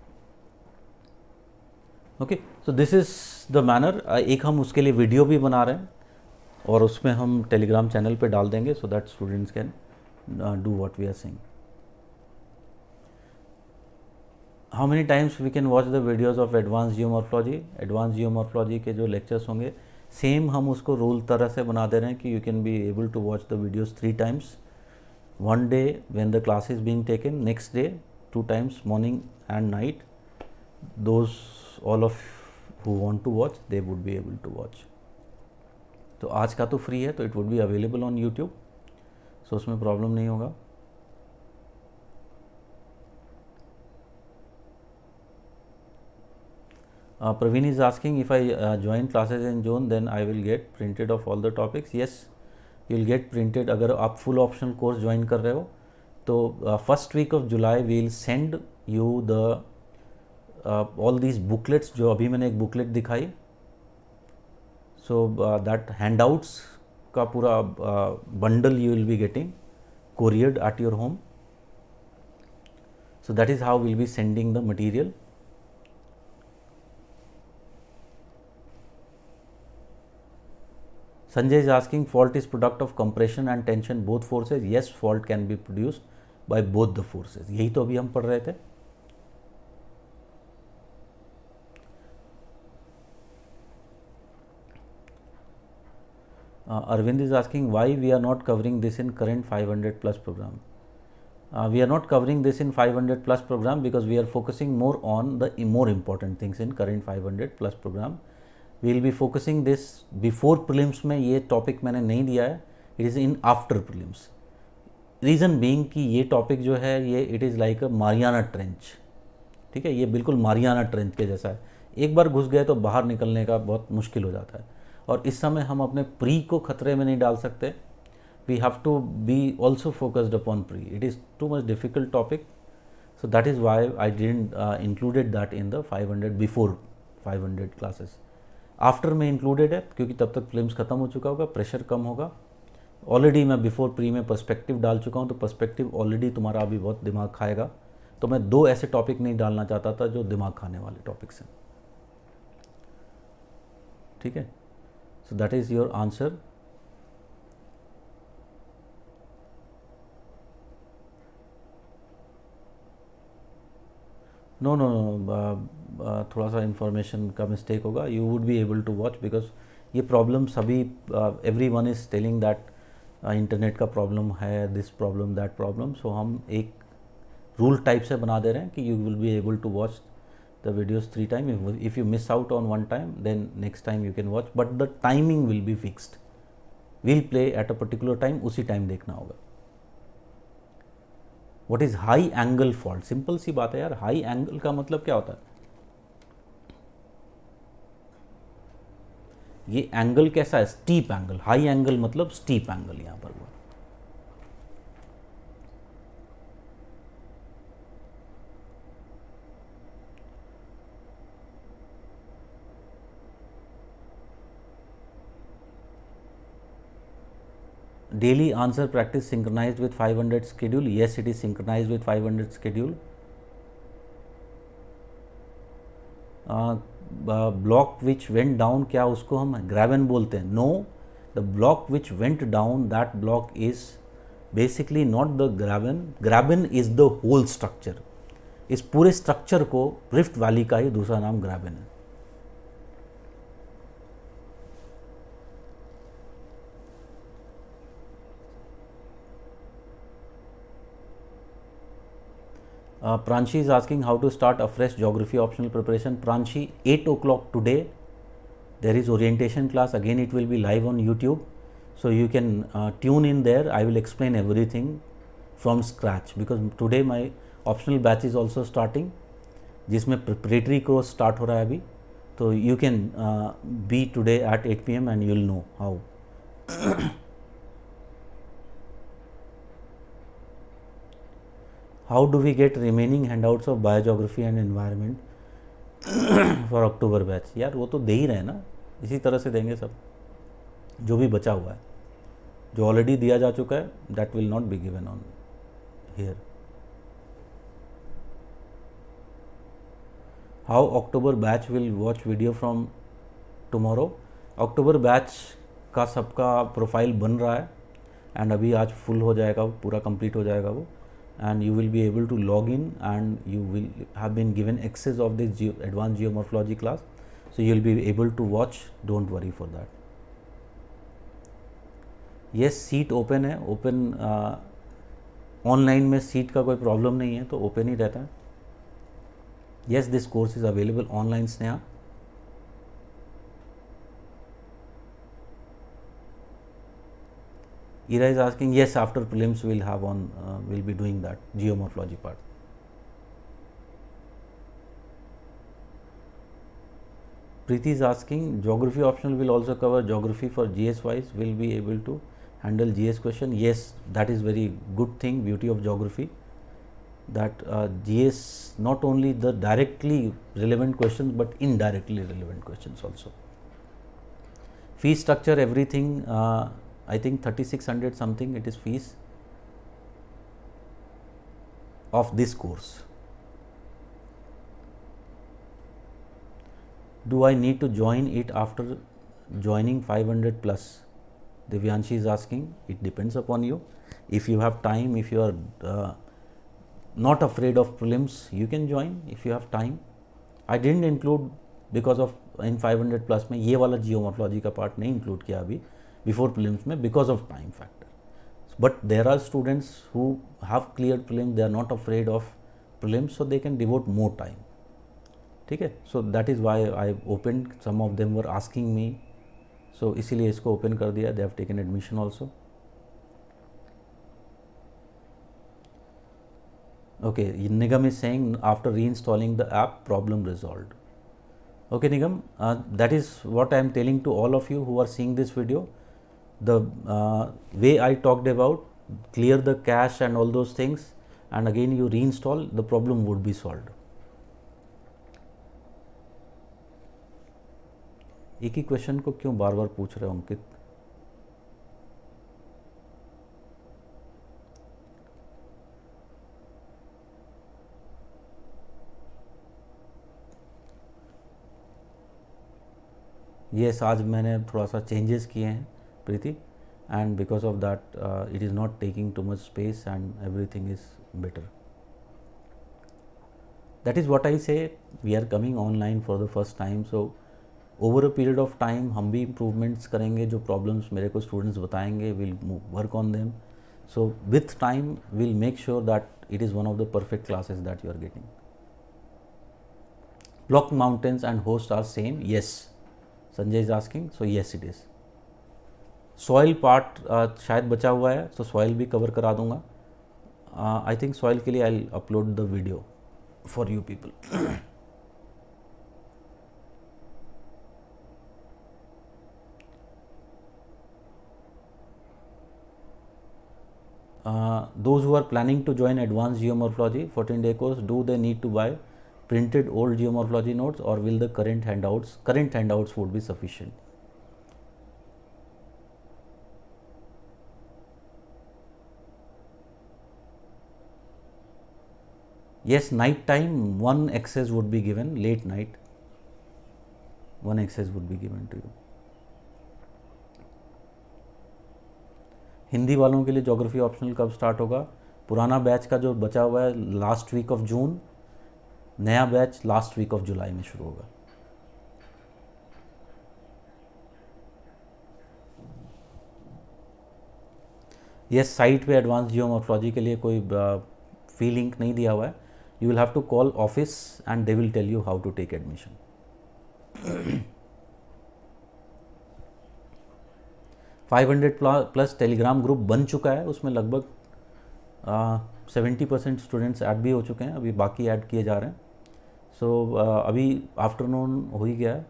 okay so this is the manner एक हम उसके लिए वीडियो भी बना रहे हैं और उसमें हम टेलीग्राम चैनल पे डाल देंगे so that students can do what we are saying how many times we can watch the videos of advance geomorphology advance geomorphology के जो लेक्चर्स होंगे सेम हम उसको रूल तरह से बना दे रहे हैं कि you can be able to watch the videos three times one day when the class is being taken next day two times morning and night those all of who want to watch they would be able to watch तो आज का तो free है तो it would be available on YouTube so उसमें problem नहीं होगा Praveen is asking if I join classes in zone then I will get printed of all the topics yes you will get printed अगर आप full option course join कर रहे हो तो first week of July we'll send you the all these booklets जो अभी मैंने एक बुकलेट दिखाई सो दैट हैंड आउट्स का पूरा bundle you will be getting couriered at your home so that is how will be sending the material Sanjay is asking fault is product of compression and tension both forces yes fault can be produce by both the forces यही तो अभी हम पढ़ रहे थे Uh, Arvind is asking why we are not covering this in current 500 plus program. Uh, we are not covering this in 500 plus program because we are focusing more on the more important things in current 500 plus program. We will be focusing this before prelims में ये topic मैंने नहीं दिया है it is in after prelims. Reason being कि ये topic जो है ये it is like a Mariana Trench ठीक है ये बिल्कुल Mariana Trench के जैसा है एक बार घुस गए तो बाहर निकलने का बहुत मुश्किल हो जाता है और इस समय हम अपने प्री को खतरे में नहीं डाल सकते we have to be also focused upon pre it is too much difficult topic so that is why I i included that in the five hundred before five hundred classes after में included है क्योंकि तब तक film ख़त्म हो चुका होगा pressure कम होगा ऑलरेडी मैं बिफोर प्री में पर्स्पेक्टिव डाल चुका हूँ तो पर्स्पेक्टिव ऑलरेडी तुम्हारा अभी बहुत दिमाग खाएगा तो मैं दो ऐसे टॉपिक नहीं डालना चाहता था जो दिमाग खाने वाले टॉपिक्स हैं ठीक है So, that is your answer. No, no, no uh, uh, थोड़ा सा इंफॉर्मेशन का मिस्टेक होगा you would be able to watch because ये प्रॉब्लम सभी every one is telling that internet का प्रॉब्लम है this problem that problem so हम एक रूल टाइप से बना दे रहे हैं कि you will be able to watch the videos three time If if you miss out on one time, then next time you can watch, but the timing will be fixed. We'll play at a particular time, usi time dekhna hoga what is high angle fault simple si baat hai yaar high angle ka matlab kya hota hai ये angle कैसा है steep angle high angle मतलब steep angle यहां पर हुआ daily answer practice synchronized with 500 schedule yes it is synchronized with 500 schedule block which went down क्या उसको हम ग्रेवन बोलते हैं no the block which went down that block is basically not the graben graben is the whole structure इस पूरे structure को rift valley का ही दूसरा नाम ग्रेवन है Pranchi uh, Pranshi is asking how to start a fresh geography optional preparation. Pranshi, 8 o'clock today, there is orientation class. Again, it will be live on YouTube. So, you can uh, tune in there. I will explain everything from scratch because today my optional batch is also starting. my preparatory course start हो रहा So you can uh, be today at 8 p.m. and you'll know how. how do we get remaining handouts of biogeography and environment for October batch यार वो तो दे ही रहे हैं ना इसी तरह से देंगे सब जो भी बचा हुआ है जो ऑलरेडी दिया जा चुका है that will not be given on here how October batch will watch video from tomorrow October batch का सबका प्रोफाइल बन रहा है एंड अभी आज फुल हो जाएगा पूरा कंप्लीट हो जाएगा वो and you will be able to log in and you will have been given access of this ge advanced geomorphology class. So, you will be able to watch don't worry for that. yes seat open hai open uh, online mein seat ka koi problem nahi hai to open hi rehta hai yes this course is available online Sneha Ira is asking, yes, after prelims we will have on, uh, we will be doing that geomorphology part. Preeti is asking, geography optional will also cover geography for GS wise, will be able to handle GS question. Yes, that is very good thing, beauty of geography that uh, GS not only the directly relevant questions, but indirectly relevant questions also. Fee structure everything uh, I think 3600 something it is fees of this course. Do I need to join it after joining 500 plus? Divyanshi is asking, it depends upon you. If you have time, if you are uh, not afraid of prelims, you can join if you have time. I didn't include because of in 500 plus, में ये वाला geomorphology का part नहीं include किया अभी before prelims में because of time factor. But there are students who have cleared prelims, they are not afraid of prelims, so they can devote more time. ठीक है so that is opened. Some of them were asking me, so me so open इसको open कर दिया they have taken okay nigam is saying after reinstalling the app problem resolved okay nigam uh, that is what i am telling to all of you who are seeing this video the uh, way I talked about clear the cache and all those things and again you reinstall the problem would be solved. एक ही question को क्यों बार बार पूछ रहे हो अंकित yes आज मैंने थोड़ा सा चेंजेस किए हैं Preeti and because of that uh, it is not taking too much space and everything is better. That is what I say we are coming online for the first time. So over a period of time hum bhi improvements karenge jo problems mere ko students we will work on them. So with time we will make sure that it is one of the perfect classes that you are getting. Block mountains and host are same? Yes. Sanjay is asking. So yes it is. Soil part uh, शायद बचा हुआ है तो soil भी cover करा दूंगा I think soil के लिए I upload the video for you people those who are planning to join advance geomorphology fourteen day course do they need to buy printed old geomorphology notes और will the current handouts current handouts would भी sufficient Yes, night time one excess would be given late night, one excess would be given to you. Hindi वालों के लिए geography optional कब start होगा पुराना batch का जो बचा हुआ है लास्ट वीक ऑफ जून नया batch last week of July में शुरू होगा यस साइट पे एडवांस जियो के लिए कोई फी uh, लिंक नहीं दिया हुआ है you will have to call office and they will tell you how to take admission. Hundred plus Telegram group बन चुका है उसमें लगभग सेवेंटी परसेंट स्टूडेंट्स ऐड भी हो चुके हैं अभी बाकी ऐड किए जा रहे हैं सो so, uh, अभी आफ्टरनून हो ही गया है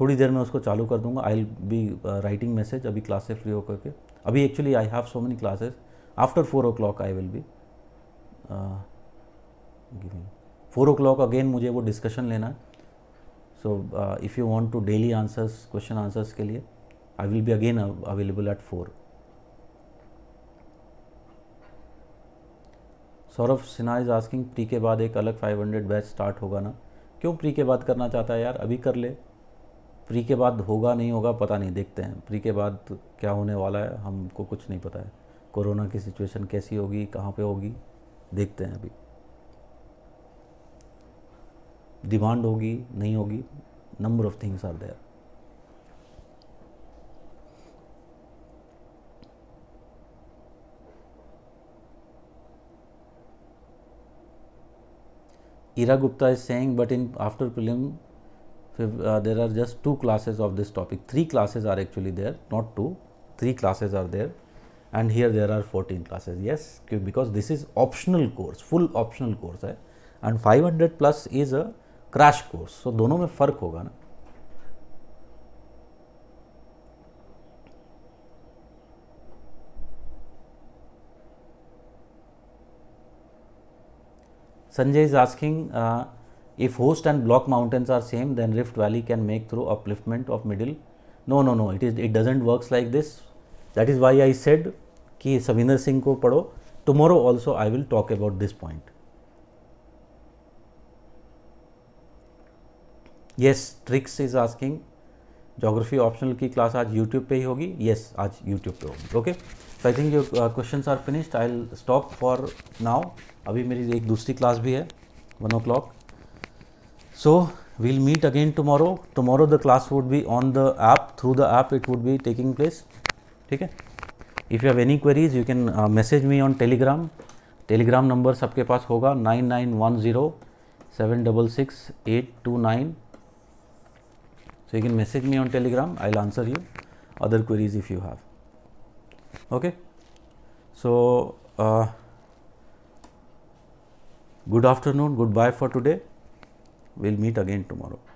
थोड़ी देर में उसको चालू कर दूंगा आई बी राइटिंग मैसेज अभी क्लास से फ्री होकर के अभी actually I have so many classes after four o'clock I will be giving four o'clock again मुझे वो डिस्कशन लेना है so if you want to daily answers question answers के लिए I will be again available at four Saurabh Sinha is asking pre के बाद एक अलग 500 बैच स्टार्ट होगा ना क्यों प्री के बाद करना चाहता है यार अभी कर ले प्री के बाद होगा नहीं होगा पता नहीं देखते हैं प्री के बाद क्या होने वाला है हमको कुछ नहीं पता है कोरोना की सिचुएशन कैसी होगी कहाँ पे होगी देखते हैं अभी डिमांड होगी नहीं होगी number of things are there Ira Gupta is saying, but in after prelim, uh, there are just two classes of this topic. Three classes are actually there, not two. Three classes are there, and here there are 14 classes. Yes, because this is optional course, full optional course, eh? and 500 plus is a crash course तो दोनों में फर्क होगा ना Sanjay is asking if horst and block mountains are same then rift valley can make through upliftment of middle no no no it is it doesn't work like this that is why I said कि सविंदर सिंह को पढ़ो tomorrow also I will talk about this point yes tricks is asking geography optional की class आज YouTube पे ही होगी yes yes, आज YouTube पे होगी okay so I think your question are finished I stop for now अभी मेरी एक दूसरी क्लास भी है one o'clock so we'll meet again tomorrow tomorrow the class would be on the app through the app it would be taking place ठीक है if you have any queries you can message me on Telegram Telegram number सबके पास होगा nine nine one zero seven double six eight two nine So you can message me on Telegram, I'll answer you other queries if you have. Okay. So uh, good afternoon, goodbye for today. We'll meet again tomorrow.